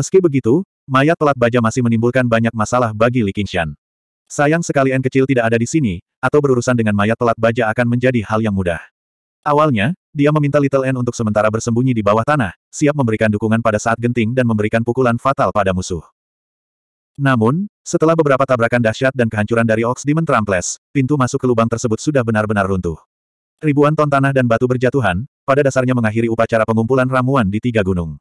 Meski begitu, mayat pelat baja masih menimbulkan banyak masalah bagi Li Qingshan. Sayang sekali N kecil tidak ada di sini, atau berurusan dengan mayat pelat baja akan menjadi hal yang mudah. Awalnya, dia meminta Little N untuk sementara bersembunyi di bawah tanah, siap memberikan dukungan pada saat genting dan memberikan pukulan fatal pada musuh. Namun, setelah beberapa tabrakan dahsyat dan kehancuran dari Ox Demon Trampless, pintu masuk ke lubang tersebut sudah benar-benar runtuh. Ribuan ton tanah dan batu berjatuhan, pada dasarnya mengakhiri upacara pengumpulan ramuan di tiga gunung.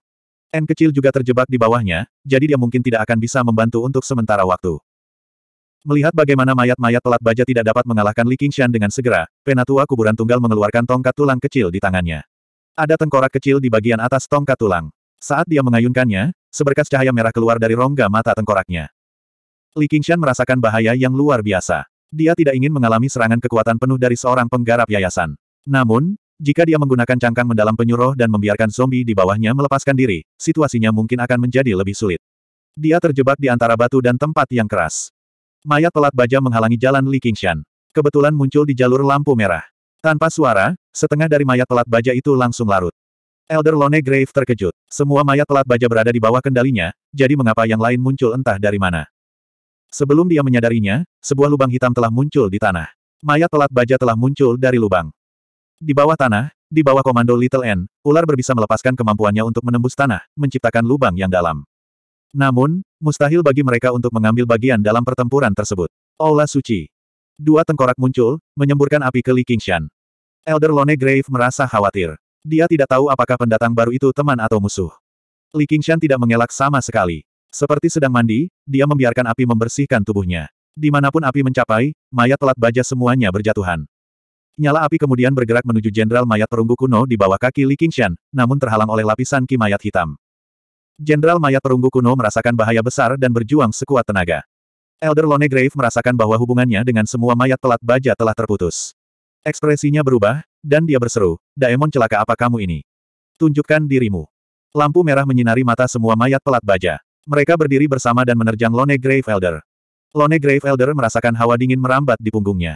N kecil juga terjebak di bawahnya, jadi dia mungkin tidak akan bisa membantu untuk sementara waktu. Melihat bagaimana mayat-mayat telat baja tidak dapat mengalahkan Li Qingshan dengan segera, penatua kuburan tunggal mengeluarkan tongkat tulang kecil di tangannya. Ada tengkorak kecil di bagian atas tongkat tulang. Saat dia mengayunkannya, seberkas cahaya merah keluar dari rongga mata tengkoraknya. Li Qingshan merasakan bahaya yang luar biasa. Dia tidak ingin mengalami serangan kekuatan penuh dari seorang penggarap yayasan. Namun, jika dia menggunakan cangkang mendalam penyuruh dan membiarkan zombie di bawahnya melepaskan diri, situasinya mungkin akan menjadi lebih sulit. Dia terjebak di antara batu dan tempat yang keras. Mayat pelat baja menghalangi jalan Li Qingshan. Kebetulan muncul di jalur lampu merah. Tanpa suara, setengah dari mayat pelat baja itu langsung larut. Elder Lone Grave terkejut. Semua mayat pelat baja berada di bawah kendalinya, jadi mengapa yang lain muncul entah dari mana. Sebelum dia menyadarinya, sebuah lubang hitam telah muncul di tanah. Mayat pelat baja telah muncul dari lubang. Di bawah tanah, di bawah komando Little N, ular berbisa melepaskan kemampuannya untuk menembus tanah, menciptakan lubang yang dalam. Namun, mustahil bagi mereka untuk mengambil bagian dalam pertempuran tersebut. Aula Suci. Dua tengkorak muncul, menyemburkan api ke Li Qingshan. Elder Lone Grave merasa khawatir. Dia tidak tahu apakah pendatang baru itu teman atau musuh. Li Qingshan tidak mengelak sama sekali. Seperti sedang mandi, dia membiarkan api membersihkan tubuhnya. Dimanapun api mencapai, mayat telat baja semuanya berjatuhan. Nyala api kemudian bergerak menuju jenderal mayat perunggu kuno di bawah kaki Li Qingshan, namun terhalang oleh lapisan ki mayat hitam. Jenderal mayat perunggu kuno merasakan bahaya besar dan berjuang sekuat tenaga. Elder Lonegrave merasakan bahwa hubungannya dengan semua mayat pelat baja telah terputus. Ekspresinya berubah, dan dia berseru, Daemon celaka apa kamu ini? Tunjukkan dirimu. Lampu merah menyinari mata semua mayat pelat baja. Mereka berdiri bersama dan menerjang Lone Grave Elder. Lone Grave Elder merasakan hawa dingin merambat di punggungnya.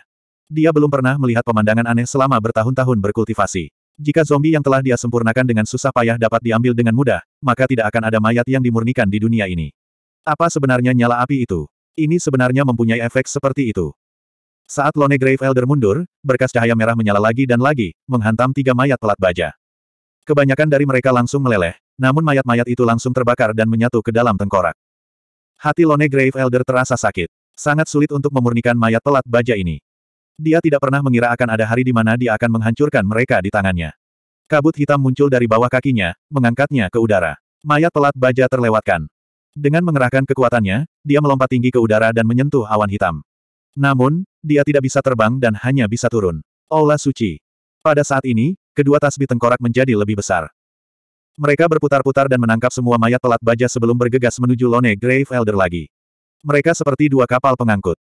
Dia belum pernah melihat pemandangan aneh selama bertahun-tahun berkultivasi. Jika zombie yang telah dia sempurnakan dengan susah payah dapat diambil dengan mudah, maka tidak akan ada mayat yang dimurnikan di dunia ini. Apa sebenarnya nyala api itu? Ini sebenarnya mempunyai efek seperti itu. Saat Lone Grave Elder mundur, berkas cahaya merah menyala lagi dan lagi, menghantam tiga mayat pelat baja. Kebanyakan dari mereka langsung meleleh, namun mayat-mayat itu langsung terbakar dan menyatu ke dalam tengkorak. Hati Lone Grave Elder terasa sakit. Sangat sulit untuk memurnikan mayat pelat baja ini. Dia tidak pernah mengira akan ada hari di mana dia akan menghancurkan mereka di tangannya. Kabut hitam muncul dari bawah kakinya, mengangkatnya ke udara. Mayat pelat baja terlewatkan. Dengan mengerahkan kekuatannya, dia melompat tinggi ke udara dan menyentuh awan hitam. Namun, dia tidak bisa terbang dan hanya bisa turun. Ola Suci. Pada saat ini, kedua tasbih tengkorak menjadi lebih besar. Mereka berputar-putar dan menangkap semua mayat pelat baja sebelum bergegas menuju Lone Grave Elder lagi. Mereka seperti dua kapal pengangkut.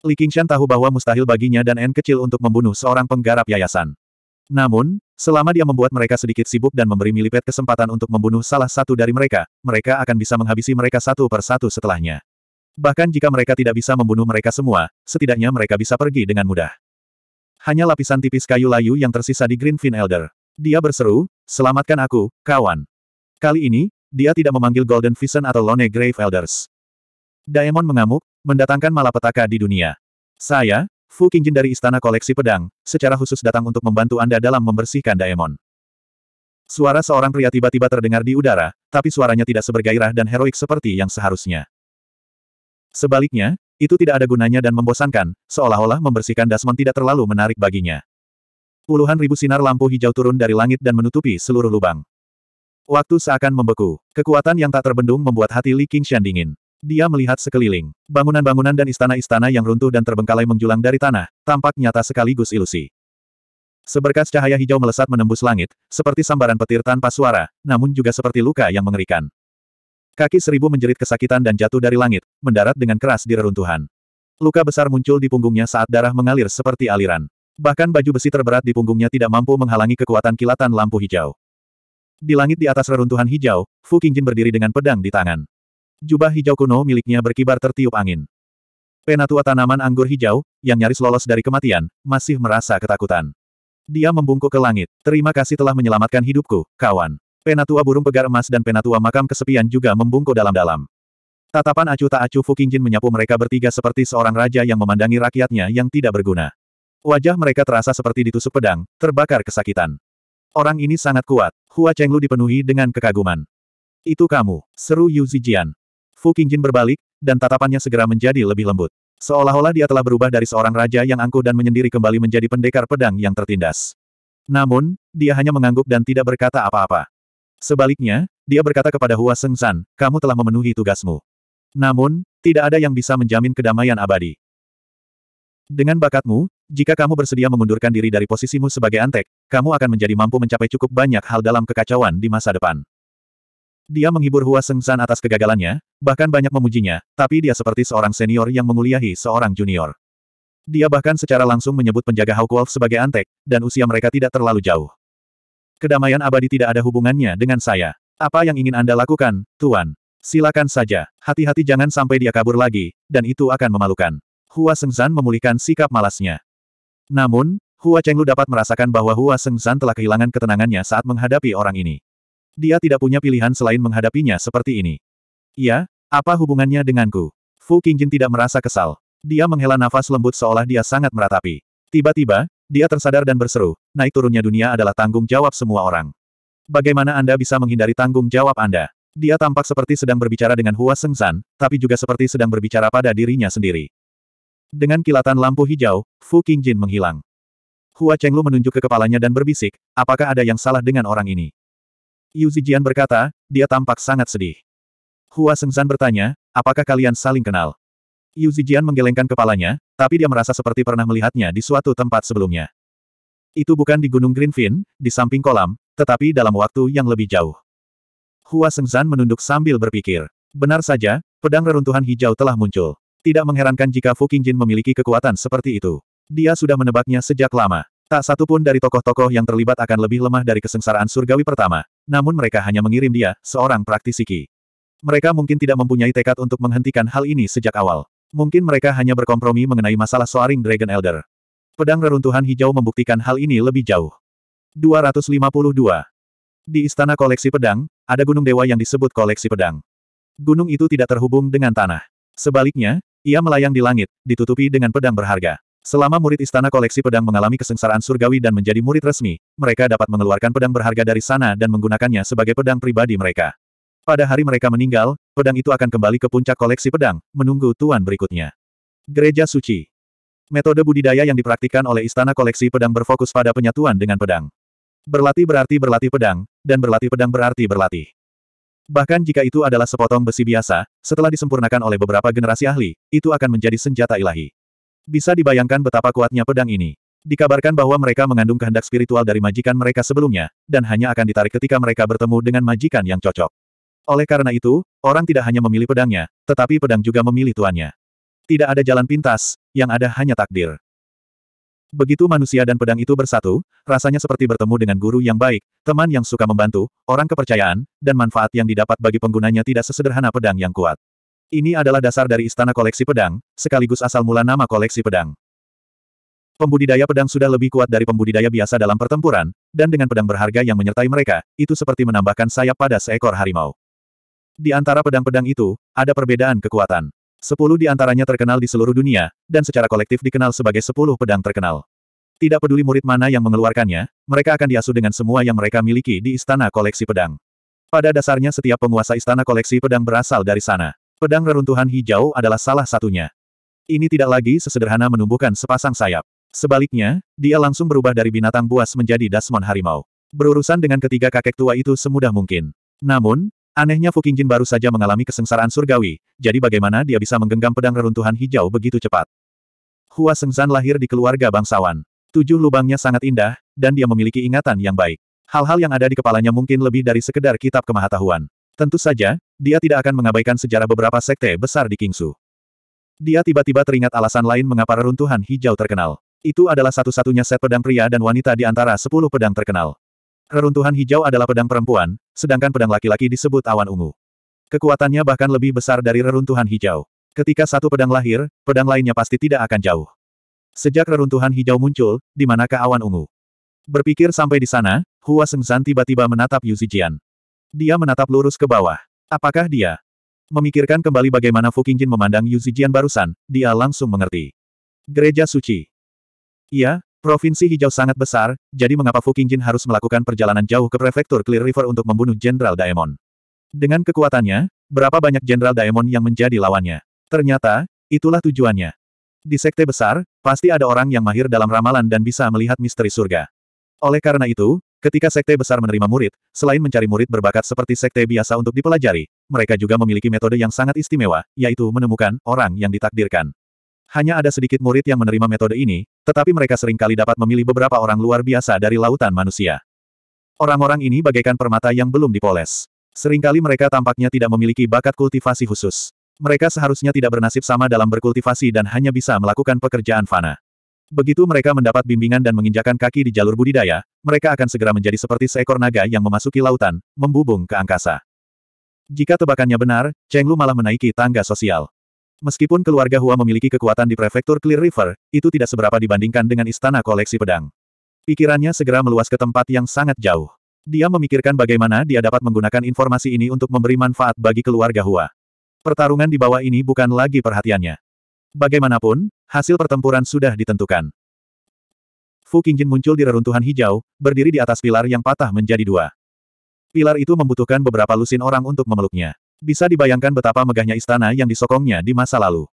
Li Qingshan tahu bahwa mustahil baginya dan N kecil untuk membunuh seorang penggarap yayasan. Namun, selama dia membuat mereka sedikit sibuk dan memberi milipet kesempatan untuk membunuh salah satu dari mereka, mereka akan bisa menghabisi mereka satu per satu setelahnya. Bahkan jika mereka tidak bisa membunuh mereka semua, setidaknya mereka bisa pergi dengan mudah. Hanya lapisan tipis kayu layu yang tersisa di Greenfin Elder. Dia berseru, selamatkan aku, kawan. Kali ini, dia tidak memanggil Golden Vision atau Lone Grave Elders. Daemon mengamuk, Mendatangkan malapetaka di dunia. Saya, Fu Qingjin dari Istana Koleksi Pedang, secara khusus datang untuk membantu Anda dalam membersihkan Daemon. Suara seorang pria tiba-tiba terdengar di udara, tapi suaranya tidak sebergairah dan heroik seperti yang seharusnya. Sebaliknya, itu tidak ada gunanya dan membosankan, seolah-olah membersihkan Dasmon tidak terlalu menarik baginya. Puluhan ribu sinar lampu hijau turun dari langit dan menutupi seluruh lubang. Waktu seakan membeku. Kekuatan yang tak terbendung membuat hati Li Qingshan dingin. Dia melihat sekeliling. Bangunan-bangunan dan istana-istana yang runtuh dan terbengkalai menjulang dari tanah, tampak nyata sekaligus ilusi. Seberkas cahaya hijau melesat menembus langit, seperti sambaran petir tanpa suara, namun juga seperti luka yang mengerikan. Kaki seribu menjerit kesakitan dan jatuh dari langit, mendarat dengan keras di reruntuhan. Luka besar muncul di punggungnya saat darah mengalir seperti aliran. Bahkan baju besi terberat di punggungnya tidak mampu menghalangi kekuatan kilatan lampu hijau. Di langit di atas reruntuhan hijau, Fu Qingjin berdiri dengan pedang di tangan. Jubah hijau kuno miliknya berkibar tertiup angin. Penatua tanaman anggur hijau, yang nyaris lolos dari kematian, masih merasa ketakutan. Dia membungkuk ke langit. Terima kasih telah menyelamatkan hidupku, kawan. Penatua burung pegar emas dan penatua makam kesepian juga membungkuk dalam-dalam. Tatapan acuh tak acuh Fukingjin menyapu mereka bertiga seperti seorang raja yang memandangi rakyatnya yang tidak berguna. Wajah mereka terasa seperti ditusuk pedang, terbakar kesakitan. Orang ini sangat kuat. Hua Chenglu dipenuhi dengan kekaguman. Itu kamu, seru Yu Zijian. Fu Qingjin berbalik, dan tatapannya segera menjadi lebih lembut. Seolah-olah dia telah berubah dari seorang raja yang angkuh dan menyendiri kembali menjadi pendekar pedang yang tertindas. Namun, dia hanya mengangguk dan tidak berkata apa-apa. Sebaliknya, dia berkata kepada Hua Seng San, kamu telah memenuhi tugasmu. Namun, tidak ada yang bisa menjamin kedamaian abadi. Dengan bakatmu, jika kamu bersedia mengundurkan diri dari posisimu sebagai antek, kamu akan menjadi mampu mencapai cukup banyak hal dalam kekacauan di masa depan. Dia menghibur Hua Sengsan atas kegagalannya, bahkan banyak memujinya, tapi dia seperti seorang senior yang menguliahi seorang junior. Dia bahkan secara langsung menyebut penjaga Hawk Wolf sebagai antek, dan usia mereka tidak terlalu jauh. Kedamaian abadi tidak ada hubungannya dengan saya. Apa yang ingin Anda lakukan, Tuan? Silakan saja, hati-hati jangan sampai dia kabur lagi, dan itu akan memalukan. Hua Sengsan memulihkan sikap malasnya. Namun, Hua Chenglu dapat merasakan bahwa Hua Sengsan telah kehilangan ketenangannya saat menghadapi orang ini. Dia tidak punya pilihan selain menghadapinya seperti ini. Iya, apa hubungannya denganku? Fu Qingjin tidak merasa kesal. Dia menghela nafas lembut seolah dia sangat meratapi. Tiba-tiba, dia tersadar dan berseru, naik turunnya dunia adalah tanggung jawab semua orang. Bagaimana Anda bisa menghindari tanggung jawab Anda? Dia tampak seperti sedang berbicara dengan Hua Sengsan, tapi juga seperti sedang berbicara pada dirinya sendiri. Dengan kilatan lampu hijau, Fu Qingjin menghilang. Hua Chenglu menunjuk ke kepalanya dan berbisik, apakah ada yang salah dengan orang ini? Yu Zijian berkata, dia tampak sangat sedih. Hua Sengzan bertanya, apakah kalian saling kenal? Yu Zijian menggelengkan kepalanya, tapi dia merasa seperti pernah melihatnya di suatu tempat sebelumnya. Itu bukan di Gunung Greenfin, di samping kolam, tetapi dalam waktu yang lebih jauh. Hua Sengzan menunduk sambil berpikir. Benar saja, pedang reruntuhan hijau telah muncul. Tidak mengherankan jika Fu Qingjin memiliki kekuatan seperti itu. Dia sudah menebaknya sejak lama. Tak satu pun dari tokoh-tokoh yang terlibat akan lebih lemah dari kesengsaraan surgawi pertama, namun mereka hanya mengirim dia, seorang praktisi Qi. Mereka mungkin tidak mempunyai tekad untuk menghentikan hal ini sejak awal. Mungkin mereka hanya berkompromi mengenai masalah Soaring Dragon Elder. Pedang reruntuhan hijau membuktikan hal ini lebih jauh. 252. Di Istana Koleksi Pedang, ada gunung dewa yang disebut koleksi pedang. Gunung itu tidak terhubung dengan tanah. Sebaliknya, ia melayang di langit, ditutupi dengan pedang berharga. Selama murid istana koleksi pedang mengalami kesengsaraan surgawi dan menjadi murid resmi, mereka dapat mengeluarkan pedang berharga dari sana dan menggunakannya sebagai pedang pribadi mereka. Pada hari mereka meninggal, pedang itu akan kembali ke puncak koleksi pedang, menunggu tuan berikutnya. Gereja Suci Metode budidaya yang dipraktikkan oleh istana koleksi pedang berfokus pada penyatuan dengan pedang. Berlatih berarti berlatih pedang, dan berlatih pedang berarti berlatih. Bahkan jika itu adalah sepotong besi biasa, setelah disempurnakan oleh beberapa generasi ahli, itu akan menjadi senjata ilahi. Bisa dibayangkan betapa kuatnya pedang ini. Dikabarkan bahwa mereka mengandung kehendak spiritual dari majikan mereka sebelumnya, dan hanya akan ditarik ketika mereka bertemu dengan majikan yang cocok. Oleh karena itu, orang tidak hanya memilih pedangnya, tetapi pedang juga memilih tuannya. Tidak ada jalan pintas, yang ada hanya takdir. Begitu manusia dan pedang itu bersatu, rasanya seperti bertemu dengan guru yang baik, teman yang suka membantu, orang kepercayaan, dan manfaat yang didapat bagi penggunanya tidak sesederhana pedang yang kuat. Ini adalah dasar dari Istana Koleksi Pedang, sekaligus asal mula nama koleksi pedang. Pembudidaya pedang sudah lebih kuat dari pembudidaya biasa dalam pertempuran, dan dengan pedang berharga yang menyertai mereka, itu seperti menambahkan sayap pada seekor harimau. Di antara pedang-pedang itu, ada perbedaan kekuatan. Sepuluh di antaranya terkenal di seluruh dunia, dan secara kolektif dikenal sebagai sepuluh pedang terkenal. Tidak peduli murid mana yang mengeluarkannya, mereka akan diasuh dengan semua yang mereka miliki di Istana Koleksi Pedang. Pada dasarnya setiap penguasa Istana Koleksi Pedang berasal dari sana. Pedang reruntuhan hijau adalah salah satunya. Ini tidak lagi sesederhana menumbuhkan sepasang sayap. Sebaliknya, dia langsung berubah dari binatang buas menjadi Dasmon harimau. Berurusan dengan ketiga kakek tua itu semudah mungkin. Namun, anehnya Fukingjin baru saja mengalami kesengsaraan surgawi, jadi bagaimana dia bisa menggenggam pedang reruntuhan hijau begitu cepat? Hua Sengzan lahir di keluarga bangsawan. Tujuh lubangnya sangat indah, dan dia memiliki ingatan yang baik. Hal-hal yang ada di kepalanya mungkin lebih dari sekedar kitab kemahatahuan. Tentu saja, dia tidak akan mengabaikan sejarah beberapa sekte besar di Kingsu. Dia tiba-tiba teringat alasan lain mengapa reruntuhan hijau terkenal. Itu adalah satu-satunya set pedang pria dan wanita di antara sepuluh pedang terkenal. Reruntuhan hijau adalah pedang perempuan, sedangkan pedang laki-laki disebut awan ungu. Kekuatannya bahkan lebih besar dari reruntuhan hijau. Ketika satu pedang lahir, pedang lainnya pasti tidak akan jauh. Sejak reruntuhan hijau muncul, di manakah awan ungu? Berpikir sampai di sana, Hua Sengzan tiba-tiba menatap Yu Zijian. Dia menatap lurus ke bawah. Apakah dia? Memikirkan kembali bagaimana Fu Qingjin memandang Yu Zijian barusan, dia langsung mengerti. Gereja Suci. Iya, provinsi hijau sangat besar, jadi mengapa Fu Qingjin harus melakukan perjalanan jauh ke prefektur Clear River untuk membunuh Jenderal Daemon? Dengan kekuatannya, berapa banyak Jenderal Daemon yang menjadi lawannya? Ternyata, itulah tujuannya. Di sekte besar, pasti ada orang yang mahir dalam ramalan dan bisa melihat misteri surga. Oleh karena itu, Ketika sekte besar menerima murid, selain mencari murid berbakat seperti sekte biasa untuk dipelajari, mereka juga memiliki metode yang sangat istimewa, yaitu menemukan orang yang ditakdirkan. Hanya ada sedikit murid yang menerima metode ini, tetapi mereka seringkali dapat memilih beberapa orang luar biasa dari lautan manusia. Orang-orang ini bagaikan permata yang belum dipoles. Seringkali mereka tampaknya tidak memiliki bakat kultivasi khusus. Mereka seharusnya tidak bernasib sama dalam berkultivasi dan hanya bisa melakukan pekerjaan fana. Begitu mereka mendapat bimbingan dan menginjakan kaki di jalur budidaya, mereka akan segera menjadi seperti seekor naga yang memasuki lautan, membubung ke angkasa. Jika tebakannya benar, Cheng Lu malah menaiki tangga sosial. Meskipun keluarga Hua memiliki kekuatan di prefektur Clear River, itu tidak seberapa dibandingkan dengan istana koleksi pedang. Pikirannya segera meluas ke tempat yang sangat jauh. Dia memikirkan bagaimana dia dapat menggunakan informasi ini untuk memberi manfaat bagi keluarga Hua. Pertarungan di bawah ini bukan lagi perhatiannya. Bagaimanapun, hasil pertempuran sudah ditentukan. Fu Qingjin muncul di reruntuhan hijau, berdiri di atas pilar yang patah menjadi dua. Pilar itu membutuhkan beberapa lusin orang untuk memeluknya. Bisa dibayangkan betapa megahnya istana yang disokongnya di masa lalu.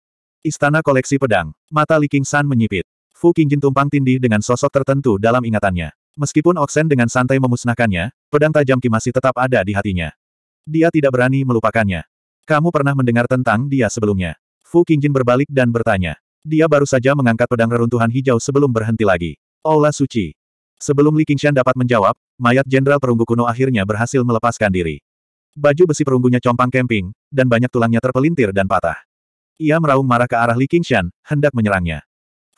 Istana koleksi pedang. Mata Li King San menyipit. Fu Qingjin tumpang tindih dengan sosok tertentu dalam ingatannya. Meskipun Oksen dengan santai memusnahkannya, pedang tajam Ki masih tetap ada di hatinya. Dia tidak berani melupakannya. Kamu pernah mendengar tentang dia sebelumnya. Fu Qingjin berbalik dan bertanya. Dia baru saja mengangkat pedang reruntuhan hijau sebelum berhenti lagi. Aula Suci. Sebelum Li Qingshan dapat menjawab, mayat jenderal perunggu kuno akhirnya berhasil melepaskan diri. Baju besi perunggunya compang kemping, dan banyak tulangnya terpelintir dan patah. Ia meraung marah ke arah Li Qingshan, hendak menyerangnya.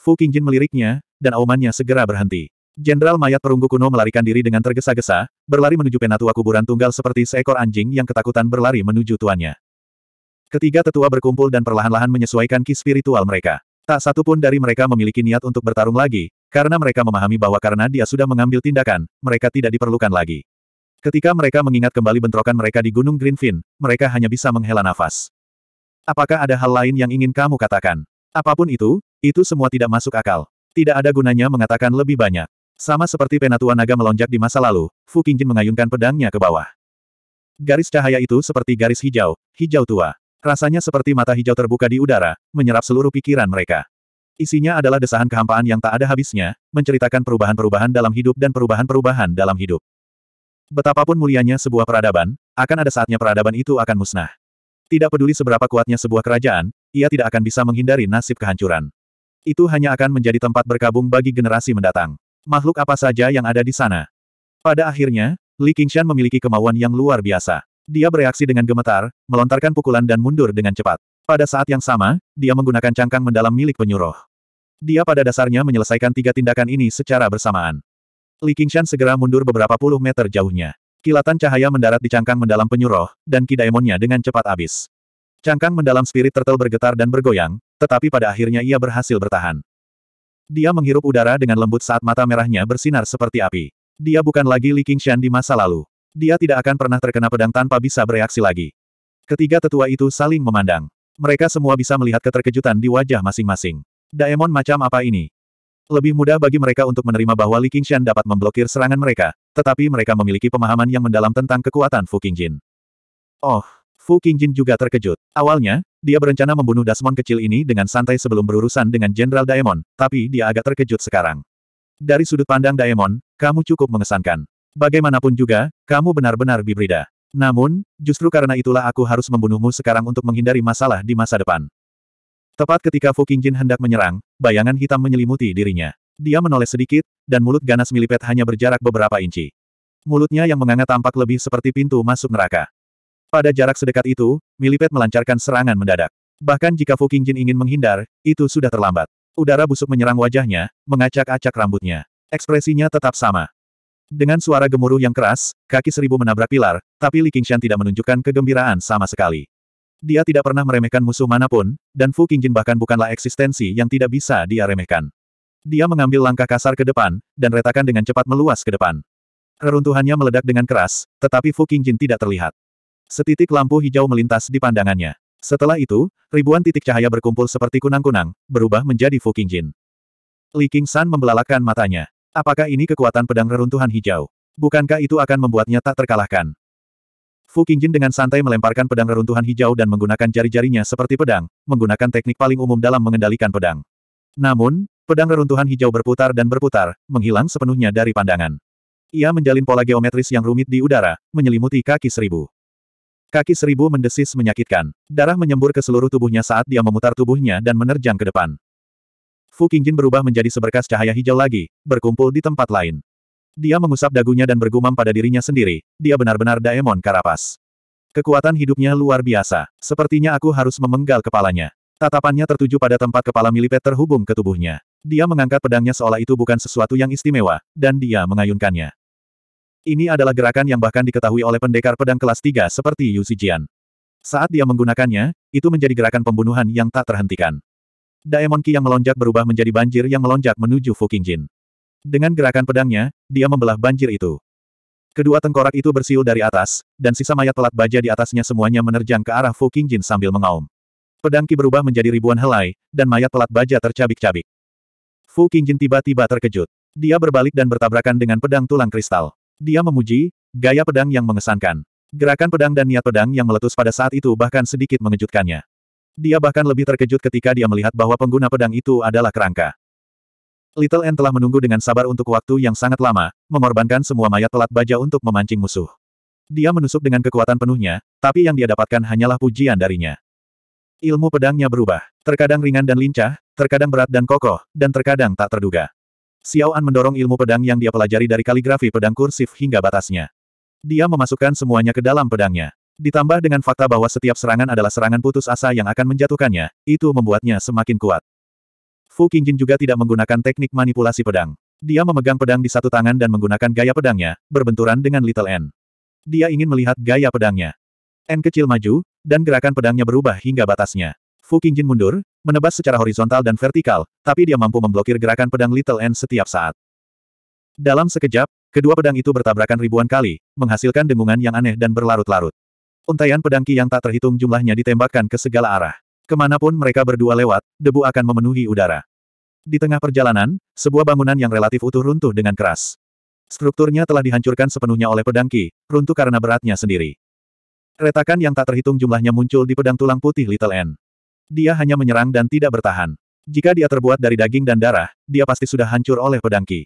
Fu Qingjin meliriknya, dan aumannya segera berhenti. Jenderal mayat perunggu kuno melarikan diri dengan tergesa-gesa, berlari menuju penatua kuburan tunggal seperti seekor anjing yang ketakutan berlari menuju tuannya. Ketiga tetua berkumpul dan perlahan-lahan menyesuaikan ki spiritual mereka. Tak satu pun dari mereka memiliki niat untuk bertarung lagi, karena mereka memahami bahwa karena dia sudah mengambil tindakan, mereka tidak diperlukan lagi. Ketika mereka mengingat kembali bentrokan mereka di Gunung Greenfin, mereka hanya bisa menghela nafas. Apakah ada hal lain yang ingin kamu katakan? Apapun itu, itu semua tidak masuk akal. Tidak ada gunanya mengatakan lebih banyak. Sama seperti penatua naga melonjak di masa lalu, Fu Qingjin mengayunkan pedangnya ke bawah. Garis cahaya itu seperti garis hijau, hijau tua. Rasanya seperti mata hijau terbuka di udara, menyerap seluruh pikiran mereka. Isinya adalah desahan kehampaan yang tak ada habisnya, menceritakan perubahan-perubahan dalam hidup dan perubahan-perubahan dalam hidup. Betapapun mulianya sebuah peradaban, akan ada saatnya peradaban itu akan musnah. Tidak peduli seberapa kuatnya sebuah kerajaan, ia tidak akan bisa menghindari nasib kehancuran. Itu hanya akan menjadi tempat berkabung bagi generasi mendatang. Makhluk apa saja yang ada di sana. Pada akhirnya, Li Qingshan memiliki kemauan yang luar biasa. Dia bereaksi dengan gemetar, melontarkan pukulan dan mundur dengan cepat. Pada saat yang sama, dia menggunakan cangkang mendalam milik penyuruh. Dia pada dasarnya menyelesaikan tiga tindakan ini secara bersamaan. Li Qingshan segera mundur beberapa puluh meter jauhnya. Kilatan cahaya mendarat di cangkang mendalam penyuruh, dan kidaemonnya dengan cepat habis. Cangkang mendalam spirit turtle bergetar dan bergoyang, tetapi pada akhirnya ia berhasil bertahan. Dia menghirup udara dengan lembut saat mata merahnya bersinar seperti api. Dia bukan lagi Li Qingshan di masa lalu. Dia tidak akan pernah terkena pedang tanpa bisa bereaksi lagi. Ketiga tetua itu saling memandang. Mereka semua bisa melihat keterkejutan di wajah masing-masing. Daemon macam apa ini? Lebih mudah bagi mereka untuk menerima bahwa Li Qingshan dapat memblokir serangan mereka, tetapi mereka memiliki pemahaman yang mendalam tentang kekuatan Fu Qingjin. Oh, Fu Qingjin juga terkejut. Awalnya, dia berencana membunuh Dasmon kecil ini dengan santai sebelum berurusan dengan Jenderal Daemon, tapi dia agak terkejut sekarang. Dari sudut pandang Daemon, kamu cukup mengesankan. Bagaimanapun juga, kamu benar-benar bibrida. Namun, justru karena itulah aku harus membunuhmu sekarang untuk menghindari masalah di masa depan. Tepat ketika Fu Qingjin hendak menyerang, bayangan hitam menyelimuti dirinya. Dia menoleh sedikit, dan mulut ganas milipet hanya berjarak beberapa inci. Mulutnya yang menganga tampak lebih seperti pintu masuk neraka. Pada jarak sedekat itu, milipet melancarkan serangan mendadak. Bahkan jika Fu Qingjin ingin menghindar, itu sudah terlambat. Udara busuk menyerang wajahnya, mengacak-acak rambutnya. Ekspresinya tetap sama. Dengan suara gemuruh yang keras, kaki seribu menabrak pilar, tapi Li Qingshan tidak menunjukkan kegembiraan sama sekali. Dia tidak pernah meremehkan musuh manapun, dan Fu Qingjin bahkan bukanlah eksistensi yang tidak bisa dia remehkan. Dia mengambil langkah kasar ke depan, dan retakan dengan cepat meluas ke depan. Reruntuhannya meledak dengan keras, tetapi Fu Qingjin tidak terlihat. Setitik lampu hijau melintas di pandangannya. Setelah itu, ribuan titik cahaya berkumpul seperti kunang-kunang, berubah menjadi Fu Qingjin. Li Qingshan membelalakan matanya. Apakah ini kekuatan pedang reruntuhan hijau? Bukankah itu akan membuatnya tak terkalahkan? Fu Qingjin dengan santai melemparkan pedang reruntuhan hijau dan menggunakan jari-jarinya seperti pedang, menggunakan teknik paling umum dalam mengendalikan pedang. Namun, pedang reruntuhan hijau berputar dan berputar, menghilang sepenuhnya dari pandangan. Ia menjalin pola geometris yang rumit di udara, menyelimuti kaki seribu. Kaki seribu mendesis menyakitkan. Darah menyembur ke seluruh tubuhnya saat dia memutar tubuhnya dan menerjang ke depan. Fu Qingjin berubah menjadi seberkas cahaya hijau lagi, berkumpul di tempat lain. Dia mengusap dagunya dan bergumam pada dirinya sendiri, dia benar-benar daemon karapas. Kekuatan hidupnya luar biasa, sepertinya aku harus memenggal kepalanya. Tatapannya tertuju pada tempat kepala milipet terhubung ke tubuhnya. Dia mengangkat pedangnya seolah itu bukan sesuatu yang istimewa, dan dia mengayunkannya. Ini adalah gerakan yang bahkan diketahui oleh pendekar pedang kelas 3 seperti Yu Zijian. Saat dia menggunakannya, itu menjadi gerakan pembunuhan yang tak terhentikan. Daemon Ki yang melonjak berubah menjadi banjir yang melonjak menuju Fu Jin. Dengan gerakan pedangnya, dia membelah banjir itu. Kedua tengkorak itu bersiul dari atas, dan sisa mayat pelat baja di atasnya semuanya menerjang ke arah Fu Jin sambil mengaum. Pedang Ki berubah menjadi ribuan helai, dan mayat pelat baja tercabik-cabik. Fu Jin tiba-tiba terkejut. Dia berbalik dan bertabrakan dengan pedang tulang kristal. Dia memuji, gaya pedang yang mengesankan. Gerakan pedang dan niat pedang yang meletus pada saat itu bahkan sedikit mengejutkannya. Dia bahkan lebih terkejut ketika dia melihat bahwa pengguna pedang itu adalah kerangka. Little N telah menunggu dengan sabar untuk waktu yang sangat lama, mengorbankan semua mayat pelat baja untuk memancing musuh. Dia menusuk dengan kekuatan penuhnya, tapi yang dia dapatkan hanyalah pujian darinya. Ilmu pedangnya berubah, terkadang ringan dan lincah, terkadang berat dan kokoh, dan terkadang tak terduga. Xiao An mendorong ilmu pedang yang dia pelajari dari kaligrafi pedang kursif hingga batasnya. Dia memasukkan semuanya ke dalam pedangnya. Ditambah dengan fakta bahwa setiap serangan adalah serangan putus asa yang akan menjatuhkannya, itu membuatnya semakin kuat. Fu Qingjin juga tidak menggunakan teknik manipulasi pedang. Dia memegang pedang di satu tangan dan menggunakan gaya pedangnya, berbenturan dengan Little N. Dia ingin melihat gaya pedangnya. N kecil maju, dan gerakan pedangnya berubah hingga batasnya. Fu Qingjin mundur, menebas secara horizontal dan vertikal, tapi dia mampu memblokir gerakan pedang Little N setiap saat. Dalam sekejap, kedua pedang itu bertabrakan ribuan kali, menghasilkan dengungan yang aneh dan berlarut-larut. Untaian pedangki yang tak terhitung jumlahnya ditembakkan ke segala arah. Kemanapun mereka berdua lewat, debu akan memenuhi udara. Di tengah perjalanan, sebuah bangunan yang relatif utuh runtuh dengan keras. Strukturnya telah dihancurkan sepenuhnya oleh pedangki. runtuh karena beratnya sendiri. Retakan yang tak terhitung jumlahnya muncul di pedang tulang putih Little N. Dia hanya menyerang dan tidak bertahan. Jika dia terbuat dari daging dan darah, dia pasti sudah hancur oleh pedangki.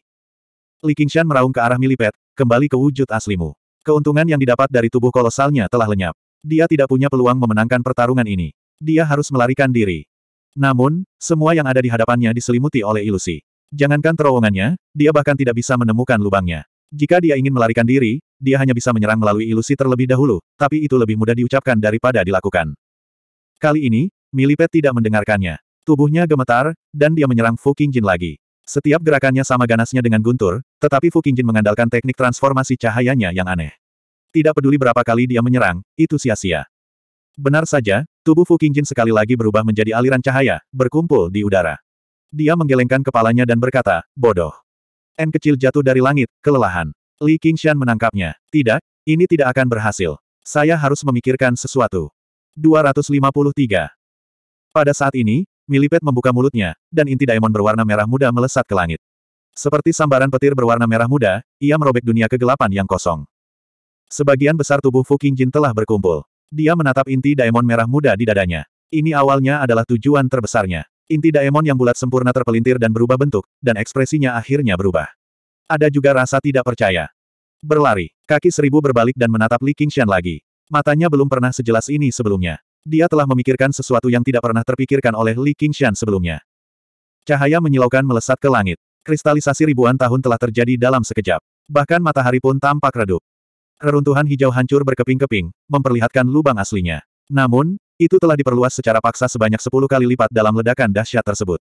Li Qingshan meraung ke arah Milipet, kembali ke wujud aslimu. Keuntungan yang didapat dari tubuh kolosalnya telah lenyap. Dia tidak punya peluang memenangkan pertarungan ini. Dia harus melarikan diri. Namun, semua yang ada di hadapannya diselimuti oleh ilusi. Jangankan terowongannya, dia bahkan tidak bisa menemukan lubangnya. Jika dia ingin melarikan diri, dia hanya bisa menyerang melalui ilusi terlebih dahulu, tapi itu lebih mudah diucapkan daripada dilakukan. Kali ini, Milipet tidak mendengarkannya. Tubuhnya gemetar, dan dia menyerang King Jin lagi. Setiap gerakannya sama ganasnya dengan guntur, tetapi Fu Qingjin mengandalkan teknik transformasi cahayanya yang aneh. Tidak peduli berapa kali dia menyerang, itu sia-sia. Benar saja, tubuh Fu Qingjin sekali lagi berubah menjadi aliran cahaya, berkumpul di udara. Dia menggelengkan kepalanya dan berkata, bodoh. N kecil jatuh dari langit, kelelahan. Li Qingshan menangkapnya. Tidak, ini tidak akan berhasil. Saya harus memikirkan sesuatu. 253. Pada saat ini, Milipet membuka mulutnya, dan inti diamond berwarna merah muda melesat ke langit. Seperti sambaran petir berwarna merah muda, ia merobek dunia kegelapan yang kosong. Sebagian besar tubuh Fu Qingjin telah berkumpul. Dia menatap inti diamond merah muda di dadanya. Ini awalnya adalah tujuan terbesarnya. Inti daemon yang bulat sempurna terpelintir dan berubah bentuk, dan ekspresinya akhirnya berubah. Ada juga rasa tidak percaya. Berlari, kaki seribu berbalik dan menatap Li Qingshan lagi. Matanya belum pernah sejelas ini sebelumnya. Dia telah memikirkan sesuatu yang tidak pernah terpikirkan oleh Li Qingshan sebelumnya. Cahaya menyilaukan melesat ke langit. Kristalisasi ribuan tahun telah terjadi dalam sekejap. Bahkan matahari pun tampak redup. Reruntuhan hijau hancur berkeping-keping, memperlihatkan lubang aslinya. Namun, itu telah diperluas secara paksa sebanyak sepuluh kali lipat dalam ledakan dahsyat tersebut.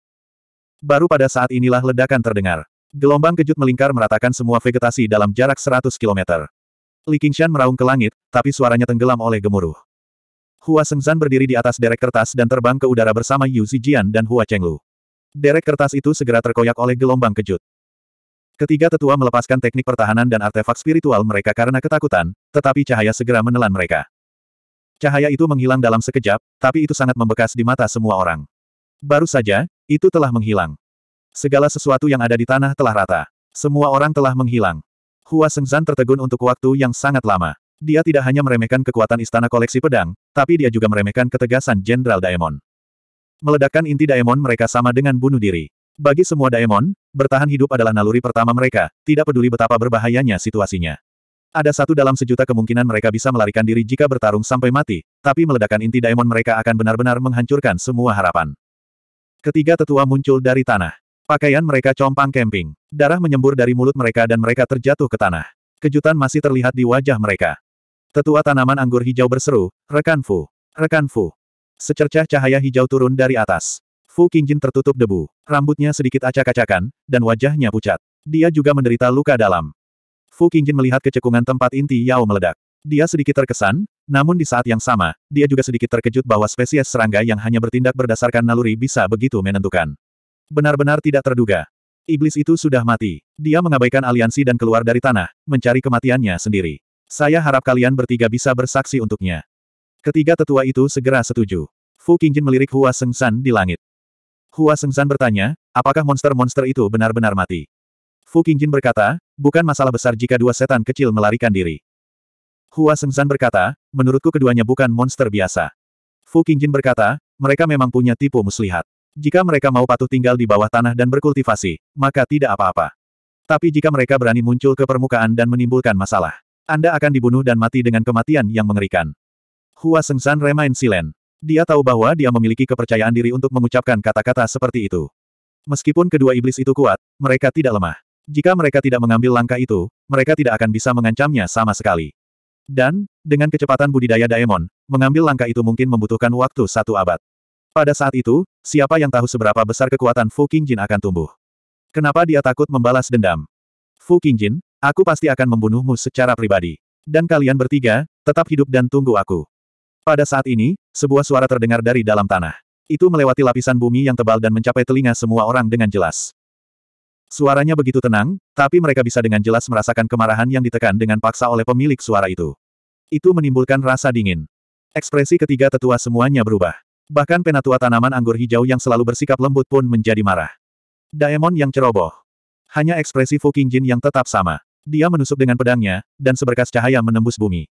Baru pada saat inilah ledakan terdengar. Gelombang kejut melingkar meratakan semua vegetasi dalam jarak seratus kilometer. Li Qingshan meraung ke langit, tapi suaranya tenggelam oleh gemuruh. Hua Sengzan berdiri di atas derek kertas dan terbang ke udara bersama Yu Zijian dan Hua Chenglu. Derek kertas itu segera terkoyak oleh gelombang kejut. Ketiga tetua melepaskan teknik pertahanan dan artefak spiritual mereka karena ketakutan, tetapi cahaya segera menelan mereka. Cahaya itu menghilang dalam sekejap, tapi itu sangat membekas di mata semua orang. Baru saja, itu telah menghilang. Segala sesuatu yang ada di tanah telah rata. Semua orang telah menghilang. Hua Sengzan tertegun untuk waktu yang sangat lama. Dia tidak hanya meremehkan kekuatan istana koleksi pedang, tapi dia juga meremehkan ketegasan Jenderal Daemon. Meledakkan inti Daemon mereka sama dengan bunuh diri. Bagi semua Daemon, bertahan hidup adalah naluri pertama mereka, tidak peduli betapa berbahayanya situasinya. Ada satu dalam sejuta kemungkinan mereka bisa melarikan diri jika bertarung sampai mati, tapi meledakkan inti Daemon mereka akan benar-benar menghancurkan semua harapan. Ketiga tetua muncul dari tanah. Pakaian mereka compang camping. Darah menyembur dari mulut mereka dan mereka terjatuh ke tanah. Kejutan masih terlihat di wajah mereka. Tetua tanaman anggur hijau berseru, Rekan Fu! Rekan Fu! Secercah cahaya hijau turun dari atas. Fu Qingjin tertutup debu, rambutnya sedikit acak-acakan, dan wajahnya pucat. Dia juga menderita luka dalam. Fu Qingjin melihat kecekungan tempat inti Yao meledak. Dia sedikit terkesan, namun di saat yang sama, dia juga sedikit terkejut bahwa spesies serangga yang hanya bertindak berdasarkan naluri bisa begitu menentukan. Benar-benar tidak terduga. Iblis itu sudah mati. Dia mengabaikan aliansi dan keluar dari tanah, mencari kematiannya sendiri. Saya harap kalian bertiga bisa bersaksi untuknya. Ketiga tetua itu segera setuju. Fu Qingjin melirik Hua Sengsan di langit. Hua Sengsan bertanya, apakah monster-monster itu benar-benar mati? Fu Qingjin berkata, bukan masalah besar jika dua setan kecil melarikan diri. Hua Sengsan berkata, menurutku keduanya bukan monster biasa. Fu Qingjin berkata, mereka memang punya tipu muslihat. Jika mereka mau patuh tinggal di bawah tanah dan berkultivasi, maka tidak apa-apa. Tapi jika mereka berani muncul ke permukaan dan menimbulkan masalah, anda akan dibunuh dan mati dengan kematian yang mengerikan. Hua Sengsan remain silen. Dia tahu bahwa dia memiliki kepercayaan diri untuk mengucapkan kata-kata seperti itu. Meskipun kedua iblis itu kuat, mereka tidak lemah. Jika mereka tidak mengambil langkah itu, mereka tidak akan bisa mengancamnya sama sekali. Dan, dengan kecepatan budidaya Daemon, mengambil langkah itu mungkin membutuhkan waktu satu abad. Pada saat itu, siapa yang tahu seberapa besar kekuatan Fu Qingjin akan tumbuh. Kenapa dia takut membalas dendam? Fu Qingjin, Aku pasti akan membunuhmu secara pribadi. Dan kalian bertiga, tetap hidup dan tunggu aku. Pada saat ini, sebuah suara terdengar dari dalam tanah. Itu melewati lapisan bumi yang tebal dan mencapai telinga semua orang dengan jelas. Suaranya begitu tenang, tapi mereka bisa dengan jelas merasakan kemarahan yang ditekan dengan paksa oleh pemilik suara itu. Itu menimbulkan rasa dingin. Ekspresi ketiga tetua semuanya berubah. Bahkan penatua tanaman anggur hijau yang selalu bersikap lembut pun menjadi marah. Daemon yang ceroboh. Hanya ekspresi Fu Qingjin yang tetap sama. Dia menusuk dengan pedangnya, dan seberkas cahaya menembus bumi.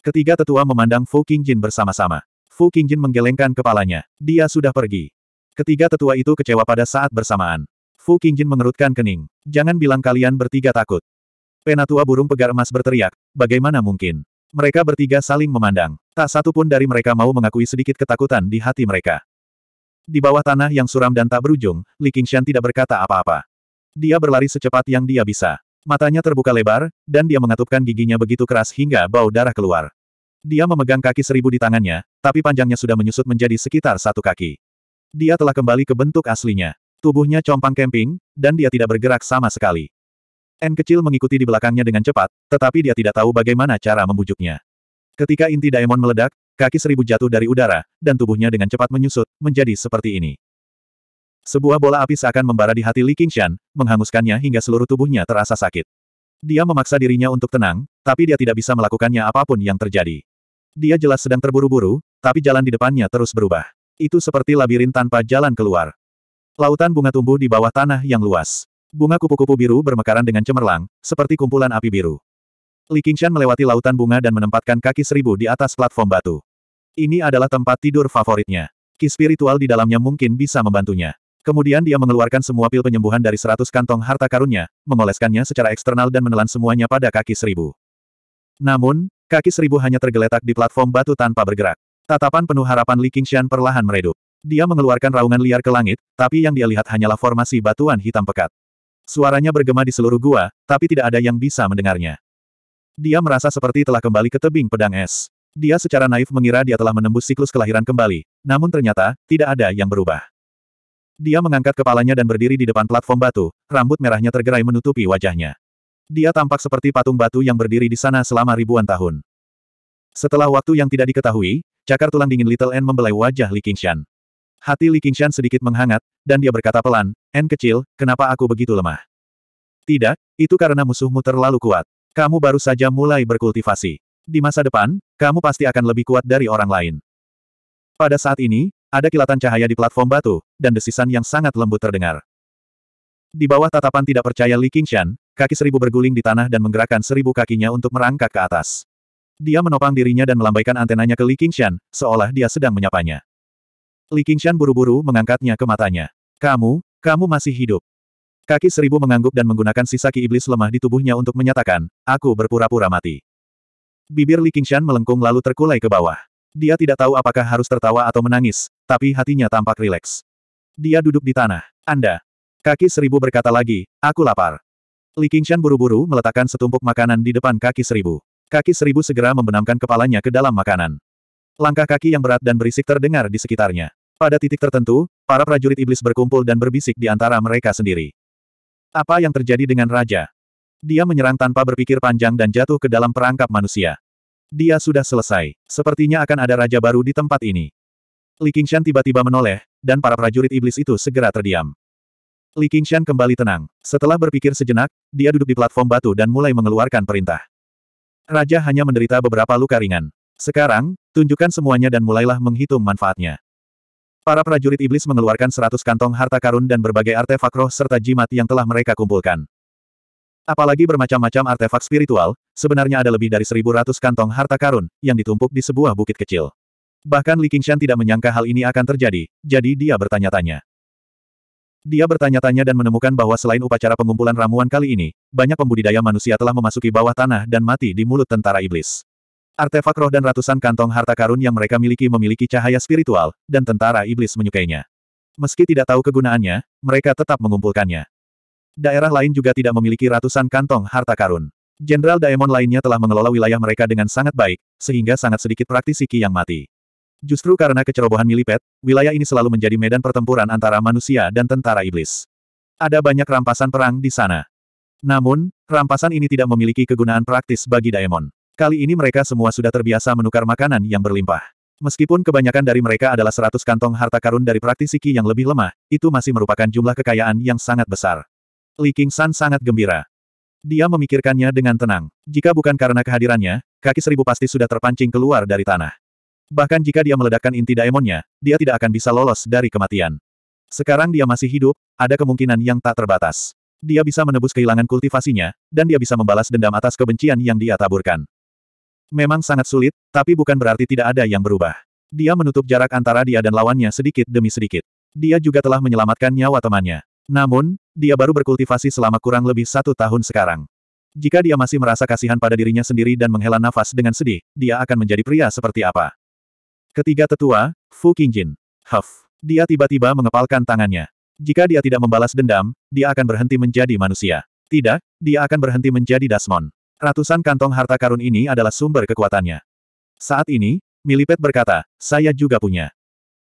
Ketiga tetua memandang Fu Qingjin bersama-sama. Fu Qingjin menggelengkan kepalanya. Dia sudah pergi. Ketiga tetua itu kecewa pada saat bersamaan. Fu Qingjin mengerutkan kening. Jangan bilang kalian bertiga takut. Penatua burung pegar emas berteriak, bagaimana mungkin? Mereka bertiga saling memandang. Tak satu pun dari mereka mau mengakui sedikit ketakutan di hati mereka. Di bawah tanah yang suram dan tak berujung, Li Qingshan tidak berkata apa-apa. Dia berlari secepat yang dia bisa. Matanya terbuka lebar, dan dia mengatupkan giginya begitu keras hingga bau darah keluar. Dia memegang kaki seribu di tangannya, tapi panjangnya sudah menyusut menjadi sekitar satu kaki. Dia telah kembali ke bentuk aslinya. Tubuhnya compang kemping, dan dia tidak bergerak sama sekali. N kecil mengikuti di belakangnya dengan cepat, tetapi dia tidak tahu bagaimana cara membujuknya. Ketika inti Daemon meledak, kaki seribu jatuh dari udara, dan tubuhnya dengan cepat menyusut, menjadi seperti ini. Sebuah bola api seakan membara di hati Li Qingshan, menghanguskannya hingga seluruh tubuhnya terasa sakit. Dia memaksa dirinya untuk tenang, tapi dia tidak bisa melakukannya apapun yang terjadi. Dia jelas sedang terburu-buru, tapi jalan di depannya terus berubah. Itu seperti labirin tanpa jalan keluar. Lautan bunga tumbuh di bawah tanah yang luas. Bunga kupu-kupu biru bermekaran dengan cemerlang, seperti kumpulan api biru. Li Qingshan melewati lautan bunga dan menempatkan kaki seribu di atas platform batu. Ini adalah tempat tidur favoritnya. Ki spiritual di dalamnya mungkin bisa membantunya. Kemudian dia mengeluarkan semua pil penyembuhan dari seratus kantong harta karunnya, mengoleskannya secara eksternal dan menelan semuanya pada kaki seribu. Namun, kaki seribu hanya tergeletak di platform batu tanpa bergerak. Tatapan penuh harapan Li Qingshan perlahan meredup. Dia mengeluarkan raungan liar ke langit, tapi yang dia lihat hanyalah formasi batuan hitam pekat. Suaranya bergema di seluruh gua, tapi tidak ada yang bisa mendengarnya. Dia merasa seperti telah kembali ke tebing pedang es. Dia secara naif mengira dia telah menembus siklus kelahiran kembali, namun ternyata, tidak ada yang berubah. Dia mengangkat kepalanya dan berdiri di depan platform batu, rambut merahnya tergerai menutupi wajahnya. Dia tampak seperti patung batu yang berdiri di sana selama ribuan tahun. Setelah waktu yang tidak diketahui, cakar tulang dingin Little N membelai wajah Li Qingshan. Hati Li Qingshan sedikit menghangat, dan dia berkata pelan, N kecil, kenapa aku begitu lemah? Tidak, itu karena musuhmu terlalu kuat. Kamu baru saja mulai berkultivasi. Di masa depan, kamu pasti akan lebih kuat dari orang lain. Pada saat ini, ada kilatan cahaya di platform batu, dan desisan yang sangat lembut terdengar. Di bawah tatapan tidak percaya Li Qingshan, kaki seribu berguling di tanah dan menggerakkan seribu kakinya untuk merangkak ke atas. Dia menopang dirinya dan melambaikan antenanya ke Li Qingshan, seolah dia sedang menyapanya. Li Qingshan buru-buru mengangkatnya ke matanya. Kamu, kamu masih hidup. Kaki seribu mengangguk dan menggunakan sisa ki iblis lemah di tubuhnya untuk menyatakan, aku berpura-pura mati. Bibir Li Qingshan melengkung lalu terkulai ke bawah. Dia tidak tahu apakah harus tertawa atau menangis, tapi hatinya tampak rileks. Dia duduk di tanah. Anda. Kaki seribu berkata lagi, aku lapar. Li Qingshan buru-buru meletakkan setumpuk makanan di depan kaki seribu. Kaki seribu segera membenamkan kepalanya ke dalam makanan. Langkah kaki yang berat dan berisik terdengar di sekitarnya. Pada titik tertentu, para prajurit iblis berkumpul dan berbisik di antara mereka sendiri. Apa yang terjadi dengan Raja? Dia menyerang tanpa berpikir panjang dan jatuh ke dalam perangkap manusia. Dia sudah selesai. Sepertinya akan ada raja baru di tempat ini. Li Qingshan tiba-tiba menoleh, dan para prajurit iblis itu segera terdiam. Li Qingshan kembali tenang. Setelah berpikir sejenak, dia duduk di platform batu dan mulai mengeluarkan perintah. Raja hanya menderita beberapa luka ringan. Sekarang, tunjukkan semuanya dan mulailah menghitung manfaatnya. Para prajurit iblis mengeluarkan seratus kantong harta karun dan berbagai artefak roh serta jimat yang telah mereka kumpulkan. Apalagi bermacam-macam artefak spiritual, sebenarnya ada lebih dari seribu ratus kantong harta karun, yang ditumpuk di sebuah bukit kecil. Bahkan Li Qingshan tidak menyangka hal ini akan terjadi, jadi dia bertanya-tanya. Dia bertanya-tanya dan menemukan bahwa selain upacara pengumpulan ramuan kali ini, banyak pembudidaya manusia telah memasuki bawah tanah dan mati di mulut tentara iblis. Artefak roh dan ratusan kantong harta karun yang mereka miliki memiliki cahaya spiritual, dan tentara iblis menyukainya. Meski tidak tahu kegunaannya, mereka tetap mengumpulkannya. Daerah lain juga tidak memiliki ratusan kantong harta karun. Jenderal Daemon lainnya telah mengelola wilayah mereka dengan sangat baik, sehingga sangat sedikit praktisi Qi yang mati. Justru karena kecerobohan milipet, wilayah ini selalu menjadi medan pertempuran antara manusia dan tentara iblis. Ada banyak rampasan perang di sana. Namun, rampasan ini tidak memiliki kegunaan praktis bagi Daemon. Kali ini mereka semua sudah terbiasa menukar makanan yang berlimpah. Meskipun kebanyakan dari mereka adalah 100 kantong harta karun dari praktisi Qi yang lebih lemah, itu masih merupakan jumlah kekayaan yang sangat besar. Li San sangat gembira. Dia memikirkannya dengan tenang. Jika bukan karena kehadirannya, kaki seribu pasti sudah terpancing keluar dari tanah. Bahkan jika dia meledakkan inti daemonnya, dia tidak akan bisa lolos dari kematian. Sekarang dia masih hidup, ada kemungkinan yang tak terbatas. Dia bisa menebus kehilangan kultivasinya, dan dia bisa membalas dendam atas kebencian yang dia taburkan. Memang sangat sulit, tapi bukan berarti tidak ada yang berubah. Dia menutup jarak antara dia dan lawannya sedikit demi sedikit. Dia juga telah menyelamatkan nyawa temannya. Namun, dia baru berkultivasi selama kurang lebih satu tahun sekarang. Jika dia masih merasa kasihan pada dirinya sendiri dan menghela nafas dengan sedih, dia akan menjadi pria seperti apa? Ketiga tetua, Fu Qingjin. Huff. Dia tiba-tiba mengepalkan tangannya. Jika dia tidak membalas dendam, dia akan berhenti menjadi manusia. Tidak, dia akan berhenti menjadi Dasmon. Ratusan kantong harta karun ini adalah sumber kekuatannya. Saat ini, Milipet berkata, saya juga punya.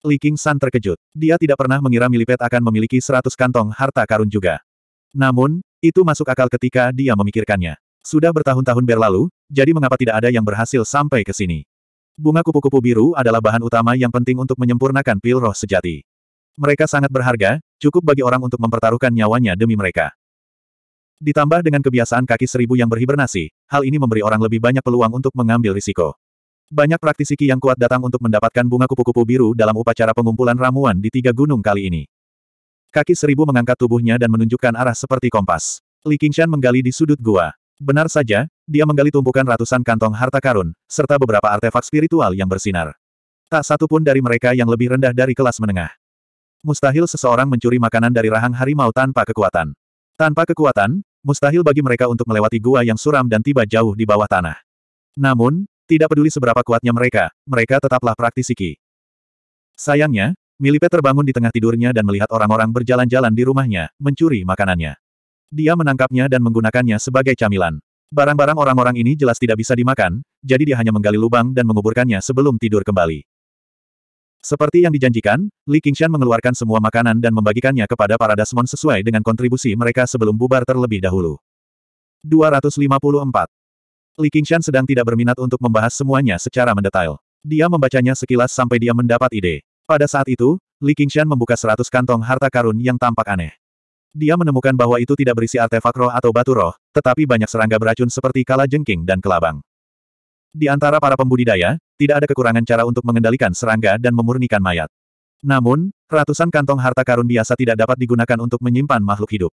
Li King San terkejut. Dia tidak pernah mengira Milipet akan memiliki seratus kantong harta karun juga. Namun, itu masuk akal ketika dia memikirkannya. Sudah bertahun-tahun berlalu, jadi mengapa tidak ada yang berhasil sampai ke sini? Bunga kupu-kupu biru adalah bahan utama yang penting untuk menyempurnakan pil roh sejati. Mereka sangat berharga, cukup bagi orang untuk mempertaruhkan nyawanya demi mereka. Ditambah dengan kebiasaan kaki seribu yang berhibernasi, hal ini memberi orang lebih banyak peluang untuk mengambil risiko. Banyak praktisi ki yang kuat datang untuk mendapatkan bunga kupu-kupu biru dalam upacara pengumpulan ramuan di tiga gunung kali ini. Kaki seribu mengangkat tubuhnya dan menunjukkan arah seperti kompas. Li Qingshan menggali di sudut gua. Benar saja, dia menggali tumpukan ratusan kantong harta karun, serta beberapa artefak spiritual yang bersinar. Tak satu pun dari mereka yang lebih rendah dari kelas menengah. Mustahil seseorang mencuri makanan dari rahang harimau tanpa kekuatan. Tanpa kekuatan, mustahil bagi mereka untuk melewati gua yang suram dan tiba jauh di bawah tanah. Namun, tidak peduli seberapa kuatnya mereka, mereka tetaplah praktisi Qi. Sayangnya, Milipe terbangun di tengah tidurnya dan melihat orang-orang berjalan-jalan di rumahnya, mencuri makanannya. Dia menangkapnya dan menggunakannya sebagai camilan. Barang-barang orang-orang ini jelas tidak bisa dimakan, jadi dia hanya menggali lubang dan menguburkannya sebelum tidur kembali. Seperti yang dijanjikan, Li Qingshan mengeluarkan semua makanan dan membagikannya kepada para Dasmon sesuai dengan kontribusi mereka sebelum bubar terlebih dahulu. 254. Li Qingshan sedang tidak berminat untuk membahas semuanya secara mendetail. Dia membacanya sekilas sampai dia mendapat ide. Pada saat itu, Li Qingshan membuka seratus kantong harta karun yang tampak aneh. Dia menemukan bahwa itu tidak berisi artefak roh atau batu roh, tetapi banyak serangga beracun seperti kala jengking dan kelabang. Di antara para pembudidaya, tidak ada kekurangan cara untuk mengendalikan serangga dan memurnikan mayat. Namun, ratusan kantong harta karun biasa tidak dapat digunakan untuk menyimpan makhluk hidup.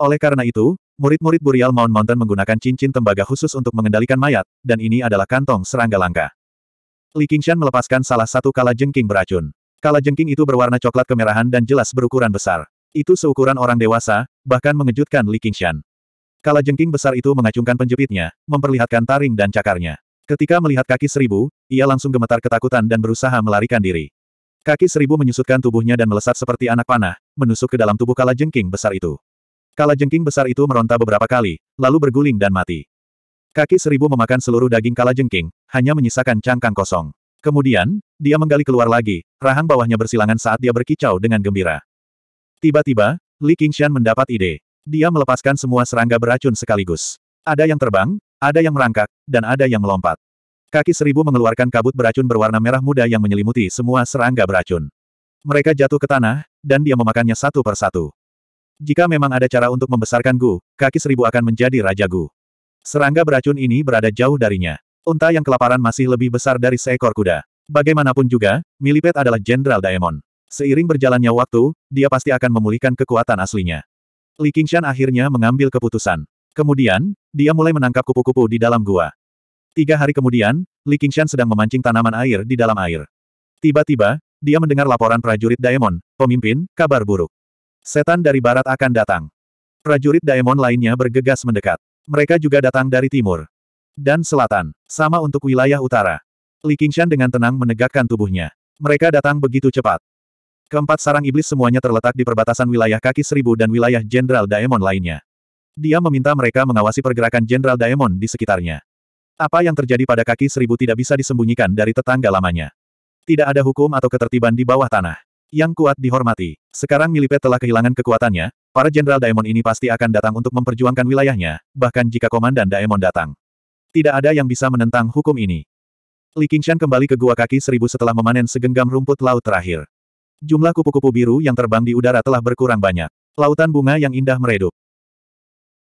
Oleh karena itu, murid-murid Burial Mount Mountain menggunakan cincin tembaga khusus untuk mengendalikan mayat, dan ini adalah kantong serangga langka. Li Qingshan melepaskan salah satu kala jengking beracun. Kala jengking itu berwarna coklat kemerahan dan jelas berukuran besar. Itu seukuran orang dewasa, bahkan mengejutkan Li Qingshan. Kala jengking besar itu mengacungkan penjepitnya, memperlihatkan taring dan cakarnya. Ketika melihat kaki seribu, ia langsung gemetar ketakutan dan berusaha melarikan diri. Kaki seribu menyusutkan tubuhnya dan melesat seperti anak panah, menusuk ke dalam tubuh kala jengking besar itu. Kala jengking besar itu meronta beberapa kali, lalu berguling dan mati. Kaki seribu memakan seluruh daging kala jengking, hanya menyisakan cangkang kosong. Kemudian, dia menggali keluar lagi, rahang bawahnya bersilangan saat dia berkicau dengan gembira. Tiba-tiba, Li Qingshan mendapat ide. Dia melepaskan semua serangga beracun sekaligus. Ada yang terbang, ada yang merangkak, dan ada yang melompat. Kaki seribu mengeluarkan kabut beracun berwarna merah muda yang menyelimuti semua serangga beracun. Mereka jatuh ke tanah, dan dia memakannya satu persatu. Jika memang ada cara untuk membesarkan Gu, kaki seribu akan menjadi Raja Gu. Serangga beracun ini berada jauh darinya. Unta yang kelaparan masih lebih besar dari seekor kuda. Bagaimanapun juga, Milipet adalah Jenderal Daemon. Seiring berjalannya waktu, dia pasti akan memulihkan kekuatan aslinya. Li Qingshan akhirnya mengambil keputusan. Kemudian, dia mulai menangkap kupu-kupu di dalam gua. Tiga hari kemudian, Li Qingshan sedang memancing tanaman air di dalam air. Tiba-tiba, dia mendengar laporan prajurit Daemon, pemimpin, kabar buruk. Setan dari barat akan datang. Prajurit Daemon lainnya bergegas mendekat. Mereka juga datang dari timur dan selatan, sama untuk wilayah utara. Li Qingshan dengan tenang menegakkan tubuhnya. Mereka datang begitu cepat. Keempat sarang iblis semuanya terletak di perbatasan wilayah kaki seribu dan wilayah Jenderal Daemon lainnya. Dia meminta mereka mengawasi pergerakan Jenderal Daemon di sekitarnya. Apa yang terjadi pada kaki seribu tidak bisa disembunyikan dari tetangga lamanya. Tidak ada hukum atau ketertiban di bawah tanah. Yang kuat dihormati. Sekarang Milipet telah kehilangan kekuatannya, para Jenderal Daemon ini pasti akan datang untuk memperjuangkan wilayahnya, bahkan jika Komandan Daemon datang. Tidak ada yang bisa menentang hukum ini. Li Qingshan kembali ke gua kaki seribu setelah memanen segenggam rumput laut terakhir. Jumlah kupu-kupu biru yang terbang di udara telah berkurang banyak. Lautan bunga yang indah meredup.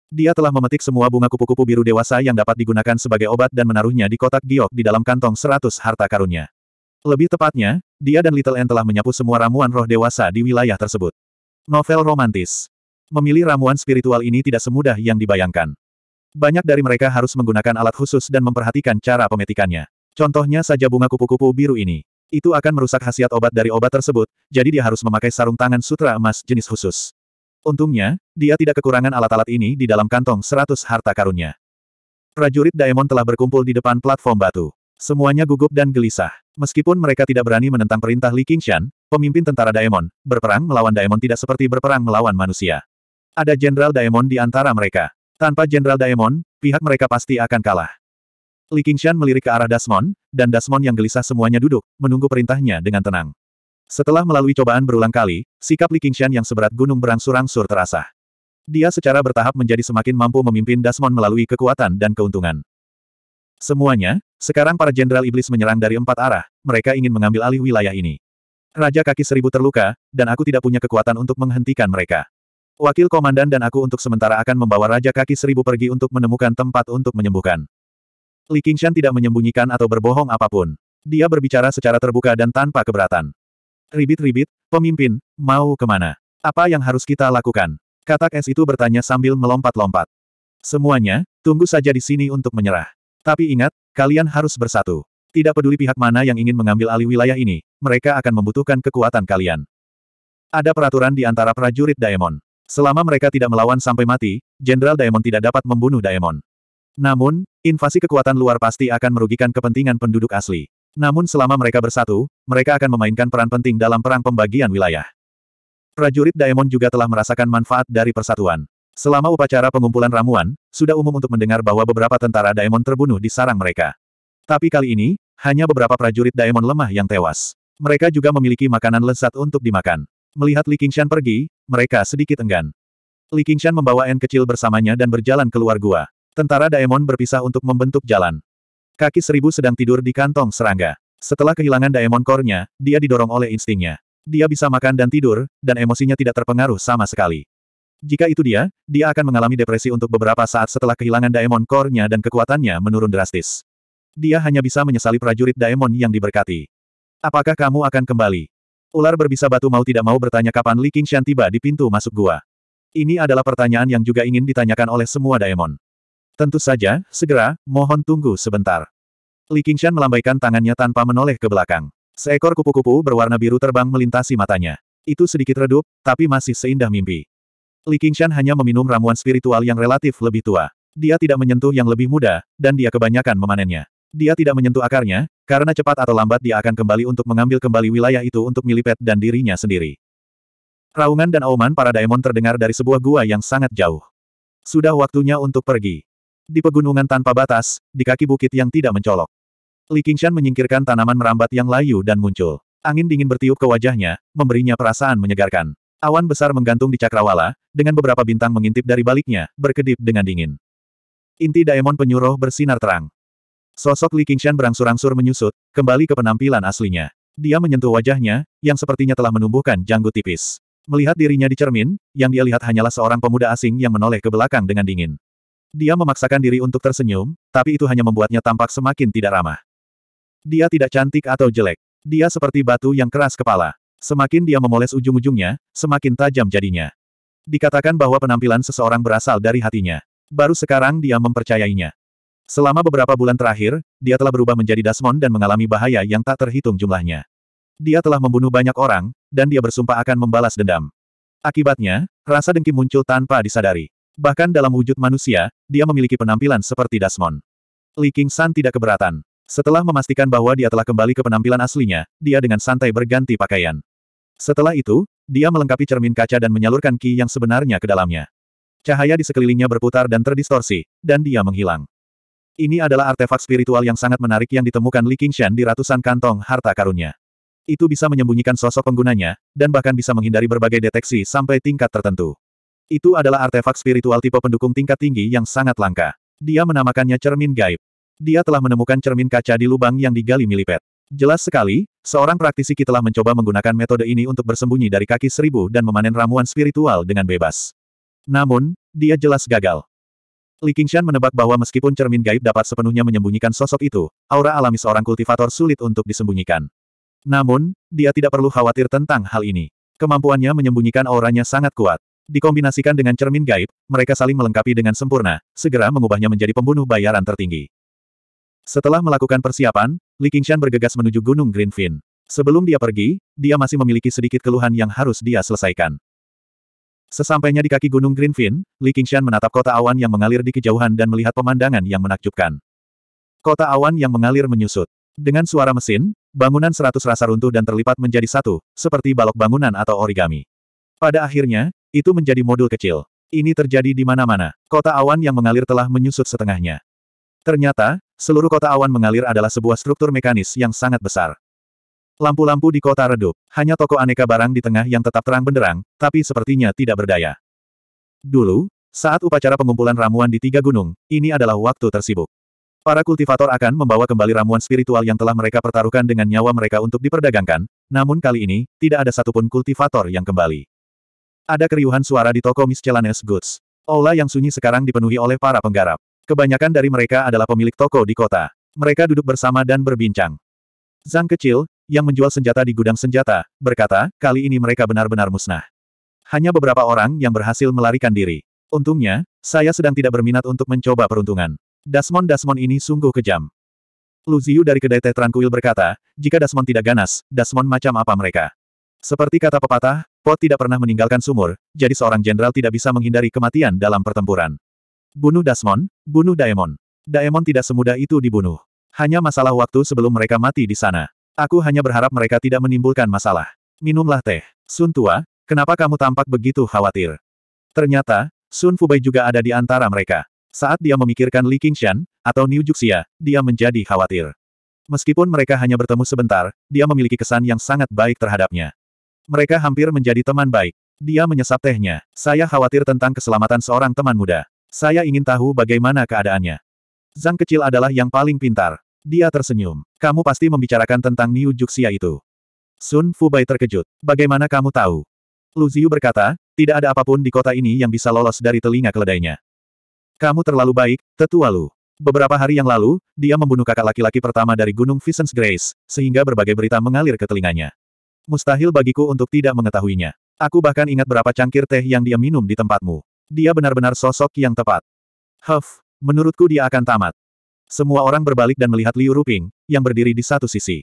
Dia telah memetik semua bunga kupu-kupu biru dewasa yang dapat digunakan sebagai obat dan menaruhnya di kotak giok di dalam kantong seratus harta karunnya. Lebih tepatnya, dia dan Little N telah menyapu semua ramuan roh dewasa di wilayah tersebut. Novel romantis. Memilih ramuan spiritual ini tidak semudah yang dibayangkan. Banyak dari mereka harus menggunakan alat khusus dan memperhatikan cara pemetikannya. Contohnya saja bunga kupu-kupu biru ini. Itu akan merusak khasiat obat dari obat tersebut, jadi dia harus memakai sarung tangan sutra emas jenis khusus. Untungnya, dia tidak kekurangan alat-alat ini di dalam kantong 100 harta karunnya. Prajurit Daemon telah berkumpul di depan platform batu. Semuanya gugup dan gelisah. Meskipun mereka tidak berani menentang perintah Li Qingshan, pemimpin tentara Daemon, berperang melawan Daemon tidak seperti berperang melawan manusia. Ada Jenderal Daemon di antara mereka. Tanpa Jenderal Daemon, pihak mereka pasti akan kalah. Li Qingshan melirik ke arah Dasmon, dan Dasmon yang gelisah semuanya duduk, menunggu perintahnya dengan tenang. Setelah melalui cobaan berulang kali, sikap Li Qingshan yang seberat gunung berangsur-angsur terasa. Dia secara bertahap menjadi semakin mampu memimpin Dasmon melalui kekuatan dan keuntungan. Semuanya, sekarang para jenderal iblis menyerang dari empat arah, mereka ingin mengambil alih wilayah ini. Raja kaki seribu terluka, dan aku tidak punya kekuatan untuk menghentikan mereka. Wakil komandan dan aku untuk sementara akan membawa Raja kaki seribu pergi untuk menemukan tempat untuk menyembuhkan. Li Qingshan tidak menyembunyikan atau berbohong apapun. Dia berbicara secara terbuka dan tanpa keberatan. Ribit-ribit, pemimpin, mau kemana? Apa yang harus kita lakukan? Katak es itu bertanya sambil melompat-lompat. Semuanya, tunggu saja di sini untuk menyerah. Tapi ingat, kalian harus bersatu. Tidak peduli pihak mana yang ingin mengambil alih wilayah ini, mereka akan membutuhkan kekuatan kalian. Ada peraturan di antara prajurit Daemon. Selama mereka tidak melawan sampai mati, Jenderal Daemon tidak dapat membunuh Daemon. Namun, invasi kekuatan luar pasti akan merugikan kepentingan penduduk asli. Namun selama mereka bersatu, mereka akan memainkan peran penting dalam perang pembagian wilayah. Prajurit Daemon juga telah merasakan manfaat dari persatuan. Selama upacara pengumpulan ramuan, sudah umum untuk mendengar bahwa beberapa tentara Daemon terbunuh di sarang mereka. Tapi kali ini, hanya beberapa prajurit Daemon lemah yang tewas. Mereka juga memiliki makanan lezat untuk dimakan. Melihat Li Qingshan pergi, mereka sedikit enggan. Li Qingshan membawa N kecil bersamanya dan berjalan keluar gua. Tentara Daemon berpisah untuk membentuk jalan. Kaki seribu sedang tidur di kantong serangga. Setelah kehilangan Daemon core dia didorong oleh instingnya. Dia bisa makan dan tidur, dan emosinya tidak terpengaruh sama sekali. Jika itu dia, dia akan mengalami depresi untuk beberapa saat setelah kehilangan Daemon Core-nya dan kekuatannya menurun drastis. Dia hanya bisa menyesali prajurit Daemon yang diberkati. Apakah kamu akan kembali? Ular berbisa batu mau tidak mau bertanya kapan Li Qingshan tiba di pintu masuk gua. Ini adalah pertanyaan yang juga ingin ditanyakan oleh semua Daemon. Tentu saja, segera, mohon tunggu sebentar. Li Qingshan melambaikan tangannya tanpa menoleh ke belakang. Seekor kupu-kupu berwarna biru terbang melintasi matanya. Itu sedikit redup, tapi masih seindah mimpi. Li Qingshan hanya meminum ramuan spiritual yang relatif lebih tua. Dia tidak menyentuh yang lebih muda, dan dia kebanyakan memanennya. Dia tidak menyentuh akarnya, karena cepat atau lambat dia akan kembali untuk mengambil kembali wilayah itu untuk Milipet dan dirinya sendiri. Raungan dan auman para daemon terdengar dari sebuah gua yang sangat jauh. Sudah waktunya untuk pergi. Di pegunungan tanpa batas, di kaki bukit yang tidak mencolok. Li Qingshan menyingkirkan tanaman merambat yang layu dan muncul. Angin dingin bertiup ke wajahnya, memberinya perasaan menyegarkan. Awan besar menggantung di cakrawala, dengan beberapa bintang mengintip dari baliknya, berkedip dengan dingin. Inti Daemon penyuruh bersinar terang. Sosok Li Qingshan berangsur-angsur menyusut, kembali ke penampilan aslinya. Dia menyentuh wajahnya, yang sepertinya telah menumbuhkan janggut tipis. Melihat dirinya di cermin, yang dia lihat hanyalah seorang pemuda asing yang menoleh ke belakang dengan dingin. Dia memaksakan diri untuk tersenyum, tapi itu hanya membuatnya tampak semakin tidak ramah. Dia tidak cantik atau jelek. Dia seperti batu yang keras kepala. Semakin dia memoles ujung-ujungnya, semakin tajam jadinya. Dikatakan bahwa penampilan seseorang berasal dari hatinya. Baru sekarang dia mempercayainya. Selama beberapa bulan terakhir, dia telah berubah menjadi Dasmon dan mengalami bahaya yang tak terhitung jumlahnya. Dia telah membunuh banyak orang, dan dia bersumpah akan membalas dendam. Akibatnya, rasa dengki muncul tanpa disadari. Bahkan dalam wujud manusia, dia memiliki penampilan seperti Dasmon. Li San tidak keberatan. Setelah memastikan bahwa dia telah kembali ke penampilan aslinya, dia dengan santai berganti pakaian. Setelah itu, dia melengkapi cermin kaca dan menyalurkan ki yang sebenarnya ke dalamnya. Cahaya di sekelilingnya berputar dan terdistorsi, dan dia menghilang. Ini adalah artefak spiritual yang sangat menarik yang ditemukan Li Qingshan di ratusan kantong harta karunnya. Itu bisa menyembunyikan sosok penggunanya, dan bahkan bisa menghindari berbagai deteksi sampai tingkat tertentu. Itu adalah artefak spiritual tipe pendukung tingkat tinggi yang sangat langka. Dia menamakannya cermin gaib. Dia telah menemukan cermin kaca di lubang yang digali milipet. Jelas sekali, seorang praktisi Ki telah mencoba menggunakan metode ini untuk bersembunyi dari kaki seribu dan memanen ramuan spiritual dengan bebas. Namun, dia jelas gagal. Li Qingshan menebak bahwa meskipun cermin gaib dapat sepenuhnya menyembunyikan sosok itu, aura alami seorang kultivator sulit untuk disembunyikan. Namun, dia tidak perlu khawatir tentang hal ini. Kemampuannya menyembunyikan auranya sangat kuat. Dikombinasikan dengan cermin gaib, mereka saling melengkapi dengan sempurna, segera mengubahnya menjadi pembunuh bayaran tertinggi. Setelah melakukan persiapan, Li Qingshan bergegas menuju Gunung Greenfin. Sebelum dia pergi, dia masih memiliki sedikit keluhan yang harus dia selesaikan. Sesampainya di kaki Gunung Greenfin, Li Qingshan menatap kota awan yang mengalir di kejauhan dan melihat pemandangan yang menakjubkan. Kota awan yang mengalir menyusut. Dengan suara mesin, bangunan seratus rasa runtuh dan terlipat menjadi satu, seperti balok bangunan atau origami. Pada akhirnya, itu menjadi modul kecil. Ini terjadi di mana-mana. Kota awan yang mengalir telah menyusut setengahnya. Ternyata, seluruh kota awan mengalir adalah sebuah struktur mekanis yang sangat besar. Lampu-lampu di kota redup, hanya toko aneka barang di tengah yang tetap terang benderang, tapi sepertinya tidak berdaya. Dulu, saat upacara pengumpulan ramuan di tiga gunung, ini adalah waktu tersibuk. Para kultivator akan membawa kembali ramuan spiritual yang telah mereka pertaruhkan dengan nyawa mereka untuk diperdagangkan, namun kali ini, tidak ada satupun kultivator yang kembali. Ada keriuhan suara di toko miscellaneous goods. Aula yang sunyi sekarang dipenuhi oleh para penggarap. Kebanyakan dari mereka adalah pemilik toko di kota. Mereka duduk bersama dan berbincang. Zhang kecil, yang menjual senjata di gudang senjata, berkata, kali ini mereka benar-benar musnah. Hanya beberapa orang yang berhasil melarikan diri. Untungnya, saya sedang tidak berminat untuk mencoba peruntungan. Dasmon-dasmon ini sungguh kejam. Luziu dari kedai teh Tranquil berkata, jika Dasmon tidak ganas, Dasmon macam apa mereka? Seperti kata pepatah, Pot tidak pernah meninggalkan sumur, jadi seorang jenderal tidak bisa menghindari kematian dalam pertempuran. Bunuh Dasmon, bunuh Daemon. Daemon tidak semudah itu dibunuh. Hanya masalah waktu sebelum mereka mati di sana. Aku hanya berharap mereka tidak menimbulkan masalah. Minumlah teh. Sun Tua, kenapa kamu tampak begitu khawatir? Ternyata, Sun Fubai juga ada di antara mereka. Saat dia memikirkan Li Qingshan, atau Niu Juxia, dia menjadi khawatir. Meskipun mereka hanya bertemu sebentar, dia memiliki kesan yang sangat baik terhadapnya. Mereka hampir menjadi teman baik. Dia menyesap tehnya. Saya khawatir tentang keselamatan seorang teman muda. Saya ingin tahu bagaimana keadaannya. Zhang kecil adalah yang paling pintar. Dia tersenyum. Kamu pasti membicarakan tentang Niu Juxia itu. Sun Fubai terkejut. Bagaimana kamu tahu? Lu Ziyu berkata, tidak ada apapun di kota ini yang bisa lolos dari telinga keledainya. Kamu terlalu baik, tetua Lu. Beberapa hari yang lalu, dia membunuh kakak laki-laki pertama dari Gunung Visions Grace, sehingga berbagai berita mengalir ke telinganya. Mustahil bagiku untuk tidak mengetahuinya. Aku bahkan ingat berapa cangkir teh yang dia minum di tempatmu. Dia benar-benar sosok yang tepat. Huff, menurutku dia akan tamat. Semua orang berbalik dan melihat Liu Ruping, yang berdiri di satu sisi.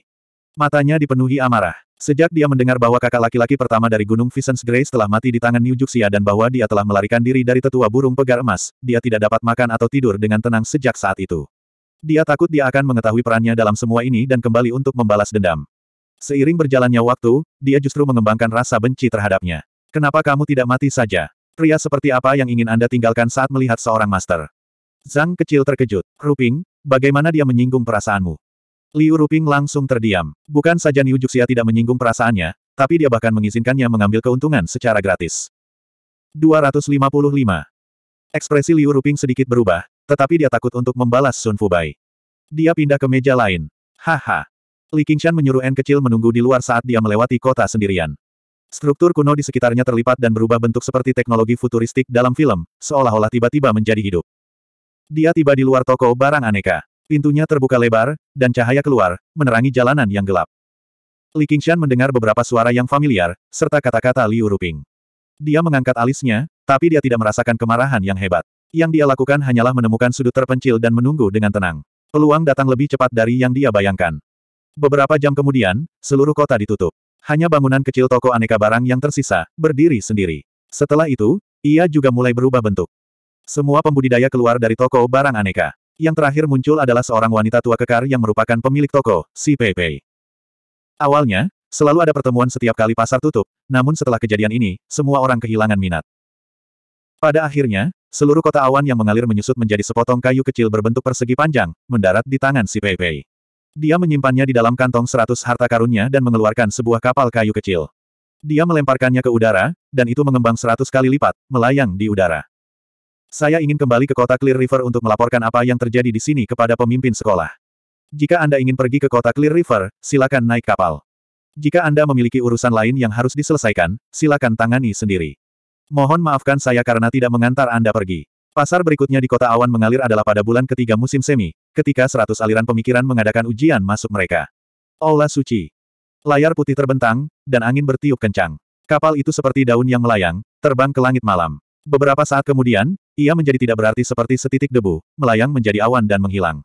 Matanya dipenuhi amarah. Sejak dia mendengar bahwa kakak laki-laki pertama dari Gunung Visions Grace telah mati di tangan New Juxia dan bahwa dia telah melarikan diri dari tetua burung pegar emas, dia tidak dapat makan atau tidur dengan tenang sejak saat itu. Dia takut dia akan mengetahui perannya dalam semua ini dan kembali untuk membalas dendam. Seiring berjalannya waktu, dia justru mengembangkan rasa benci terhadapnya. Kenapa kamu tidak mati saja? Pria seperti apa yang ingin Anda tinggalkan saat melihat seorang master? Zhang kecil terkejut. Ruping, bagaimana dia menyinggung perasaanmu? Liu Ruping langsung terdiam. Bukan saja Niu Juxia tidak menyinggung perasaannya, tapi dia bahkan mengizinkannya mengambil keuntungan secara gratis. 255. Ekspresi Liu Ruping sedikit berubah, tetapi dia takut untuk membalas Sun Fubai. Dia pindah ke meja lain. Haha. Li Qingshan menyuruh N kecil menunggu di luar saat dia melewati kota sendirian. Struktur kuno di sekitarnya terlipat dan berubah bentuk seperti teknologi futuristik dalam film, seolah-olah tiba-tiba menjadi hidup. Dia tiba di luar toko barang aneka. Pintunya terbuka lebar, dan cahaya keluar, menerangi jalanan yang gelap. Li Qingshan mendengar beberapa suara yang familiar, serta kata-kata Liu Ruping. Dia mengangkat alisnya, tapi dia tidak merasakan kemarahan yang hebat. Yang dia lakukan hanyalah menemukan sudut terpencil dan menunggu dengan tenang. Peluang datang lebih cepat dari yang dia bayangkan. Beberapa jam kemudian, seluruh kota ditutup. Hanya bangunan kecil toko aneka barang yang tersisa, berdiri sendiri. Setelah itu, ia juga mulai berubah bentuk. Semua pembudidaya keluar dari toko barang aneka. Yang terakhir muncul adalah seorang wanita tua kekar yang merupakan pemilik toko, si Pepe. Awalnya, selalu ada pertemuan setiap kali pasar tutup, namun setelah kejadian ini, semua orang kehilangan minat. Pada akhirnya, seluruh kota awan yang mengalir menyusut menjadi sepotong kayu kecil berbentuk persegi panjang, mendarat di tangan si Pepe. Dia menyimpannya di dalam kantong seratus harta karunnya dan mengeluarkan sebuah kapal kayu kecil. Dia melemparkannya ke udara, dan itu mengembang seratus kali lipat, melayang di udara. Saya ingin kembali ke kota Clear River untuk melaporkan apa yang terjadi di sini kepada pemimpin sekolah. Jika Anda ingin pergi ke kota Clear River, silakan naik kapal. Jika Anda memiliki urusan lain yang harus diselesaikan, silakan tangani sendiri. Mohon maafkan saya karena tidak mengantar Anda pergi. Pasar berikutnya di kota awan mengalir adalah pada bulan ketiga musim semi, ketika seratus aliran pemikiran mengadakan ujian masuk mereka. Aula suci. Layar putih terbentang, dan angin bertiup kencang. Kapal itu seperti daun yang melayang, terbang ke langit malam. Beberapa saat kemudian, ia menjadi tidak berarti seperti setitik debu, melayang menjadi awan dan menghilang.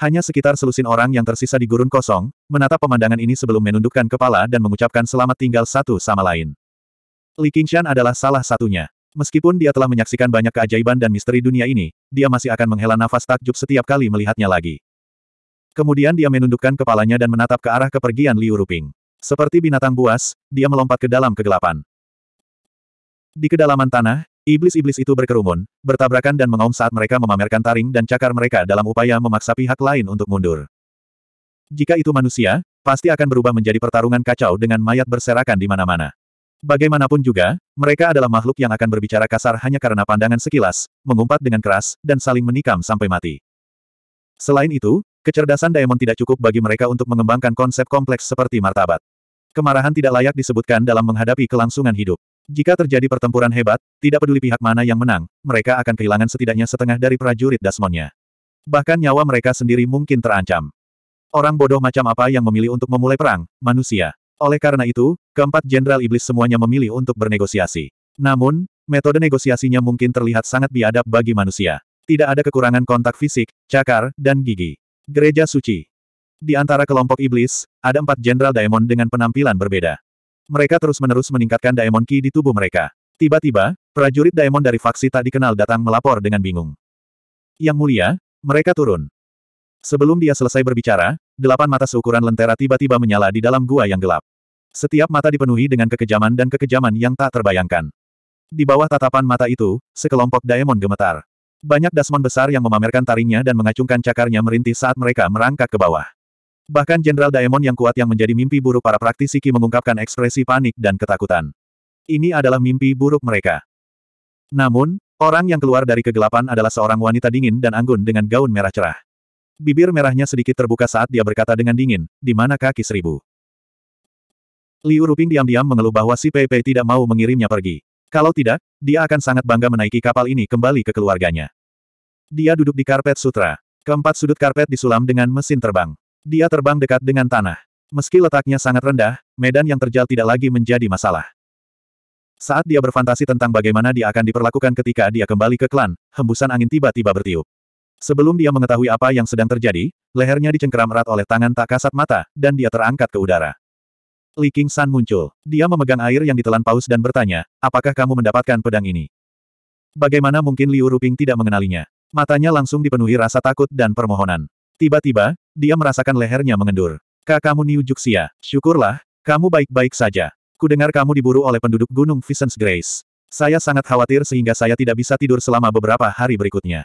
Hanya sekitar selusin orang yang tersisa di gurun kosong, menatap pemandangan ini sebelum menundukkan kepala dan mengucapkan selamat tinggal satu sama lain. Li Qingshan adalah salah satunya. Meskipun dia telah menyaksikan banyak keajaiban dan misteri dunia ini, dia masih akan menghela nafas takjub setiap kali melihatnya lagi. Kemudian dia menundukkan kepalanya dan menatap ke arah kepergian Liu Ruping. Seperti binatang buas, dia melompat ke dalam kegelapan. Di kedalaman tanah, iblis-iblis itu berkerumun, bertabrakan dan mengaum saat mereka memamerkan taring dan cakar mereka dalam upaya memaksa pihak lain untuk mundur. Jika itu manusia, pasti akan berubah menjadi pertarungan kacau dengan mayat berserakan di mana-mana. Bagaimanapun juga, mereka adalah makhluk yang akan berbicara kasar hanya karena pandangan sekilas, mengumpat dengan keras, dan saling menikam sampai mati. Selain itu, kecerdasan Daemon tidak cukup bagi mereka untuk mengembangkan konsep kompleks seperti martabat. Kemarahan tidak layak disebutkan dalam menghadapi kelangsungan hidup. Jika terjadi pertempuran hebat, tidak peduli pihak mana yang menang, mereka akan kehilangan setidaknya setengah dari prajurit Dasmonnya. Bahkan nyawa mereka sendiri mungkin terancam. Orang bodoh macam apa yang memilih untuk memulai perang, manusia. Oleh karena itu, keempat jenderal iblis semuanya memilih untuk bernegosiasi. Namun, metode negosiasinya mungkin terlihat sangat biadab bagi manusia. Tidak ada kekurangan kontak fisik, cakar, dan gigi. Gereja Suci Di antara kelompok iblis, ada empat jenderal daemon dengan penampilan berbeda. Mereka terus-menerus meningkatkan daemon ki di tubuh mereka. Tiba-tiba, prajurit daemon dari faksi tak dikenal datang melapor dengan bingung. Yang mulia, mereka turun. Sebelum dia selesai berbicara, delapan mata seukuran lentera tiba-tiba menyala di dalam gua yang gelap. Setiap mata dipenuhi dengan kekejaman dan kekejaman yang tak terbayangkan. Di bawah tatapan mata itu, sekelompok daemon gemetar. Banyak dasmon besar yang memamerkan taringnya dan mengacungkan cakarnya merintih saat mereka merangkak ke bawah. Bahkan Jenderal Daemon yang kuat yang menjadi mimpi buruk para praktisi Ki mengungkapkan ekspresi panik dan ketakutan. Ini adalah mimpi buruk mereka. Namun, orang yang keluar dari kegelapan adalah seorang wanita dingin dan anggun dengan gaun merah cerah. Bibir merahnya sedikit terbuka saat dia berkata dengan dingin, di mana kaki seribu. Liu Ruping diam-diam mengeluh bahwa si Pei Pei tidak mau mengirimnya pergi. Kalau tidak, dia akan sangat bangga menaiki kapal ini kembali ke keluarganya. Dia duduk di karpet sutra. Keempat sudut karpet disulam dengan mesin terbang. Dia terbang dekat dengan tanah. Meski letaknya sangat rendah, medan yang terjal tidak lagi menjadi masalah. Saat dia berfantasi tentang bagaimana dia akan diperlakukan ketika dia kembali ke klan, hembusan angin tiba-tiba bertiup. Sebelum dia mengetahui apa yang sedang terjadi, lehernya dicengkeram erat oleh tangan tak kasat mata, dan dia terangkat ke udara. Li King San muncul. Dia memegang air yang ditelan paus dan bertanya, apakah kamu mendapatkan pedang ini? Bagaimana mungkin Liu Ruping tidak mengenalinya? Matanya langsung dipenuhi rasa takut dan permohonan. Tiba-tiba, dia merasakan lehernya mengendur. Kakakmu Niu Juxia, syukurlah, kamu baik-baik saja. Kudengar kamu diburu oleh penduduk Gunung Visions Grace. Saya sangat khawatir sehingga saya tidak bisa tidur selama beberapa hari berikutnya.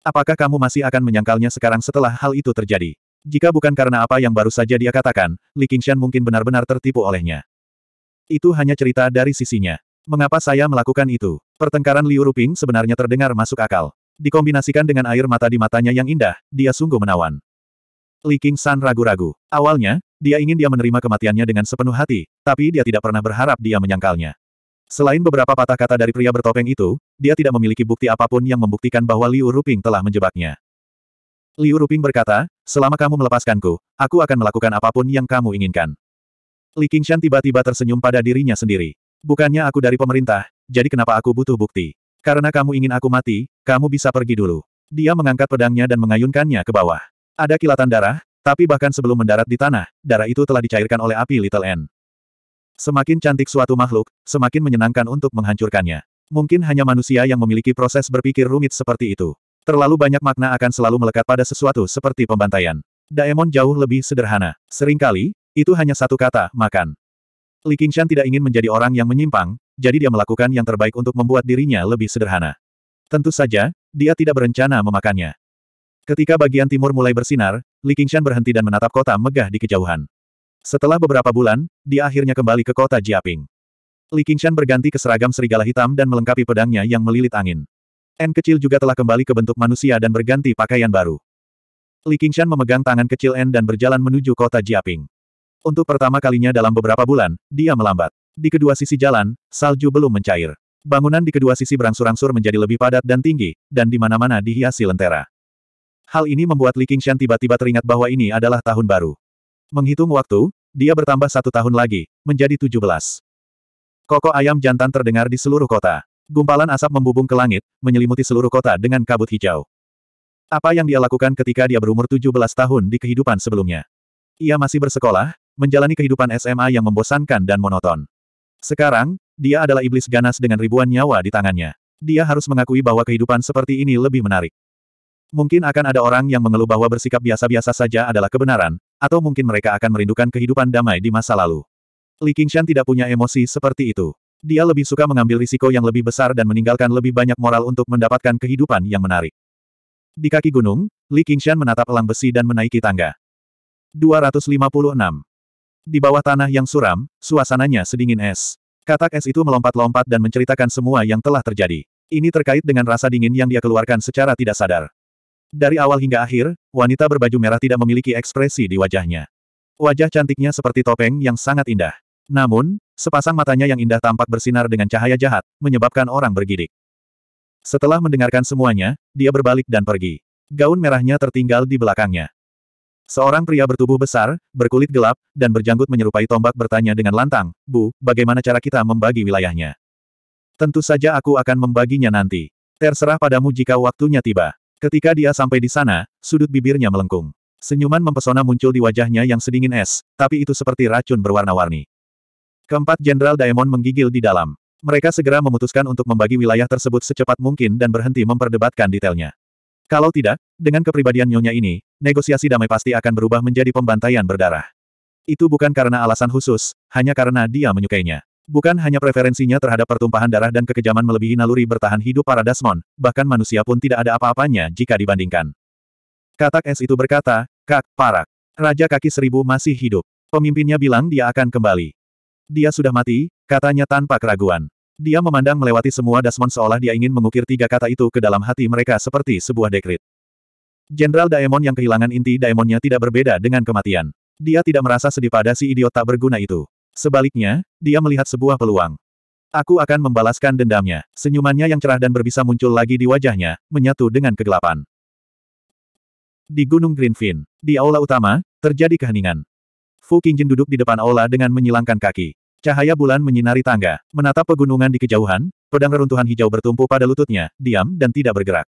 Apakah kamu masih akan menyangkalnya sekarang setelah hal itu terjadi? Jika bukan karena apa yang baru saja dia katakan, Li Qingshan mungkin benar-benar tertipu olehnya. Itu hanya cerita dari sisinya. Mengapa saya melakukan itu? Pertengkaran Liu Ruping sebenarnya terdengar masuk akal. Dikombinasikan dengan air mata di matanya yang indah, dia sungguh menawan. Li Qingshan ragu-ragu. Awalnya, dia ingin dia menerima kematiannya dengan sepenuh hati, tapi dia tidak pernah berharap dia menyangkalnya. Selain beberapa patah kata dari pria bertopeng itu, dia tidak memiliki bukti apapun yang membuktikan bahwa Liu Ruping telah menjebaknya. Liu Ruping berkata, selama kamu melepaskanku, aku akan melakukan apapun yang kamu inginkan. Li Qingshan tiba-tiba tersenyum pada dirinya sendiri. Bukannya aku dari pemerintah, jadi kenapa aku butuh bukti? Karena kamu ingin aku mati, kamu bisa pergi dulu. Dia mengangkat pedangnya dan mengayunkannya ke bawah. Ada kilatan darah, tapi bahkan sebelum mendarat di tanah, darah itu telah dicairkan oleh api Little N. Semakin cantik suatu makhluk, semakin menyenangkan untuk menghancurkannya. Mungkin hanya manusia yang memiliki proses berpikir rumit seperti itu. Terlalu banyak makna akan selalu melekat pada sesuatu seperti pembantaian. Daemon jauh lebih sederhana. Seringkali, itu hanya satu kata, makan. Li Qingshan tidak ingin menjadi orang yang menyimpang, jadi dia melakukan yang terbaik untuk membuat dirinya lebih sederhana. Tentu saja, dia tidak berencana memakannya. Ketika bagian timur mulai bersinar, Li Qingshan berhenti dan menatap kota megah di kejauhan. Setelah beberapa bulan, dia akhirnya kembali ke kota Jiaping. Li Qingshan berganti ke seragam serigala hitam dan melengkapi pedangnya yang melilit angin. N kecil juga telah kembali ke bentuk manusia dan berganti pakaian baru. Li Qingshan memegang tangan kecil N dan berjalan menuju kota Jiaping. Untuk pertama kalinya dalam beberapa bulan, dia melambat. Di kedua sisi jalan, salju belum mencair. Bangunan di kedua sisi berangsur-angsur menjadi lebih padat dan tinggi, dan di mana-mana dihiasi lentera. Hal ini membuat Li Qingshan tiba-tiba teringat bahwa ini adalah tahun baru. Menghitung waktu, dia bertambah satu tahun lagi, menjadi 17. Koko ayam jantan terdengar di seluruh kota. Gumpalan asap membubung ke langit, menyelimuti seluruh kota dengan kabut hijau. Apa yang dia lakukan ketika dia berumur tujuh belas tahun di kehidupan sebelumnya? Ia masih bersekolah, menjalani kehidupan SMA yang membosankan dan monoton. Sekarang, dia adalah iblis ganas dengan ribuan nyawa di tangannya. Dia harus mengakui bahwa kehidupan seperti ini lebih menarik. Mungkin akan ada orang yang mengeluh bahwa bersikap biasa-biasa saja adalah kebenaran, atau mungkin mereka akan merindukan kehidupan damai di masa lalu. Li Qingshan tidak punya emosi seperti itu. Dia lebih suka mengambil risiko yang lebih besar dan meninggalkan lebih banyak moral untuk mendapatkan kehidupan yang menarik. Di kaki gunung, Li Qingshan menatap elang besi dan menaiki tangga. 256. Di bawah tanah yang suram, suasananya sedingin es. Katak es itu melompat-lompat dan menceritakan semua yang telah terjadi. Ini terkait dengan rasa dingin yang dia keluarkan secara tidak sadar. Dari awal hingga akhir, wanita berbaju merah tidak memiliki ekspresi di wajahnya. Wajah cantiknya seperti topeng yang sangat indah. Namun, sepasang matanya yang indah tampak bersinar dengan cahaya jahat, menyebabkan orang bergidik. Setelah mendengarkan semuanya, dia berbalik dan pergi. Gaun merahnya tertinggal di belakangnya. Seorang pria bertubuh besar, berkulit gelap, dan berjanggut menyerupai tombak bertanya dengan lantang, Bu, bagaimana cara kita membagi wilayahnya? Tentu saja aku akan membaginya nanti. Terserah padamu jika waktunya tiba. Ketika dia sampai di sana, sudut bibirnya melengkung. Senyuman mempesona muncul di wajahnya yang sedingin es, tapi itu seperti racun berwarna-warni. Keempat Jenderal Daemon menggigil di dalam. Mereka segera memutuskan untuk membagi wilayah tersebut secepat mungkin dan berhenti memperdebatkan detailnya. Kalau tidak, dengan kepribadian nyonya ini, negosiasi damai pasti akan berubah menjadi pembantaian berdarah. Itu bukan karena alasan khusus, hanya karena dia menyukainya. Bukan hanya preferensinya terhadap pertumpahan darah dan kekejaman melebihi naluri bertahan hidup para Dasmon, bahkan manusia pun tidak ada apa-apanya jika dibandingkan. Katak es itu berkata, Kak, parak. Raja kaki seribu masih hidup. Pemimpinnya bilang dia akan kembali. Dia sudah mati, katanya tanpa keraguan. Dia memandang melewati semua Dasmon seolah dia ingin mengukir tiga kata itu ke dalam hati mereka seperti sebuah dekrit. Jenderal Daemon yang kehilangan inti Daemonnya tidak berbeda dengan kematian. Dia tidak merasa sedih pada si idiot tak berguna itu. Sebaliknya, dia melihat sebuah peluang. Aku akan membalaskan dendamnya. Senyumannya yang cerah dan berbisa muncul lagi di wajahnya, menyatu dengan kegelapan. Di Gunung Greenfin, di aula utama, terjadi keheningan. Fu Qingjin duduk di depan aula dengan menyilangkan kaki. Cahaya bulan menyinari tangga, menatap pegunungan di kejauhan, pedang reruntuhan hijau bertumpu pada lututnya, diam dan tidak bergerak.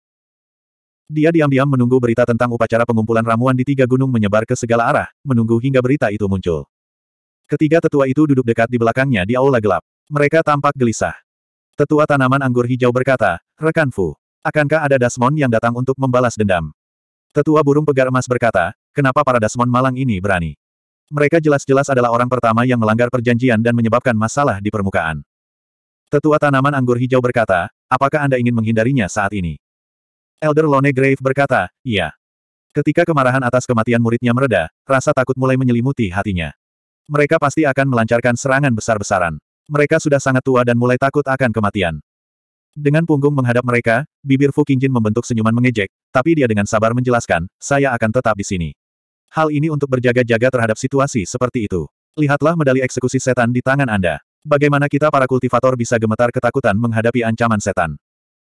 Dia diam-diam menunggu berita tentang upacara pengumpulan ramuan di tiga gunung menyebar ke segala arah, menunggu hingga berita itu muncul. Ketiga tetua itu duduk dekat di belakangnya di aula gelap. Mereka tampak gelisah. Tetua tanaman anggur hijau berkata, Rekan Fu, akankah ada Dasmon yang datang untuk membalas dendam? Tetua burung pegar emas berkata, kenapa para Dasmon malang ini berani? Mereka jelas-jelas adalah orang pertama yang melanggar perjanjian dan menyebabkan masalah di permukaan. Tetua tanaman anggur hijau berkata, apakah Anda ingin menghindarinya saat ini? Elder Lone Grave berkata, iya. Ketika kemarahan atas kematian muridnya mereda, rasa takut mulai menyelimuti hatinya. Mereka pasti akan melancarkan serangan besar-besaran. Mereka sudah sangat tua dan mulai takut akan kematian. Dengan punggung menghadap mereka, bibir Fu Qingjin membentuk senyuman mengejek, tapi dia dengan sabar menjelaskan, saya akan tetap di sini. Hal ini untuk berjaga-jaga terhadap situasi seperti itu. Lihatlah medali eksekusi setan di tangan Anda. Bagaimana kita para kultivator bisa gemetar ketakutan menghadapi ancaman setan?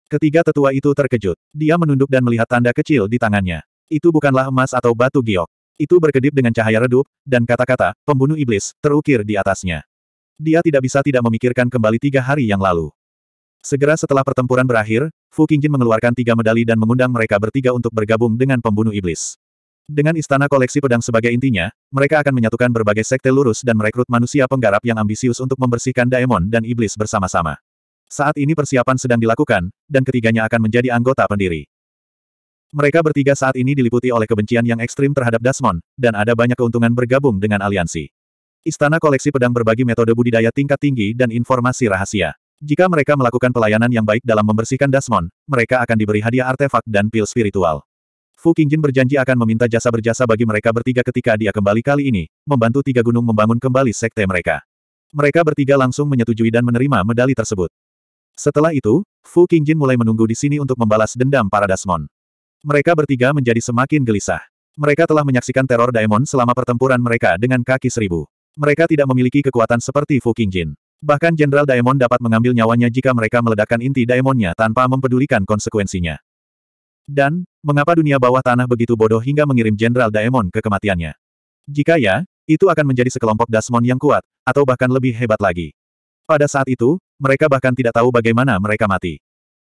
Ketiga tetua itu terkejut. Dia menunduk dan melihat tanda kecil di tangannya. Itu bukanlah emas atau batu giok. Itu berkedip dengan cahaya redup, dan kata-kata, pembunuh iblis, terukir di atasnya. Dia tidak bisa tidak memikirkan kembali tiga hari yang lalu. Segera setelah pertempuran berakhir, Fu Qingjin mengeluarkan tiga medali dan mengundang mereka bertiga untuk bergabung dengan pembunuh iblis. Dengan istana koleksi pedang sebagai intinya, mereka akan menyatukan berbagai sekte lurus dan merekrut manusia penggarap yang ambisius untuk membersihkan Daemon dan Iblis bersama-sama. Saat ini persiapan sedang dilakukan, dan ketiganya akan menjadi anggota pendiri. Mereka bertiga saat ini diliputi oleh kebencian yang ekstrim terhadap Dasmon, dan ada banyak keuntungan bergabung dengan aliansi. Istana koleksi pedang berbagi metode budidaya tingkat tinggi dan informasi rahasia. Jika mereka melakukan pelayanan yang baik dalam membersihkan Dasmon, mereka akan diberi hadiah artefak dan pil spiritual. Fu Qingjin berjanji akan meminta jasa berjasa bagi mereka bertiga ketika dia kembali kali ini, membantu tiga gunung membangun kembali sekte mereka. Mereka bertiga langsung menyetujui dan menerima medali tersebut. Setelah itu, Fu Qingjin mulai menunggu di sini untuk membalas dendam para Dasmon. Mereka bertiga menjadi semakin gelisah. Mereka telah menyaksikan teror Daemon selama pertempuran mereka dengan kaki seribu. Mereka tidak memiliki kekuatan seperti Fu Qingjin. Bahkan Jenderal Daemon dapat mengambil nyawanya jika mereka meledakkan inti Daemonnya tanpa mempedulikan konsekuensinya. Dan, mengapa dunia bawah tanah begitu bodoh hingga mengirim Jenderal Daemon ke kematiannya? Jika ya, itu akan menjadi sekelompok Dasmon yang kuat, atau bahkan lebih hebat lagi. Pada saat itu, mereka bahkan tidak tahu bagaimana mereka mati.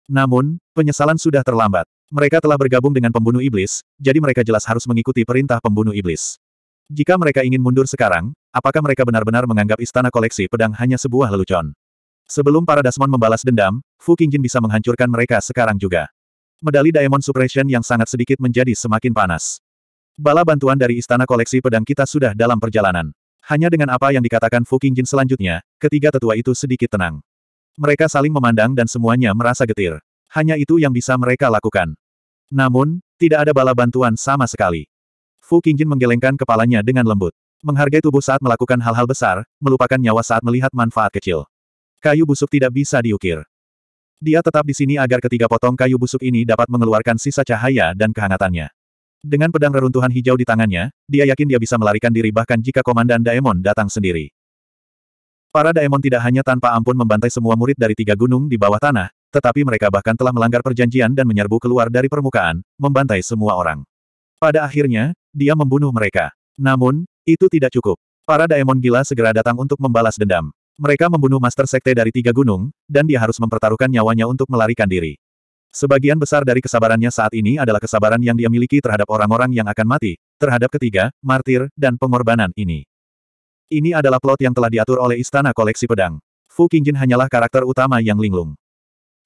Namun, penyesalan sudah terlambat. Mereka telah bergabung dengan pembunuh iblis, jadi mereka jelas harus mengikuti perintah pembunuh iblis. Jika mereka ingin mundur sekarang, apakah mereka benar-benar menganggap istana koleksi pedang hanya sebuah lelucon? Sebelum para Dasmon membalas dendam, Fu Qingjin bisa menghancurkan mereka sekarang juga. Medali Diamond Suppression yang sangat sedikit menjadi semakin panas. Bala bantuan dari istana koleksi pedang kita sudah dalam perjalanan. Hanya dengan apa yang dikatakan Fu Qingjin selanjutnya, ketiga tetua itu sedikit tenang. Mereka saling memandang dan semuanya merasa getir. Hanya itu yang bisa mereka lakukan. Namun, tidak ada bala bantuan sama sekali. Fu Qingjin menggelengkan kepalanya dengan lembut. Menghargai tubuh saat melakukan hal-hal besar, melupakan nyawa saat melihat manfaat kecil. Kayu busuk tidak bisa diukir. Dia tetap di sini agar ketiga potong kayu busuk ini dapat mengeluarkan sisa cahaya dan kehangatannya. Dengan pedang reruntuhan hijau di tangannya, dia yakin dia bisa melarikan diri bahkan jika Komandan Daemon datang sendiri. Para Daemon tidak hanya tanpa ampun membantai semua murid dari tiga gunung di bawah tanah, tetapi mereka bahkan telah melanggar perjanjian dan menyerbu keluar dari permukaan, membantai semua orang. Pada akhirnya, dia membunuh mereka. Namun, itu tidak cukup. Para daemon gila segera datang untuk membalas dendam. Mereka membunuh Master Sekte dari tiga gunung, dan dia harus mempertaruhkan nyawanya untuk melarikan diri. Sebagian besar dari kesabarannya saat ini adalah kesabaran yang dia miliki terhadap orang-orang yang akan mati, terhadap ketiga, martir, dan pengorbanan ini. Ini adalah plot yang telah diatur oleh Istana Koleksi Pedang. Fu Qingjin hanyalah karakter utama yang linglung.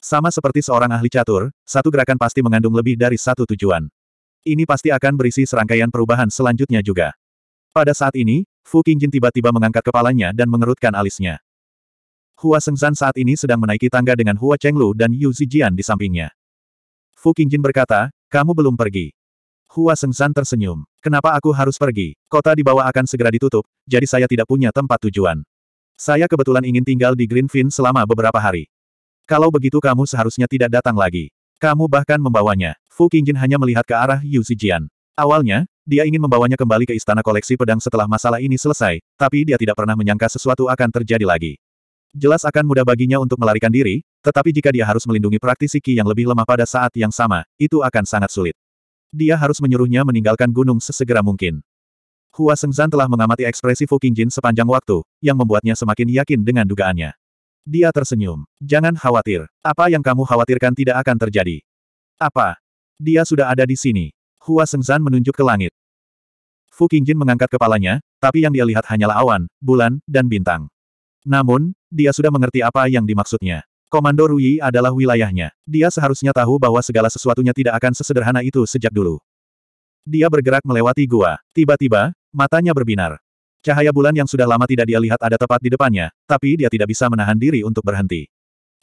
Sama seperti seorang ahli catur, satu gerakan pasti mengandung lebih dari satu tujuan. Ini pasti akan berisi serangkaian perubahan selanjutnya juga. Pada saat ini, Fu Qingjin tiba-tiba mengangkat kepalanya dan mengerutkan alisnya. Hua Sengzan saat ini sedang menaiki tangga dengan Hua Chenglu dan Yu Zijian di sampingnya. Fu Qingjin berkata, kamu belum pergi. Hua Sengzan tersenyum. Kenapa aku harus pergi? Kota di bawah akan segera ditutup, jadi saya tidak punya tempat tujuan. Saya kebetulan ingin tinggal di Greenfin selama beberapa hari. Kalau begitu kamu seharusnya tidak datang lagi. Kamu bahkan membawanya. Fu Qingjin hanya melihat ke arah Yu Zijian. Awalnya, dia ingin membawanya kembali ke istana koleksi pedang setelah masalah ini selesai, tapi dia tidak pernah menyangka sesuatu akan terjadi lagi. Jelas akan mudah baginya untuk melarikan diri, tetapi jika dia harus melindungi praktisi Qi yang lebih lemah pada saat yang sama, itu akan sangat sulit. Dia harus menyuruhnya meninggalkan gunung sesegera mungkin. Hua Sengzan telah mengamati ekspresi Fu Qingjin sepanjang waktu, yang membuatnya semakin yakin dengan dugaannya. Dia tersenyum. Jangan khawatir. Apa yang kamu khawatirkan tidak akan terjadi. Apa? Dia sudah ada di sini. Hua Sengzan menunjuk ke langit. Fu Qingjin mengangkat kepalanya, tapi yang dia lihat hanyalah awan, bulan, dan bintang. Namun, dia sudah mengerti apa yang dimaksudnya. Komando Rui adalah wilayahnya. Dia seharusnya tahu bahwa segala sesuatunya tidak akan sesederhana itu sejak dulu. Dia bergerak melewati gua. Tiba-tiba, matanya berbinar. Cahaya bulan yang sudah lama tidak dia lihat ada tepat di depannya, tapi dia tidak bisa menahan diri untuk berhenti.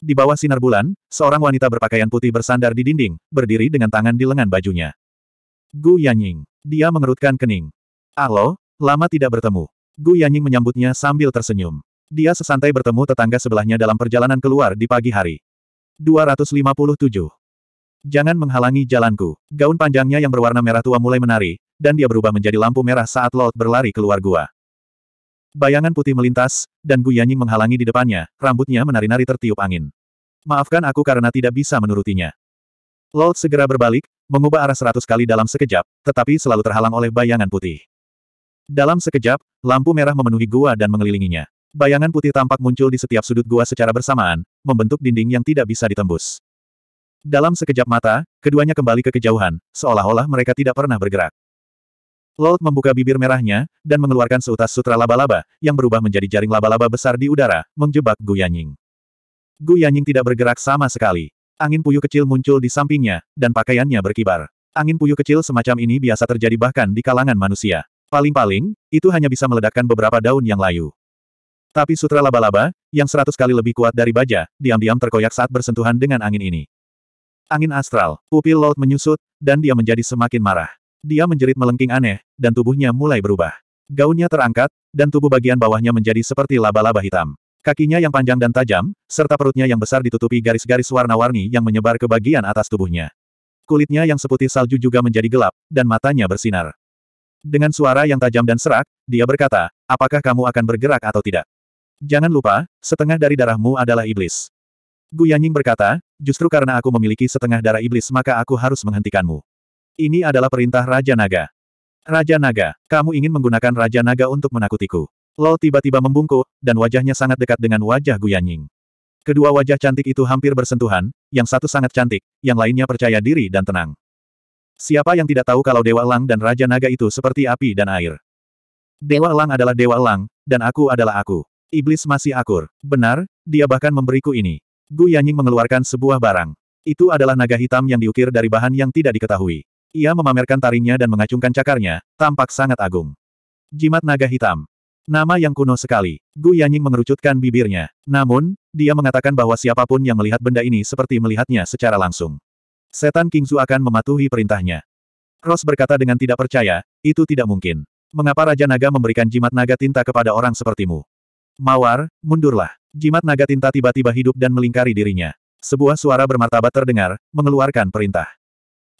Di bawah sinar bulan, seorang wanita berpakaian putih bersandar di dinding, berdiri dengan tangan di lengan bajunya. Gu Yanying. Dia mengerutkan kening. Alo, lama tidak bertemu. Gu Yanying menyambutnya sambil tersenyum. Dia sesantai bertemu tetangga sebelahnya dalam perjalanan keluar di pagi hari. 257. Jangan menghalangi jalanku. Gaun panjangnya yang berwarna merah tua mulai menari, dan dia berubah menjadi lampu merah saat Lot berlari keluar gua. Bayangan putih melintas, dan Bu Yanying menghalangi di depannya, rambutnya menari-nari tertiup angin. Maafkan aku karena tidak bisa menurutinya. Lord segera berbalik, mengubah arah seratus kali dalam sekejap, tetapi selalu terhalang oleh bayangan putih. Dalam sekejap, lampu merah memenuhi gua dan mengelilinginya. Bayangan putih tampak muncul di setiap sudut gua secara bersamaan, membentuk dinding yang tidak bisa ditembus. Dalam sekejap mata, keduanya kembali ke kejauhan, seolah-olah mereka tidak pernah bergerak. Laut membuka bibir merahnya, dan mengeluarkan seutas sutra laba-laba, yang berubah menjadi jaring laba-laba besar di udara, menjebak Gu Yanying. Gu Yanying tidak bergerak sama sekali. Angin puyuh kecil muncul di sampingnya, dan pakaiannya berkibar. Angin puyuh kecil semacam ini biasa terjadi bahkan di kalangan manusia. Paling-paling, itu hanya bisa meledakkan beberapa daun yang layu. Tapi sutra laba-laba, yang seratus kali lebih kuat dari baja, diam-diam terkoyak saat bersentuhan dengan angin ini. Angin astral, pupil laut menyusut, dan dia menjadi semakin marah. Dia menjerit melengking aneh, dan tubuhnya mulai berubah. Gaunnya terangkat, dan tubuh bagian bawahnya menjadi seperti laba-laba hitam. Kakinya yang panjang dan tajam, serta perutnya yang besar ditutupi garis-garis warna-warni yang menyebar ke bagian atas tubuhnya. Kulitnya yang seputih salju juga menjadi gelap, dan matanya bersinar. Dengan suara yang tajam dan serak, dia berkata, apakah kamu akan bergerak atau tidak? Jangan lupa, setengah dari darahmu adalah iblis. Gu Yanying berkata, justru karena aku memiliki setengah darah iblis maka aku harus menghentikanmu. Ini adalah perintah Raja Naga. Raja Naga, kamu ingin menggunakan Raja Naga untuk menakutiku. Lo tiba-tiba membungkuk, dan wajahnya sangat dekat dengan wajah Guyanying. Kedua wajah cantik itu hampir bersentuhan, yang satu sangat cantik, yang lainnya percaya diri dan tenang. Siapa yang tidak tahu kalau Dewa Elang dan Raja Naga itu seperti api dan air? Dewa Elang adalah Dewa Elang, dan aku adalah aku. Iblis masih akur. Benar, dia bahkan memberiku ini. Gu Yanying mengeluarkan sebuah barang. Itu adalah naga hitam yang diukir dari bahan yang tidak diketahui. Ia memamerkan taringnya dan mengacungkan cakarnya, tampak sangat agung. Jimat naga hitam. Nama yang kuno sekali. Gu Yanying mengerucutkan bibirnya. Namun, dia mengatakan bahwa siapapun yang melihat benda ini seperti melihatnya secara langsung. Setan King Kingzu akan mematuhi perintahnya. Ross berkata dengan tidak percaya, itu tidak mungkin. Mengapa Raja Naga memberikan jimat naga tinta kepada orang sepertimu? Mawar, mundurlah. Jimat naga tinta tiba-tiba hidup dan melingkari dirinya. Sebuah suara bermartabat terdengar, mengeluarkan perintah.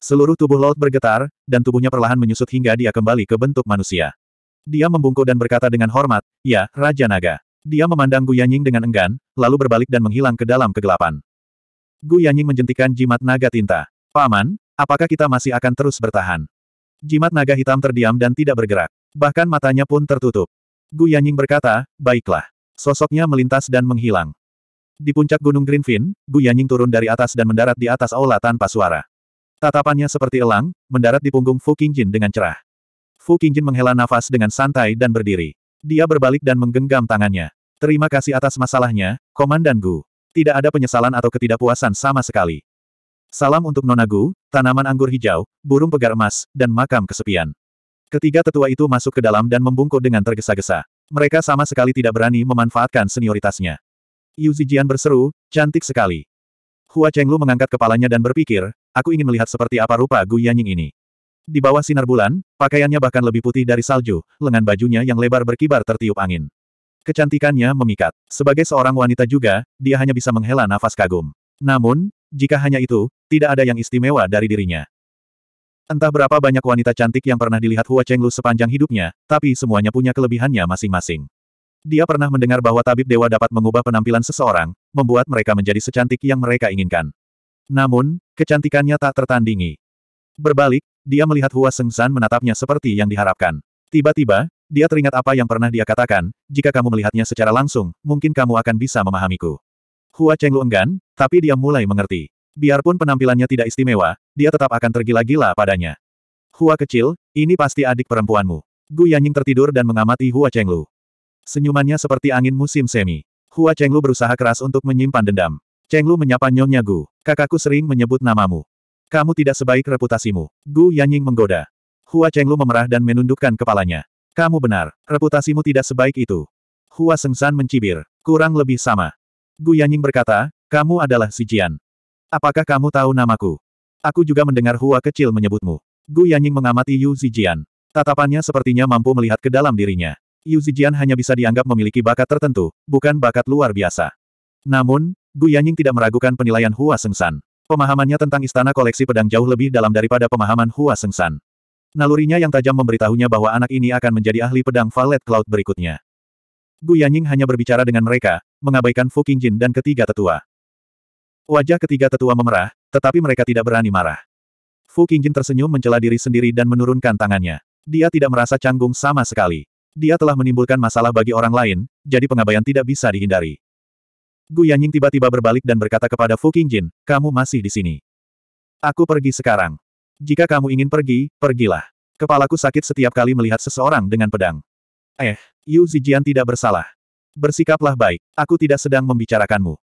Seluruh tubuh Laut bergetar, dan tubuhnya perlahan menyusut hingga dia kembali ke bentuk manusia. Dia membungkuk dan berkata dengan hormat, Ya, Raja Naga. Dia memandang Gu Yanying dengan enggan, lalu berbalik dan menghilang ke dalam kegelapan. Gu Yanying menjentikan jimat naga tinta. Paman, apakah kita masih akan terus bertahan? Jimat naga hitam terdiam dan tidak bergerak. Bahkan matanya pun tertutup. Gu Yanying berkata, baiklah. Sosoknya melintas dan menghilang. Di puncak Gunung Greenfin, Gu Yanying turun dari atas dan mendarat di atas aula tanpa suara. Tatapannya seperti elang, mendarat di punggung Fu Qingjin dengan cerah. Fu Qingjin menghela nafas dengan santai dan berdiri. Dia berbalik dan menggenggam tangannya. Terima kasih atas masalahnya, Komandan Gu. Tidak ada penyesalan atau ketidakpuasan sama sekali. Salam untuk Nona Gu, tanaman anggur hijau, burung pegar emas, dan makam kesepian. Ketiga tetua itu masuk ke dalam dan membungkuk dengan tergesa-gesa. Mereka sama sekali tidak berani memanfaatkan senioritasnya. Yu Zijian berseru, cantik sekali. Hua Chenglu mengangkat kepalanya dan berpikir, Aku ingin melihat seperti apa rupa Gu Yanying ini. Di bawah sinar bulan, pakaiannya bahkan lebih putih dari salju, lengan bajunya yang lebar berkibar tertiup angin. Kecantikannya memikat. Sebagai seorang wanita juga, dia hanya bisa menghela nafas kagum. Namun, jika hanya itu, tidak ada yang istimewa dari dirinya. Entah berapa banyak wanita cantik yang pernah dilihat Hua Chenglu sepanjang hidupnya, tapi semuanya punya kelebihannya masing-masing. Dia pernah mendengar bahwa tabib dewa dapat mengubah penampilan seseorang, membuat mereka menjadi secantik yang mereka inginkan. Namun, kecantikannya tak tertandingi. Berbalik, dia melihat Hua Sengsan menatapnya seperti yang diharapkan. Tiba-tiba, dia teringat apa yang pernah dia katakan, jika kamu melihatnya secara langsung, mungkin kamu akan bisa memahamiku. Hua Chenglu enggan, tapi dia mulai mengerti. Biarpun penampilannya tidak istimewa, dia tetap akan tergila-gila padanya. Hua kecil, ini pasti adik perempuanmu. Gu Yanying tertidur dan mengamati Hua Chenglu. Senyumannya seperti angin musim semi. Hua Chenglu berusaha keras untuk menyimpan dendam. Cheng Lu menyapa Nyonya Gu. Kakakku sering menyebut namamu. Kamu tidak sebaik reputasimu. Gu Yanying menggoda. Hua Cheng Lu memerah dan menundukkan kepalanya. Kamu benar, reputasimu tidak sebaik itu. Hua Sengsan mencibir. Kurang lebih sama. Gu Yanying berkata, kamu adalah si Jian. Apakah kamu tahu namaku? Aku juga mendengar Hua kecil menyebutmu. Gu Yanying mengamati Yu Zijian. Tatapannya sepertinya mampu melihat ke dalam dirinya. Yu Zijian hanya bisa dianggap memiliki bakat tertentu, bukan bakat luar biasa. Namun, Gu Yanying tidak meragukan penilaian Hua Sengsan. Pemahamannya tentang istana koleksi pedang jauh lebih dalam daripada pemahaman Hua Sengsan. Nalurinya yang tajam memberitahunya bahwa anak ini akan menjadi ahli pedang Valet Cloud berikutnya. Gu Yanying hanya berbicara dengan mereka, mengabaikan Fu Qingjin dan ketiga tetua. Wajah ketiga tetua memerah, tetapi mereka tidak berani marah. Fu Qingjin tersenyum mencela diri sendiri dan menurunkan tangannya. Dia tidak merasa canggung sama sekali. Dia telah menimbulkan masalah bagi orang lain, jadi pengabaian tidak bisa dihindari. Gu Yanying tiba-tiba berbalik dan berkata kepada Fu Qingjin, kamu masih di sini. Aku pergi sekarang. Jika kamu ingin pergi, pergilah. Kepalaku sakit setiap kali melihat seseorang dengan pedang. Eh, Yu Zijian tidak bersalah. Bersikaplah baik, aku tidak sedang membicarakanmu.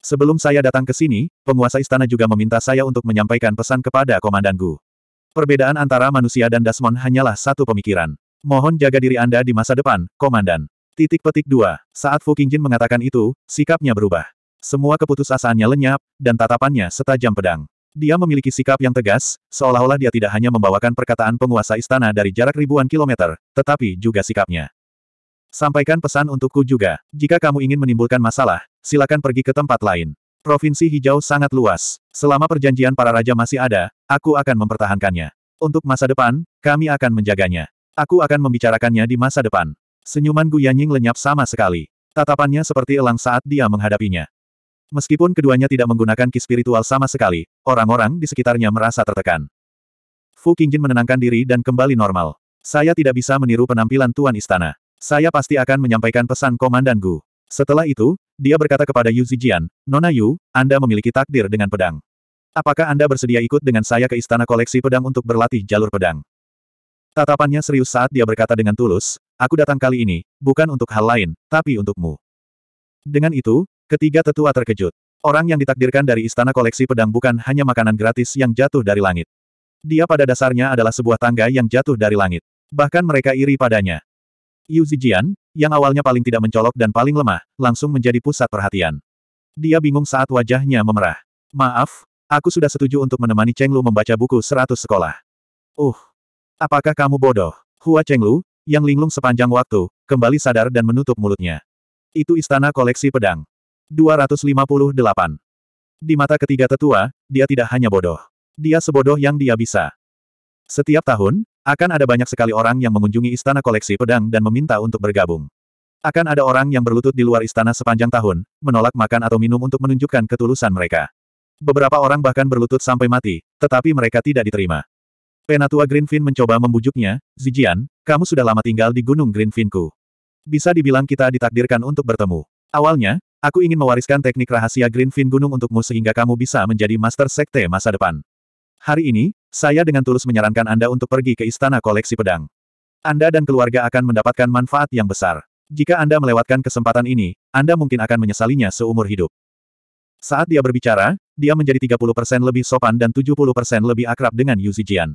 Sebelum saya datang ke sini, penguasa istana juga meminta saya untuk menyampaikan pesan kepada Komandan Gu. Perbedaan antara manusia dan Dasmon hanyalah satu pemikiran. Mohon jaga diri Anda di masa depan, Komandan. Titik petik dua Saat Fu Jin mengatakan itu, sikapnya berubah. Semua keputusasaannya lenyap, dan tatapannya setajam pedang. Dia memiliki sikap yang tegas, seolah-olah dia tidak hanya membawakan perkataan penguasa istana dari jarak ribuan kilometer, tetapi juga sikapnya. Sampaikan pesan untukku juga, jika kamu ingin menimbulkan masalah, silakan pergi ke tempat lain. Provinsi hijau sangat luas. Selama perjanjian para raja masih ada, aku akan mempertahankannya. Untuk masa depan, kami akan menjaganya. Aku akan membicarakannya di masa depan. Senyuman Gu Yanying lenyap sama sekali. Tatapannya seperti elang saat dia menghadapinya. Meskipun keduanya tidak menggunakan ki spiritual sama sekali, orang-orang di sekitarnya merasa tertekan. Fu Qingjin menenangkan diri dan kembali normal. Saya tidak bisa meniru penampilan Tuan Istana. Saya pasti akan menyampaikan pesan Komandan Gu. Setelah itu, dia berkata kepada Yu Zijian, Nona Yu, Anda memiliki takdir dengan pedang. Apakah Anda bersedia ikut dengan saya ke Istana Koleksi Pedang untuk berlatih jalur pedang? Tatapannya serius saat dia berkata dengan tulus, Aku datang kali ini, bukan untuk hal lain, tapi untukmu. Dengan itu, ketiga tetua terkejut. Orang yang ditakdirkan dari istana koleksi pedang bukan hanya makanan gratis yang jatuh dari langit. Dia pada dasarnya adalah sebuah tangga yang jatuh dari langit. Bahkan mereka iri padanya. Yu Zijian, yang awalnya paling tidak mencolok dan paling lemah, langsung menjadi pusat perhatian. Dia bingung saat wajahnya memerah. Maaf, aku sudah setuju untuk menemani Cheng Lu membaca buku seratus sekolah. Uh, apakah kamu bodoh? Hua Cheng Lu, yang linglung sepanjang waktu, kembali sadar dan menutup mulutnya. Itu istana koleksi pedang. 258. Di mata ketiga tetua, dia tidak hanya bodoh. Dia sebodoh yang dia bisa. Setiap tahun, akan ada banyak sekali orang yang mengunjungi istana koleksi pedang dan meminta untuk bergabung. Akan ada orang yang berlutut di luar istana sepanjang tahun, menolak makan atau minum untuk menunjukkan ketulusan mereka. Beberapa orang bahkan berlutut sampai mati, tetapi mereka tidak diterima. Penatua Greenfin mencoba membujuknya, Zijian, kamu sudah lama tinggal di Gunung Greenfinku. Bisa dibilang kita ditakdirkan untuk bertemu. Awalnya, aku ingin mewariskan teknik rahasia Greenfin Gunung untukmu sehingga kamu bisa menjadi Master Sekte masa depan. Hari ini, saya dengan tulus menyarankan Anda untuk pergi ke Istana Koleksi Pedang. Anda dan keluarga akan mendapatkan manfaat yang besar. Jika Anda melewatkan kesempatan ini, Anda mungkin akan menyesalinya seumur hidup. Saat dia berbicara, dia menjadi 30% lebih sopan dan 70% lebih akrab dengan Yu Zijian.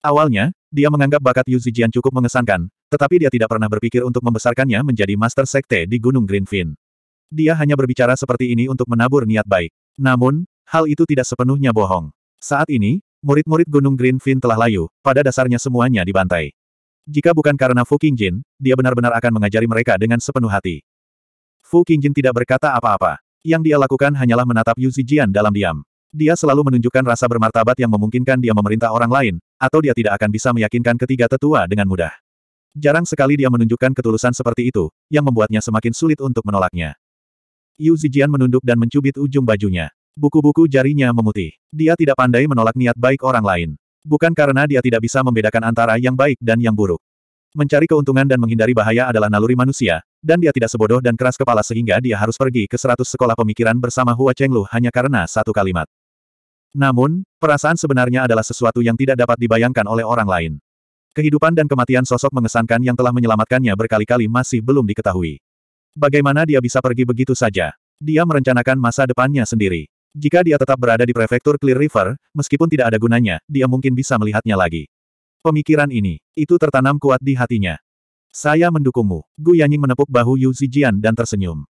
Awalnya, dia menganggap bakat Yu Zijian cukup mengesankan, tetapi dia tidak pernah berpikir untuk membesarkannya menjadi Master Sekte di Gunung Greenfin. Dia hanya berbicara seperti ini untuk menabur niat baik. Namun, hal itu tidak sepenuhnya bohong. Saat ini, murid-murid Gunung Greenfin telah layu, pada dasarnya semuanya dibantai. Jika bukan karena Fu Qingjin, dia benar-benar akan mengajari mereka dengan sepenuh hati. Fu Qingjin tidak berkata apa-apa. Yang dia lakukan hanyalah menatap Yu Zijian dalam diam. Dia selalu menunjukkan rasa bermartabat yang memungkinkan dia memerintah orang lain, atau dia tidak akan bisa meyakinkan ketiga tetua dengan mudah. Jarang sekali dia menunjukkan ketulusan seperti itu, yang membuatnya semakin sulit untuk menolaknya. Yu Zijian menunduk dan mencubit ujung bajunya. Buku-buku jarinya memutih. Dia tidak pandai menolak niat baik orang lain. Bukan karena dia tidak bisa membedakan antara yang baik dan yang buruk. Mencari keuntungan dan menghindari bahaya adalah naluri manusia, dan dia tidak sebodoh dan keras kepala sehingga dia harus pergi ke seratus sekolah pemikiran bersama Hua Chenglu hanya karena satu kalimat. Namun, perasaan sebenarnya adalah sesuatu yang tidak dapat dibayangkan oleh orang lain. Kehidupan dan kematian sosok mengesankan yang telah menyelamatkannya berkali-kali masih belum diketahui. Bagaimana dia bisa pergi begitu saja? Dia merencanakan masa depannya sendiri. Jika dia tetap berada di prefektur Clear River, meskipun tidak ada gunanya, dia mungkin bisa melihatnya lagi. Pemikiran ini, itu tertanam kuat di hatinya. Saya mendukungmu. Gu Yanying menepuk bahu Yu Zijian dan tersenyum.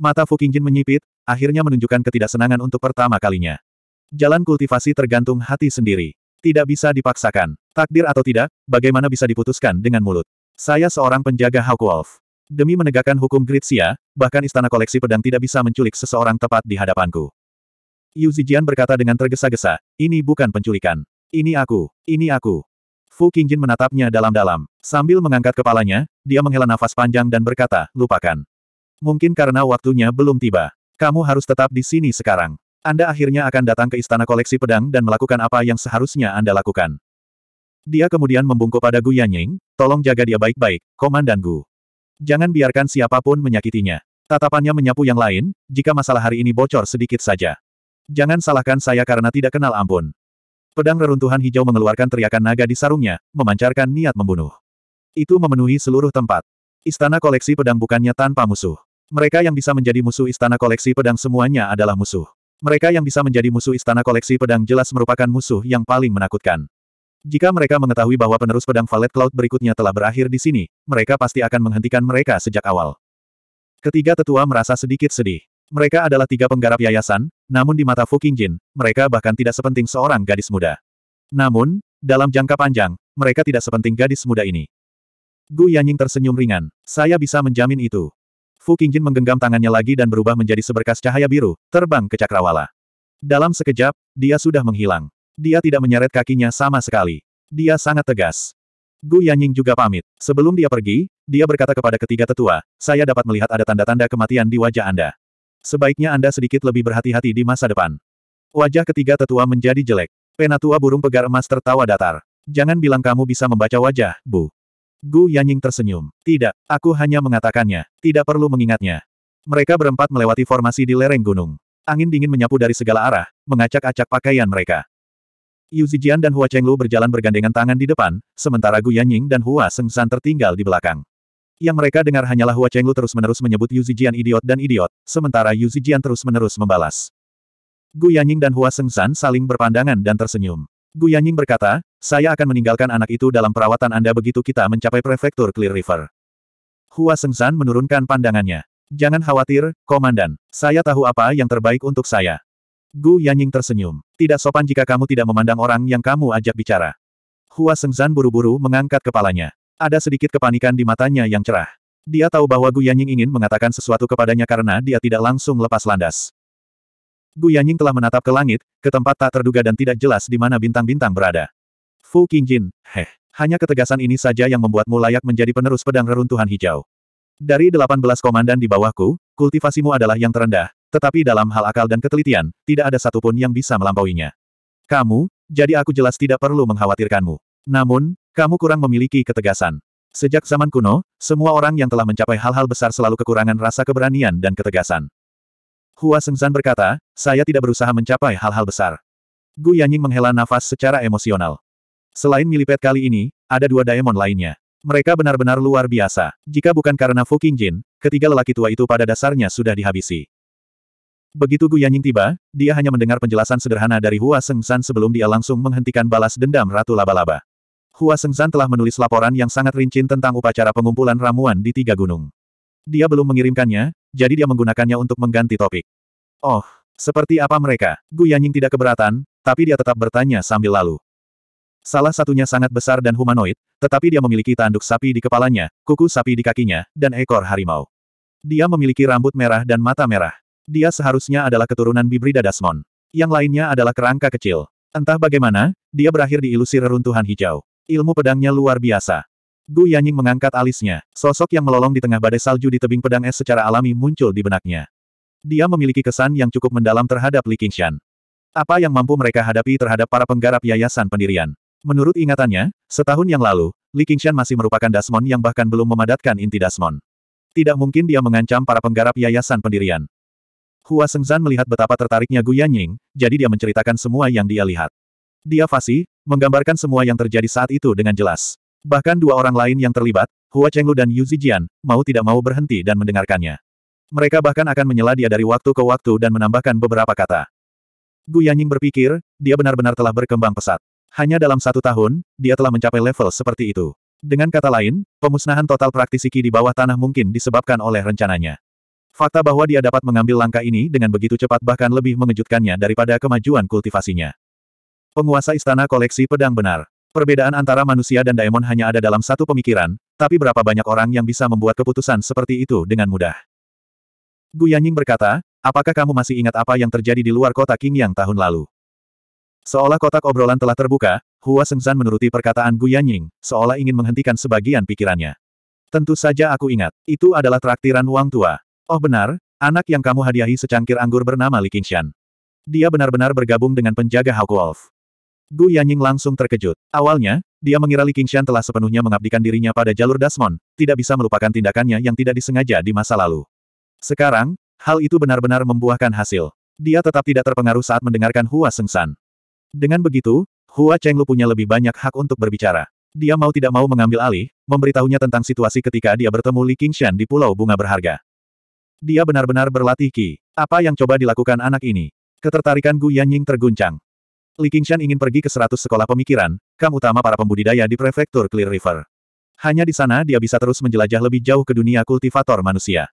Mata Fu Qingjin menyipit, akhirnya menunjukkan ketidaksenangan untuk pertama kalinya. Jalan kultivasi tergantung hati sendiri. Tidak bisa dipaksakan. Takdir atau tidak, bagaimana bisa diputuskan dengan mulut? Saya seorang penjaga Hawkwolf. Demi menegakkan hukum Gritsia, bahkan istana koleksi pedang tidak bisa menculik seseorang tepat di hadapanku. Yu Zijian berkata dengan tergesa-gesa, ini bukan penculikan. Ini aku, ini aku. Fu Qingjin menatapnya dalam-dalam. Sambil mengangkat kepalanya, dia menghela nafas panjang dan berkata, lupakan. Mungkin karena waktunya belum tiba. Kamu harus tetap di sini sekarang. Anda akhirnya akan datang ke istana koleksi pedang dan melakukan apa yang seharusnya Anda lakukan. Dia kemudian membungkuk pada Gu Yanying, tolong jaga dia baik-baik, Komandan Gu. Jangan biarkan siapapun menyakitinya. Tatapannya menyapu yang lain, jika masalah hari ini bocor sedikit saja. Jangan salahkan saya karena tidak kenal ampun. Pedang reruntuhan hijau mengeluarkan teriakan naga di sarungnya, memancarkan niat membunuh. Itu memenuhi seluruh tempat. Istana koleksi pedang bukannya tanpa musuh. Mereka yang bisa menjadi musuh istana koleksi pedang semuanya adalah musuh. Mereka yang bisa menjadi musuh istana koleksi pedang jelas merupakan musuh yang paling menakutkan. Jika mereka mengetahui bahwa penerus pedang Valet Cloud berikutnya telah berakhir di sini, mereka pasti akan menghentikan mereka sejak awal. Ketiga tetua merasa sedikit sedih. Mereka adalah tiga penggarap yayasan, namun di mata Fu Jin, mereka bahkan tidak sepenting seorang gadis muda. Namun, dalam jangka panjang, mereka tidak sepenting gadis muda ini. Gu Yanying tersenyum ringan. Saya bisa menjamin itu. Fu Qingjin menggenggam tangannya lagi dan berubah menjadi seberkas cahaya biru, terbang ke Cakrawala. Dalam sekejap, dia sudah menghilang. Dia tidak menyeret kakinya sama sekali. Dia sangat tegas. Gu Yanying juga pamit. Sebelum dia pergi, dia berkata kepada ketiga tetua, saya dapat melihat ada tanda-tanda kematian di wajah Anda. Sebaiknya Anda sedikit lebih berhati-hati di masa depan. Wajah ketiga tetua menjadi jelek. Penatua burung pegar emas tertawa datar. Jangan bilang kamu bisa membaca wajah, Bu. Gu Yanying tersenyum. Tidak, aku hanya mengatakannya. Tidak perlu mengingatnya. Mereka berempat melewati formasi di lereng gunung. Angin dingin menyapu dari segala arah, mengacak-acak pakaian mereka. Yu Zijian dan Hua Chenglu berjalan bergandengan tangan di depan, sementara Gu Yanying dan Hua Sengsan tertinggal di belakang. Yang mereka dengar hanyalah Hua Chenglu terus-menerus menyebut Yu Zijian idiot dan idiot, sementara Yu Zijian terus-menerus membalas. Gu Yanying dan Hua Sengsan saling berpandangan dan tersenyum. Gu Yanying berkata, saya akan meninggalkan anak itu dalam perawatan Anda begitu kita mencapai prefektur Clear River. Hua Sengsan menurunkan pandangannya. Jangan khawatir, Komandan. Saya tahu apa yang terbaik untuk saya. Gu Yanying tersenyum. Tidak sopan jika kamu tidak memandang orang yang kamu ajak bicara. Hua Sengzan buru-buru mengangkat kepalanya. Ada sedikit kepanikan di matanya yang cerah. Dia tahu bahwa Gu Yanying ingin mengatakan sesuatu kepadanya karena dia tidak langsung lepas landas. Gu Yanying telah menatap ke langit, ke tempat tak terduga dan tidak jelas di mana bintang-bintang berada. Fu Qingjin, heh. Hanya ketegasan ini saja yang membuatmu layak menjadi penerus pedang reruntuhan hijau. Dari 18 komandan di bawahku, kultivasimu adalah yang terendah, tetapi dalam hal akal dan ketelitian, tidak ada satupun yang bisa melampauinya. Kamu, jadi aku jelas tidak perlu mengkhawatirkanmu. Namun, kamu kurang memiliki ketegasan. Sejak zaman kuno, semua orang yang telah mencapai hal-hal besar selalu kekurangan rasa keberanian dan ketegasan. Hua Sengzan berkata, saya tidak berusaha mencapai hal-hal besar. Gu Yanying menghela nafas secara emosional. Selain Milipet kali ini, ada dua daemon lainnya. Mereka benar-benar luar biasa. Jika bukan karena Fu Qingjin, ketiga lelaki tua itu pada dasarnya sudah dihabisi. Begitu Gu Yanying tiba, dia hanya mendengar penjelasan sederhana dari Hua Sengsan sebelum dia langsung menghentikan balas dendam Ratu Laba-Laba. Hua Sengsan telah menulis laporan yang sangat rinci tentang upacara pengumpulan ramuan di tiga gunung. Dia belum mengirimkannya, jadi dia menggunakannya untuk mengganti topik. Oh, seperti apa mereka? Gu Yanying tidak keberatan, tapi dia tetap bertanya sambil lalu. Salah satunya sangat besar dan humanoid, tetapi dia memiliki tanduk sapi di kepalanya, kuku sapi di kakinya, dan ekor harimau. Dia memiliki rambut merah dan mata merah. Dia seharusnya adalah keturunan Bibrida Dasmon. Yang lainnya adalah kerangka kecil. Entah bagaimana, dia berakhir di ilusi reruntuhan hijau. Ilmu pedangnya luar biasa. Gu Yanying mengangkat alisnya. Sosok yang melolong di tengah badai salju di tebing pedang es secara alami muncul di benaknya. Dia memiliki kesan yang cukup mendalam terhadap Li Qingshan. Apa yang mampu mereka hadapi terhadap para penggarap yayasan pendirian? Menurut ingatannya, setahun yang lalu, Li Qingshan masih merupakan Dasmon yang bahkan belum memadatkan inti Dasmon. Tidak mungkin dia mengancam para penggarap yayasan pendirian. Hua Sengzan melihat betapa tertariknya Gu Yanying, jadi dia menceritakan semua yang dia lihat. Dia fasih, menggambarkan semua yang terjadi saat itu dengan jelas. Bahkan dua orang lain yang terlibat, Hua Chenglu dan Yu Zijian, mau tidak mau berhenti dan mendengarkannya. Mereka bahkan akan menyela dia dari waktu ke waktu dan menambahkan beberapa kata. Gu Yanying berpikir, dia benar-benar telah berkembang pesat. Hanya dalam satu tahun, dia telah mencapai level seperti itu. Dengan kata lain, pemusnahan total praktisi Qi di bawah tanah mungkin disebabkan oleh rencananya. Fakta bahwa dia dapat mengambil langkah ini dengan begitu cepat bahkan lebih mengejutkannya daripada kemajuan kultivasinya. Penguasa istana koleksi pedang benar. Perbedaan antara manusia dan daemon hanya ada dalam satu pemikiran, tapi berapa banyak orang yang bisa membuat keputusan seperti itu dengan mudah. Gu Yanying berkata, apakah kamu masih ingat apa yang terjadi di luar kota King yang tahun lalu? Seolah kotak obrolan telah terbuka, Hua Sengzan menuruti perkataan Gu Yanying, seolah ingin menghentikan sebagian pikirannya. Tentu saja aku ingat, itu adalah traktiran Wang Tua. Oh benar, anak yang kamu hadiahi secangkir anggur bernama Li Qingshan. Dia benar-benar bergabung dengan penjaga Hao Wolf. Gu Yanying langsung terkejut. Awalnya, dia mengira Li Qingshan telah sepenuhnya mengabdikan dirinya pada jalur Dasmon, tidak bisa melupakan tindakannya yang tidak disengaja di masa lalu. Sekarang, hal itu benar-benar membuahkan hasil. Dia tetap tidak terpengaruh saat mendengarkan Hua Sengsan. Dengan begitu, Hua Cheng Lu punya lebih banyak hak untuk berbicara. Dia mau tidak mau mengambil alih, memberitahunya tentang situasi ketika dia bertemu Li Qingshan di Pulau Bunga Berharga. Dia benar-benar berlatih Qi. Apa yang coba dilakukan anak ini? Ketertarikan Gu Yanying terguncang. Li Qingshan ingin pergi ke 100 sekolah pemikiran, kam utama para pembudidaya di prefektur Clear River. Hanya di sana dia bisa terus menjelajah lebih jauh ke dunia kultivator manusia.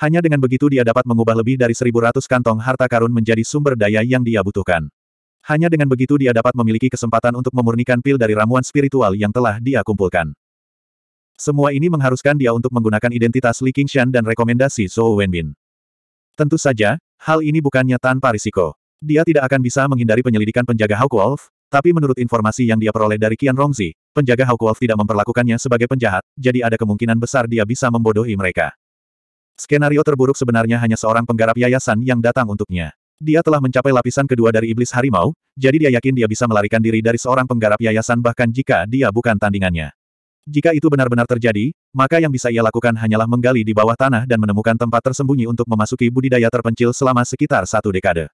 Hanya dengan begitu dia dapat mengubah lebih dari seribu ratus kantong harta karun menjadi sumber daya yang dia butuhkan. Hanya dengan begitu dia dapat memiliki kesempatan untuk memurnikan pil dari ramuan spiritual yang telah dia kumpulkan. Semua ini mengharuskan dia untuk menggunakan identitas Li Qingshan dan rekomendasi Zhou Wenbin. Tentu saja, hal ini bukannya tanpa risiko. Dia tidak akan bisa menghindari penyelidikan penjaga Hawk Wolf, tapi menurut informasi yang dia peroleh dari Qian Rongzi, penjaga Hawk Wolf tidak memperlakukannya sebagai penjahat, jadi ada kemungkinan besar dia bisa membodohi mereka. Skenario terburuk sebenarnya hanya seorang penggarap yayasan yang datang untuknya. Dia telah mencapai lapisan kedua dari iblis harimau, jadi dia yakin dia bisa melarikan diri dari seorang penggarap yayasan bahkan jika dia bukan tandingannya. Jika itu benar-benar terjadi, maka yang bisa ia lakukan hanyalah menggali di bawah tanah dan menemukan tempat tersembunyi untuk memasuki budidaya terpencil selama sekitar satu dekade.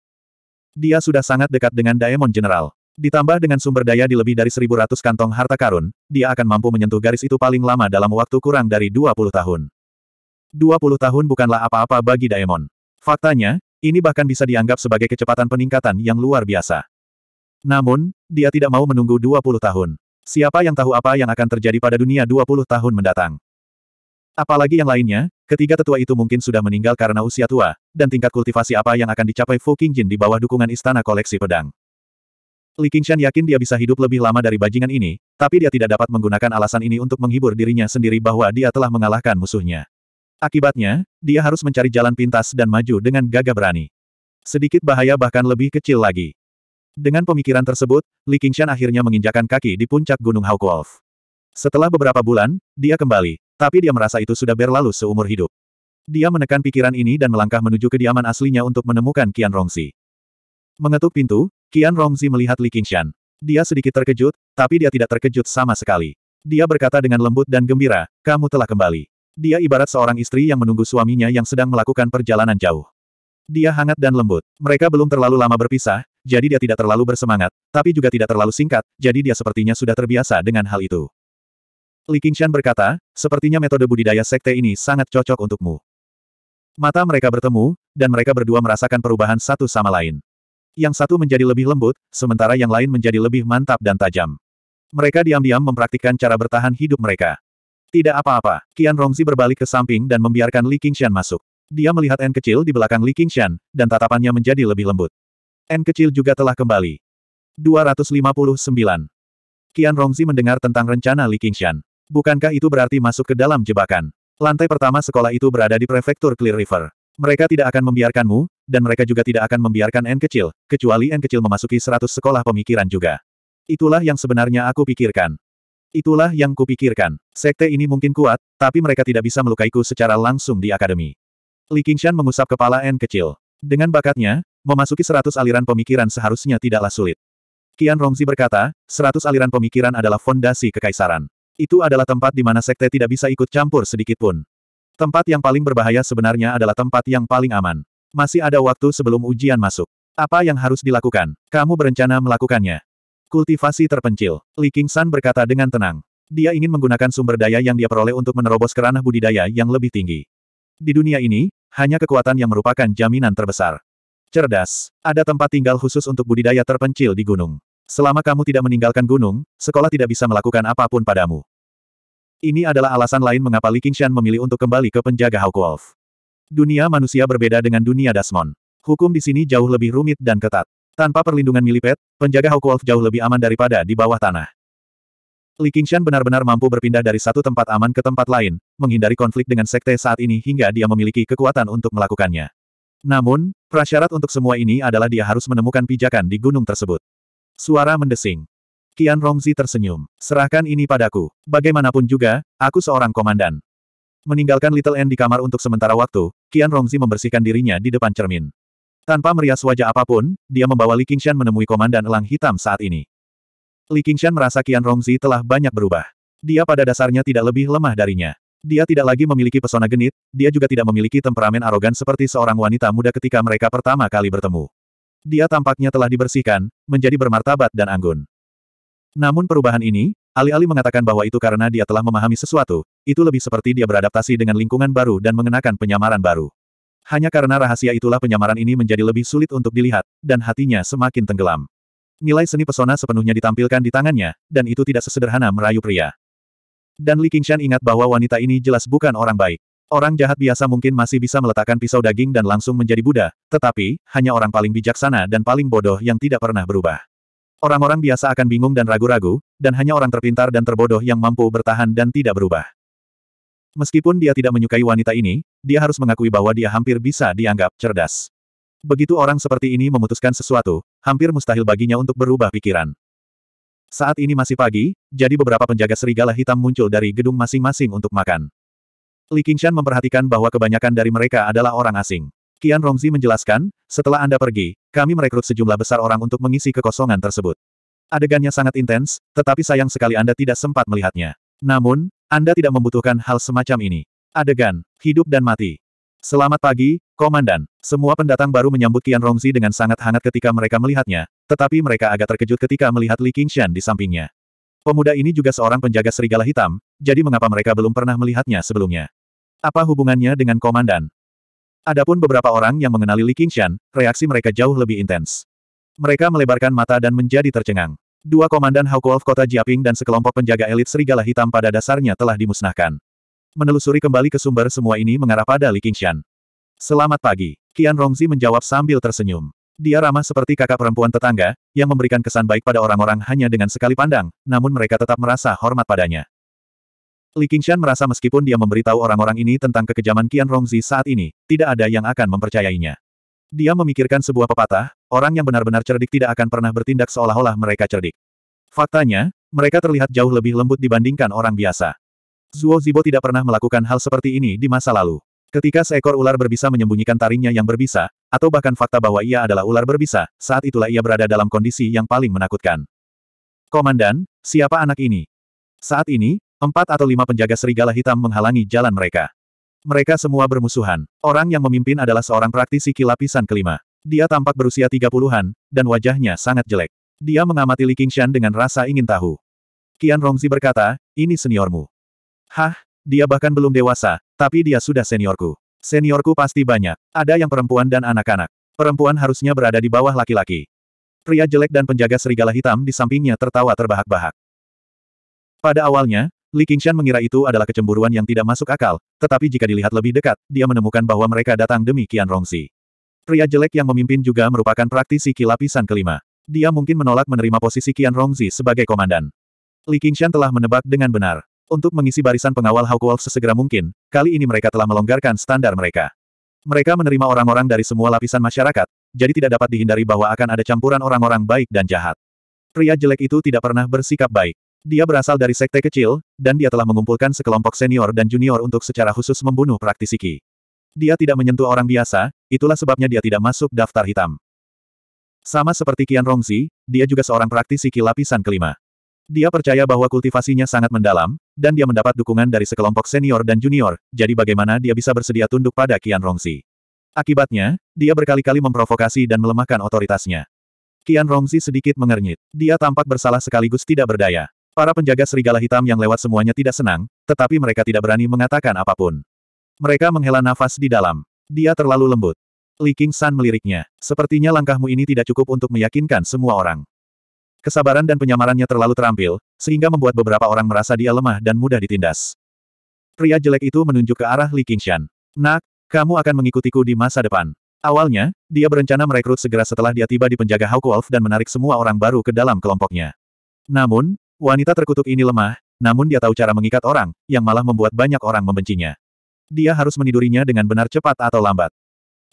Dia sudah sangat dekat dengan Daemon General. Ditambah dengan sumber daya di lebih dari 1.100 kantong harta karun, dia akan mampu menyentuh garis itu paling lama dalam waktu kurang dari 20 tahun. 20 tahun bukanlah apa-apa bagi Daemon. Faktanya, ini bahkan bisa dianggap sebagai kecepatan peningkatan yang luar biasa. Namun, dia tidak mau menunggu 20 tahun. Siapa yang tahu apa yang akan terjadi pada dunia 20 tahun mendatang? Apalagi yang lainnya, ketiga tetua itu mungkin sudah meninggal karena usia tua, dan tingkat kultivasi apa yang akan dicapai Fu Qingjin di bawah dukungan istana koleksi pedang. Li Qingshan yakin dia bisa hidup lebih lama dari bajingan ini, tapi dia tidak dapat menggunakan alasan ini untuk menghibur dirinya sendiri bahwa dia telah mengalahkan musuhnya. Akibatnya, dia harus mencari jalan pintas dan maju dengan gagah berani. Sedikit bahaya bahkan lebih kecil lagi. Dengan pemikiran tersebut, Li Qingshan akhirnya menginjakan kaki di puncak Gunung Wolf. Setelah beberapa bulan, dia kembali, tapi dia merasa itu sudah berlalu seumur hidup. Dia menekan pikiran ini dan melangkah menuju kediaman aslinya untuk menemukan Qian Rongzi. Mengetuk pintu, Qian Rongzi melihat Li Qingshan. Dia sedikit terkejut, tapi dia tidak terkejut sama sekali. Dia berkata dengan lembut dan gembira, kamu telah kembali. Dia ibarat seorang istri yang menunggu suaminya yang sedang melakukan perjalanan jauh. Dia hangat dan lembut. Mereka belum terlalu lama berpisah, jadi dia tidak terlalu bersemangat, tapi juga tidak terlalu singkat, jadi dia sepertinya sudah terbiasa dengan hal itu. Li Qingshan berkata, sepertinya metode budidaya sekte ini sangat cocok untukmu. Mata mereka bertemu, dan mereka berdua merasakan perubahan satu sama lain. Yang satu menjadi lebih lembut, sementara yang lain menjadi lebih mantap dan tajam. Mereka diam-diam mempraktikkan cara bertahan hidup mereka. Tidak apa-apa, Qian Rongzi berbalik ke samping dan membiarkan Li Qingshan masuk. Dia melihat N kecil di belakang Li Qingshan, dan tatapannya menjadi lebih lembut. N kecil juga telah kembali. 259. Qian Rongzi mendengar tentang rencana Li Qingshan. Bukankah itu berarti masuk ke dalam jebakan? Lantai pertama sekolah itu berada di prefektur Clear River. Mereka tidak akan membiarkanmu, dan mereka juga tidak akan membiarkan N kecil, kecuali N kecil memasuki 100 sekolah pemikiran juga. Itulah yang sebenarnya aku pikirkan. Itulah yang kupikirkan. Sekte ini mungkin kuat, tapi mereka tidak bisa melukaiku secara langsung di akademi. Li Qingshan mengusap kepala N kecil. Dengan bakatnya, memasuki seratus aliran pemikiran seharusnya tidaklah sulit. Qian Rongzi berkata, seratus aliran pemikiran adalah fondasi kekaisaran. Itu adalah tempat di mana sekte tidak bisa ikut campur sedikitpun. Tempat yang paling berbahaya sebenarnya adalah tempat yang paling aman. Masih ada waktu sebelum ujian masuk. Apa yang harus dilakukan? Kamu berencana melakukannya. Kultivasi terpencil. Li San berkata dengan tenang. Dia ingin menggunakan sumber daya yang dia peroleh untuk menerobos kerana budidaya yang lebih tinggi. Di dunia ini, hanya kekuatan yang merupakan jaminan terbesar. Cerdas. Ada tempat tinggal khusus untuk budidaya terpencil di gunung. Selama kamu tidak meninggalkan gunung, sekolah tidak bisa melakukan apapun padamu. Ini adalah alasan lain mengapa Li Qingshan memilih untuk kembali ke penjaga Hawkwolf. Dunia manusia berbeda dengan dunia Dasmon. Hukum di sini jauh lebih rumit dan ketat. Tanpa perlindungan milipet, penjaga Hawkwolf jauh lebih aman daripada di bawah tanah. Li Qingshan benar-benar mampu berpindah dari satu tempat aman ke tempat lain, menghindari konflik dengan sekte saat ini hingga dia memiliki kekuatan untuk melakukannya. Namun, prasyarat untuk semua ini adalah dia harus menemukan pijakan di gunung tersebut. Suara mendesing. Qian Rongzi tersenyum. Serahkan ini padaku. Bagaimanapun juga, aku seorang komandan. Meninggalkan Little N di kamar untuk sementara waktu, Qian Rongzi membersihkan dirinya di depan cermin. Tanpa merias wajah apapun, dia membawa Li Qingshan menemui Komandan Elang Hitam saat ini. Li Qingshan merasa Qian Rongzi telah banyak berubah. Dia pada dasarnya tidak lebih lemah darinya. Dia tidak lagi memiliki pesona genit, dia juga tidak memiliki temperamen arogan seperti seorang wanita muda ketika mereka pertama kali bertemu. Dia tampaknya telah dibersihkan, menjadi bermartabat dan anggun. Namun perubahan ini, alih-alih mengatakan bahwa itu karena dia telah memahami sesuatu, itu lebih seperti dia beradaptasi dengan lingkungan baru dan mengenakan penyamaran baru. Hanya karena rahasia itulah penyamaran ini menjadi lebih sulit untuk dilihat, dan hatinya semakin tenggelam. Nilai seni pesona sepenuhnya ditampilkan di tangannya, dan itu tidak sesederhana merayu pria. Dan Li Qingshan ingat bahwa wanita ini jelas bukan orang baik. Orang jahat biasa mungkin masih bisa meletakkan pisau daging dan langsung menjadi Buddha, tetapi, hanya orang paling bijaksana dan paling bodoh yang tidak pernah berubah. Orang-orang biasa akan bingung dan ragu-ragu, dan hanya orang terpintar dan terbodoh yang mampu bertahan dan tidak berubah. Meskipun dia tidak menyukai wanita ini, dia harus mengakui bahwa dia hampir bisa dianggap cerdas. Begitu orang seperti ini memutuskan sesuatu, hampir mustahil baginya untuk berubah pikiran. Saat ini masih pagi, jadi beberapa penjaga serigala hitam muncul dari gedung masing-masing untuk makan. Li Qingshan memperhatikan bahwa kebanyakan dari mereka adalah orang asing. Qian Rongzi menjelaskan, setelah Anda pergi, kami merekrut sejumlah besar orang untuk mengisi kekosongan tersebut. Adegannya sangat intens, tetapi sayang sekali Anda tidak sempat melihatnya. Namun, Anda tidak membutuhkan hal semacam ini. Adegan, hidup dan mati. Selamat pagi, Komandan. Semua pendatang baru menyambut Qian Rongzi dengan sangat hangat ketika mereka melihatnya, tetapi mereka agak terkejut ketika melihat Li Qingshan di sampingnya. Pemuda ini juga seorang penjaga serigala hitam, jadi mengapa mereka belum pernah melihatnya sebelumnya? Apa hubungannya dengan Komandan? Adapun beberapa orang yang mengenali Li Qingshan, reaksi mereka jauh lebih intens. Mereka melebarkan mata dan menjadi tercengang. Dua komandan Hawk Wolf kota Jiaping dan sekelompok penjaga elit serigala hitam pada dasarnya telah dimusnahkan menelusuri kembali ke sumber semua ini mengarah pada Li Qingshan. Selamat pagi, Qian Rongzi menjawab sambil tersenyum. Dia ramah seperti kakak perempuan tetangga, yang memberikan kesan baik pada orang-orang hanya dengan sekali pandang, namun mereka tetap merasa hormat padanya. Li Qingshan merasa meskipun dia memberitahu orang-orang ini tentang kekejaman Qian Rongzi saat ini, tidak ada yang akan mempercayainya. Dia memikirkan sebuah pepatah, orang yang benar-benar cerdik tidak akan pernah bertindak seolah-olah mereka cerdik. Faktanya, mereka terlihat jauh lebih lembut dibandingkan orang biasa. Zuo Zibo tidak pernah melakukan hal seperti ini di masa lalu. Ketika seekor ular berbisa menyembunyikan taringnya yang berbisa, atau bahkan fakta bahwa ia adalah ular berbisa, saat itulah ia berada dalam kondisi yang paling menakutkan. Komandan, siapa anak ini? Saat ini, empat atau lima penjaga serigala hitam menghalangi jalan mereka. Mereka semua bermusuhan. Orang yang memimpin adalah seorang praktisi kilapisan kelima. Dia tampak berusia tiga puluhan, dan wajahnya sangat jelek. Dia mengamati Li Qingshan dengan rasa ingin tahu. Qian Rongzi berkata, ini seniormu. Hah, dia bahkan belum dewasa, tapi dia sudah seniorku. Seniorku pasti banyak. Ada yang perempuan dan anak-anak. Perempuan harusnya berada di bawah laki-laki. Pria jelek dan penjaga serigala hitam di sampingnya tertawa terbahak-bahak. Pada awalnya, Li Qingshan mengira itu adalah kecemburuan yang tidak masuk akal, tetapi jika dilihat lebih dekat, dia menemukan bahwa mereka datang demi Qian Rongzi. Pria jelek yang memimpin juga merupakan praktisi kilapisan kelima. Dia mungkin menolak menerima posisi Qian Rongzi sebagai komandan. Li Qingshan telah menebak dengan benar. Untuk mengisi barisan pengawal Hawk sesegera mungkin, kali ini mereka telah melonggarkan standar mereka. Mereka menerima orang-orang dari semua lapisan masyarakat, jadi tidak dapat dihindari bahwa akan ada campuran orang-orang baik dan jahat. Pria jelek itu tidak pernah bersikap baik. Dia berasal dari sekte kecil, dan dia telah mengumpulkan sekelompok senior dan junior untuk secara khusus membunuh praktisi Ki. Dia tidak menyentuh orang biasa, itulah sebabnya dia tidak masuk daftar hitam. Sama seperti Kian Rongzi, dia juga seorang praktisi Ki lapisan kelima. Dia percaya bahwa kultivasinya sangat mendalam, dan dia mendapat dukungan dari sekelompok senior dan junior, jadi bagaimana dia bisa bersedia tunduk pada Qian Rongzi. Akibatnya, dia berkali-kali memprovokasi dan melemahkan otoritasnya. Qian Rongzi sedikit mengernyit. Dia tampak bersalah sekaligus tidak berdaya. Para penjaga serigala hitam yang lewat semuanya tidak senang, tetapi mereka tidak berani mengatakan apapun. Mereka menghela nafas di dalam. Dia terlalu lembut. Li King San meliriknya. Sepertinya langkahmu ini tidak cukup untuk meyakinkan semua orang. Kesabaran dan penyamarannya terlalu terampil, sehingga membuat beberapa orang merasa dia lemah dan mudah ditindas. Pria jelek itu menunjuk ke arah Li Qingshan. Nak, kamu akan mengikutiku di masa depan. Awalnya, dia berencana merekrut segera setelah dia tiba di penjaga Hawk Wolf dan menarik semua orang baru ke dalam kelompoknya. Namun, wanita terkutuk ini lemah, namun dia tahu cara mengikat orang, yang malah membuat banyak orang membencinya. Dia harus menidurinya dengan benar cepat atau lambat.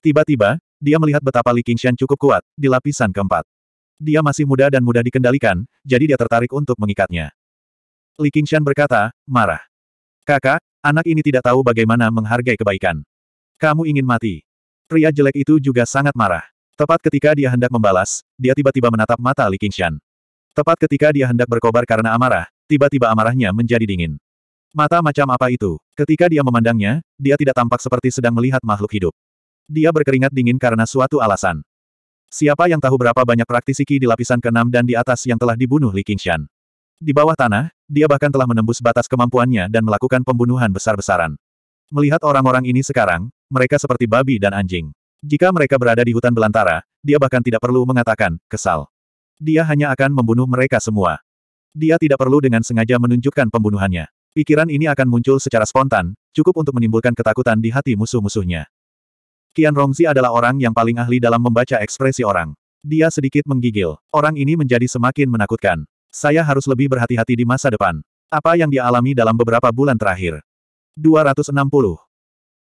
Tiba-tiba, dia melihat betapa Li Qingshan cukup kuat, di lapisan keempat. Dia masih muda dan mudah dikendalikan, jadi dia tertarik untuk mengikatnya. Li Qingshan berkata, marah. Kakak, anak ini tidak tahu bagaimana menghargai kebaikan. Kamu ingin mati. Pria jelek itu juga sangat marah. Tepat ketika dia hendak membalas, dia tiba-tiba menatap mata Li Qingshan. Tepat ketika dia hendak berkobar karena amarah, tiba-tiba amarahnya menjadi dingin. Mata macam apa itu? Ketika dia memandangnya, dia tidak tampak seperti sedang melihat makhluk hidup. Dia berkeringat dingin karena suatu alasan. Siapa yang tahu berapa banyak praktisi Qi di lapisan ke-6 dan di atas yang telah dibunuh Li Qingshan. Di bawah tanah, dia bahkan telah menembus batas kemampuannya dan melakukan pembunuhan besar-besaran. Melihat orang-orang ini sekarang, mereka seperti babi dan anjing. Jika mereka berada di hutan belantara, dia bahkan tidak perlu mengatakan, kesal. Dia hanya akan membunuh mereka semua. Dia tidak perlu dengan sengaja menunjukkan pembunuhannya. Pikiran ini akan muncul secara spontan, cukup untuk menimbulkan ketakutan di hati musuh-musuhnya. Qian Rongzi adalah orang yang paling ahli dalam membaca ekspresi orang. Dia sedikit menggigil. Orang ini menjadi semakin menakutkan. Saya harus lebih berhati-hati di masa depan. Apa yang dia alami dalam beberapa bulan terakhir. 260.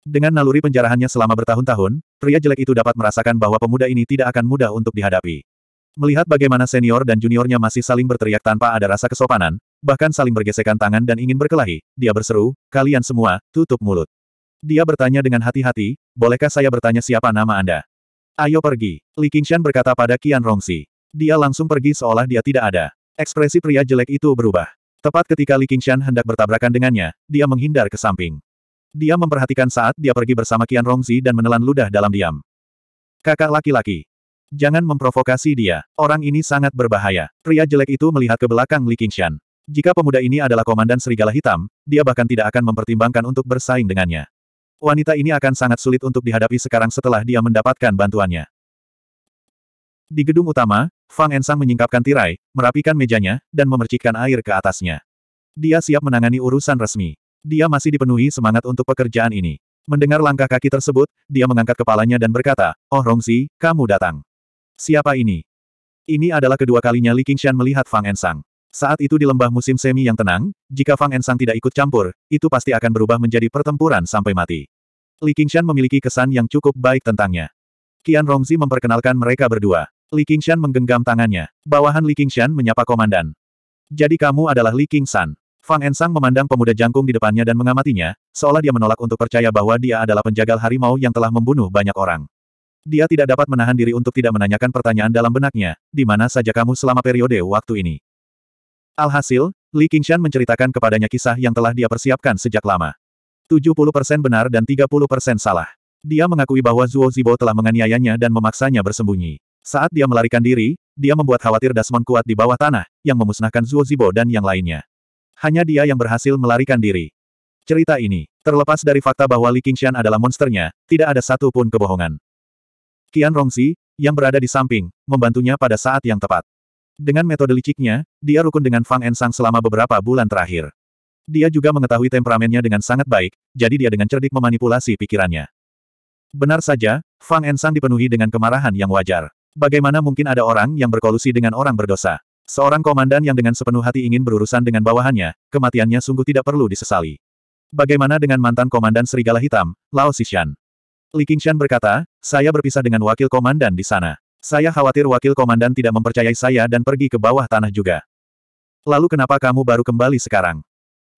Dengan naluri penjarahannya selama bertahun-tahun, pria jelek itu dapat merasakan bahwa pemuda ini tidak akan mudah untuk dihadapi. Melihat bagaimana senior dan juniornya masih saling berteriak tanpa ada rasa kesopanan, bahkan saling bergesekan tangan dan ingin berkelahi, dia berseru, kalian semua, tutup mulut. Dia bertanya dengan hati-hati, bolehkah saya bertanya siapa nama Anda? Ayo pergi. Li Qingshan berkata pada Qian Rongsi. Dia langsung pergi seolah dia tidak ada. Ekspresi pria jelek itu berubah. Tepat ketika Li Qingshan hendak bertabrakan dengannya, dia menghindar ke samping. Dia memperhatikan saat dia pergi bersama Qian Rongzi dan menelan ludah dalam diam. Kakak laki-laki. Jangan memprovokasi dia. Orang ini sangat berbahaya. Pria jelek itu melihat ke belakang Li Qingshan. Jika pemuda ini adalah komandan serigala hitam, dia bahkan tidak akan mempertimbangkan untuk bersaing dengannya. Wanita ini akan sangat sulit untuk dihadapi sekarang setelah dia mendapatkan bantuannya. Di gedung utama, Fang Ensang menyingkapkan tirai, merapikan mejanya, dan memercikkan air ke atasnya. Dia siap menangani urusan resmi. Dia masih dipenuhi semangat untuk pekerjaan ini. Mendengar langkah kaki tersebut, dia mengangkat kepalanya dan berkata, Oh Rongzi, kamu datang. Siapa ini? Ini adalah kedua kalinya Li Qingshan melihat Fang Ensang. Saat itu di lembah musim semi yang tenang, jika Fang Ensang tidak ikut campur, itu pasti akan berubah menjadi pertempuran sampai mati. Li Qingshan memiliki kesan yang cukup baik tentangnya. Qian Rongzi memperkenalkan mereka berdua. Li Qingshan menggenggam tangannya. Bawahan Li Qingshan menyapa komandan. Jadi kamu adalah Li Qingshan. Fang Ensang memandang pemuda jangkung di depannya dan mengamatinya, seolah dia menolak untuk percaya bahwa dia adalah penjagal harimau yang telah membunuh banyak orang. Dia tidak dapat menahan diri untuk tidak menanyakan pertanyaan dalam benaknya, di mana saja kamu selama periode waktu ini. Alhasil, Li Qingshan menceritakan kepadanya kisah yang telah dia persiapkan sejak lama. 70% benar dan 30% salah. Dia mengakui bahwa Zuo Zibo telah menganiayanya dan memaksanya bersembunyi. Saat dia melarikan diri, dia membuat khawatir Dasmon kuat di bawah tanah, yang memusnahkan Zuo Zibo dan yang lainnya. Hanya dia yang berhasil melarikan diri. Cerita ini, terlepas dari fakta bahwa Li Qingshan adalah monsternya, tidak ada satu pun kebohongan. Qian Rongzi, yang berada di samping, membantunya pada saat yang tepat. Dengan metode liciknya, dia rukun dengan Fang Ensang selama beberapa bulan terakhir. Dia juga mengetahui temperamennya dengan sangat baik, jadi dia dengan cerdik memanipulasi pikirannya. Benar saja, Fang Ensang dipenuhi dengan kemarahan yang wajar. Bagaimana mungkin ada orang yang berkolusi dengan orang berdosa? Seorang komandan yang dengan sepenuh hati ingin berurusan dengan bawahannya, kematiannya sungguh tidak perlu disesali. Bagaimana dengan mantan komandan Serigala Hitam, Lao Xishan? Li Qingshan berkata, saya berpisah dengan wakil komandan di sana. Saya khawatir wakil komandan tidak mempercayai saya dan pergi ke bawah tanah juga. Lalu kenapa kamu baru kembali sekarang?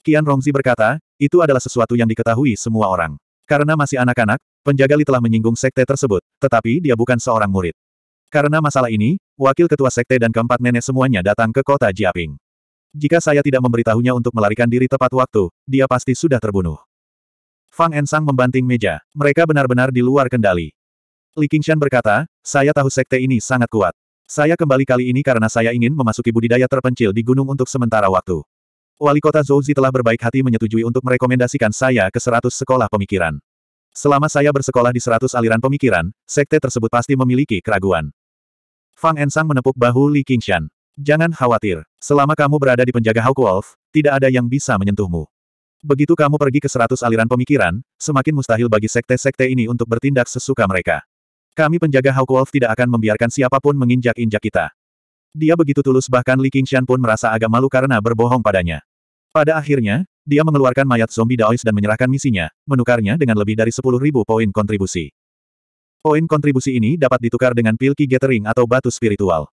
Qian Rongzi berkata, itu adalah sesuatu yang diketahui semua orang. Karena masih anak-anak, penjaga Li telah menyinggung sekte tersebut, tetapi dia bukan seorang murid. Karena masalah ini, wakil ketua sekte dan keempat nenek semuanya datang ke kota Jiaping. Jika saya tidak memberitahunya untuk melarikan diri tepat waktu, dia pasti sudah terbunuh. Fang Ensang membanting meja. Mereka benar-benar di luar kendali. Li Qingshan berkata, saya tahu sekte ini sangat kuat. Saya kembali kali ini karena saya ingin memasuki budidaya terpencil di gunung untuk sementara waktu. Wali kota Zouzi telah berbaik hati menyetujui untuk merekomendasikan saya ke seratus sekolah pemikiran. Selama saya bersekolah di seratus aliran pemikiran, sekte tersebut pasti memiliki keraguan. Fang Ensang menepuk bahu Li Qingshan. Jangan khawatir, selama kamu berada di penjaga Hawk Wolf, tidak ada yang bisa menyentuhmu. Begitu kamu pergi ke seratus aliran pemikiran, semakin mustahil bagi sekte-sekte ini untuk bertindak sesuka mereka. Kami penjaga Hawk Wolf tidak akan membiarkan siapapun menginjak-injak kita. Dia begitu tulus bahkan Li Qingshan pun merasa agak malu karena berbohong padanya. Pada akhirnya, dia mengeluarkan mayat zombie Daois dan menyerahkan misinya, menukarnya dengan lebih dari 10.000 poin kontribusi. Poin kontribusi ini dapat ditukar dengan pilki gathering atau batu spiritual.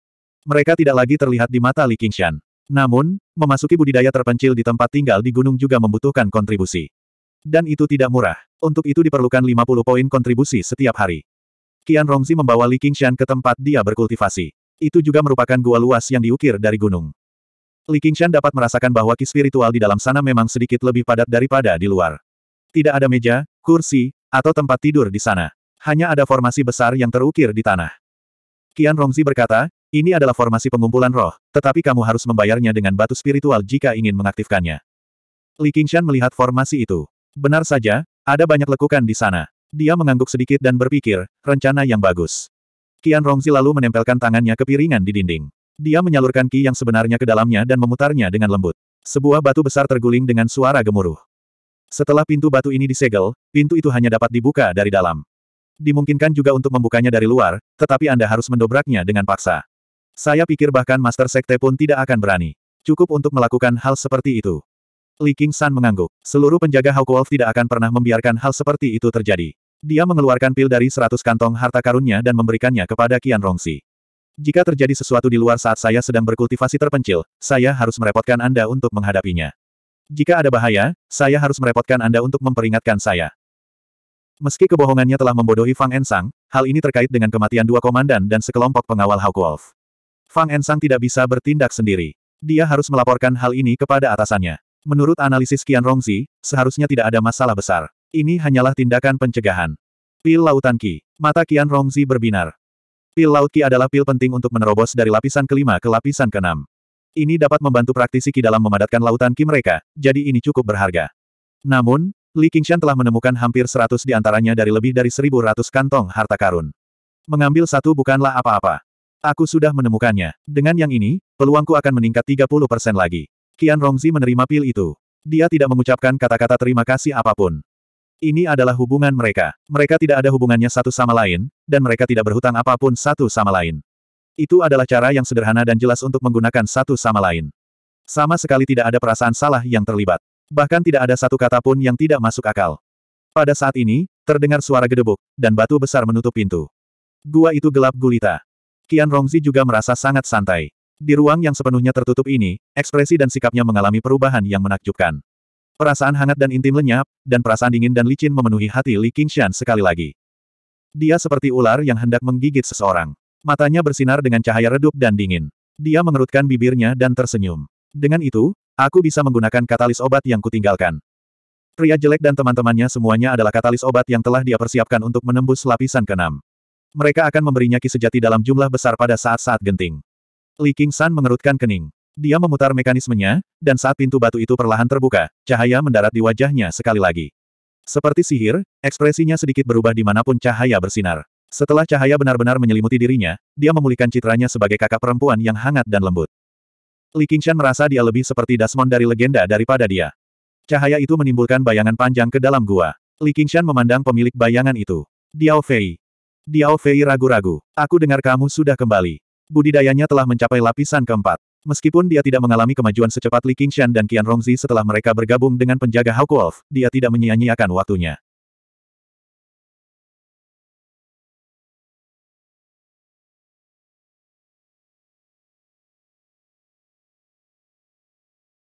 Mereka tidak lagi terlihat di mata Li Qingshan. Namun, memasuki budidaya terpencil di tempat tinggal di gunung juga membutuhkan kontribusi. Dan itu tidak murah. Untuk itu diperlukan 50 poin kontribusi setiap hari. Qian Rongzi membawa Li Qingshan ke tempat dia berkultivasi. Itu juga merupakan gua luas yang diukir dari gunung. Li Qingshan dapat merasakan bahwa ki spiritual di dalam sana memang sedikit lebih padat daripada di luar. Tidak ada meja, kursi, atau tempat tidur di sana. Hanya ada formasi besar yang terukir di tanah. Qian Rongzi berkata, ini adalah formasi pengumpulan roh, tetapi kamu harus membayarnya dengan batu spiritual jika ingin mengaktifkannya. Li Qingshan melihat formasi itu. Benar saja, ada banyak lekukan di sana. Dia mengangguk sedikit dan berpikir, rencana yang bagus. Qian Rongzi lalu menempelkan tangannya ke piringan di dinding. Dia menyalurkan ki yang sebenarnya ke dalamnya dan memutarnya dengan lembut. Sebuah batu besar terguling dengan suara gemuruh. Setelah pintu batu ini disegel, pintu itu hanya dapat dibuka dari dalam. Dimungkinkan juga untuk membukanya dari luar, tetapi Anda harus mendobraknya dengan paksa. Saya pikir bahkan Master Sekte pun tidak akan berani. Cukup untuk melakukan hal seperti itu. Li King San mengangguk. Seluruh penjaga Hawk Wolf tidak akan pernah membiarkan hal seperti itu terjadi. Dia mengeluarkan pil dari seratus kantong harta karunnya dan memberikannya kepada Qian Rongsi. Jika terjadi sesuatu di luar saat saya sedang berkultivasi terpencil, saya harus merepotkan Anda untuk menghadapinya. Jika ada bahaya, saya harus merepotkan Anda untuk memperingatkan saya. Meski kebohongannya telah membodohi Fang Ensang, hal ini terkait dengan kematian dua komandan dan sekelompok pengawal Hawk Wolf. Fang Ensang tidak bisa bertindak sendiri. Dia harus melaporkan hal ini kepada atasannya. Menurut analisis Qian Rongzi, seharusnya tidak ada masalah besar. Ini hanyalah tindakan pencegahan. Pil Lautan Ki. Mata Kian Rongzi berbinar. Pil Laut Ki adalah pil penting untuk menerobos dari lapisan kelima ke lapisan keenam. Ini dapat membantu praktisi Ki dalam memadatkan lautan Ki mereka, jadi ini cukup berharga. Namun, Li Qingshan telah menemukan hampir seratus di antaranya dari lebih dari seribu ratus kantong harta karun. Mengambil satu bukanlah apa-apa. Aku sudah menemukannya. Dengan yang ini, peluangku akan meningkat 30% lagi. Kian Rongzi menerima pil itu. Dia tidak mengucapkan kata-kata terima kasih apapun. Ini adalah hubungan mereka. Mereka tidak ada hubungannya satu sama lain, dan mereka tidak berhutang apapun satu sama lain. Itu adalah cara yang sederhana dan jelas untuk menggunakan satu sama lain. Sama sekali tidak ada perasaan salah yang terlibat. Bahkan tidak ada satu kata pun yang tidak masuk akal. Pada saat ini, terdengar suara gedebuk, dan batu besar menutup pintu. Gua itu gelap gulita. Qian Rongzi juga merasa sangat santai. Di ruang yang sepenuhnya tertutup ini, ekspresi dan sikapnya mengalami perubahan yang menakjubkan. Perasaan hangat dan intim lenyap, dan perasaan dingin dan licin memenuhi hati Li Qingshan sekali lagi. Dia seperti ular yang hendak menggigit seseorang. Matanya bersinar dengan cahaya redup dan dingin. Dia mengerutkan bibirnya dan tersenyum. Dengan itu, aku bisa menggunakan katalis obat yang kutinggalkan. Pria jelek dan teman-temannya semuanya adalah katalis obat yang telah dia persiapkan untuk menembus lapisan keenam. Mereka akan memberinya ki sejati dalam jumlah besar pada saat-saat genting. Li Qingshan mengerutkan kening. Dia memutar mekanismenya, dan saat pintu batu itu perlahan terbuka, cahaya mendarat di wajahnya sekali lagi. Seperti sihir, ekspresinya sedikit berubah dimanapun cahaya bersinar. Setelah cahaya benar-benar menyelimuti dirinya, dia memulihkan citranya sebagai kakak perempuan yang hangat dan lembut. Li Qingshan merasa dia lebih seperti Dasmon dari legenda daripada dia. Cahaya itu menimbulkan bayangan panjang ke dalam gua. Li Qingshan memandang pemilik bayangan itu. Diao Fei. Diao Fei ragu-ragu. Aku dengar kamu sudah kembali. Budidayanya telah mencapai lapisan keempat. Meskipun dia tidak mengalami kemajuan secepat Li Qingshan dan Qian Rongzi setelah mereka bergabung dengan penjaga Hawk Wolf, dia tidak menyia-nyiakan waktunya.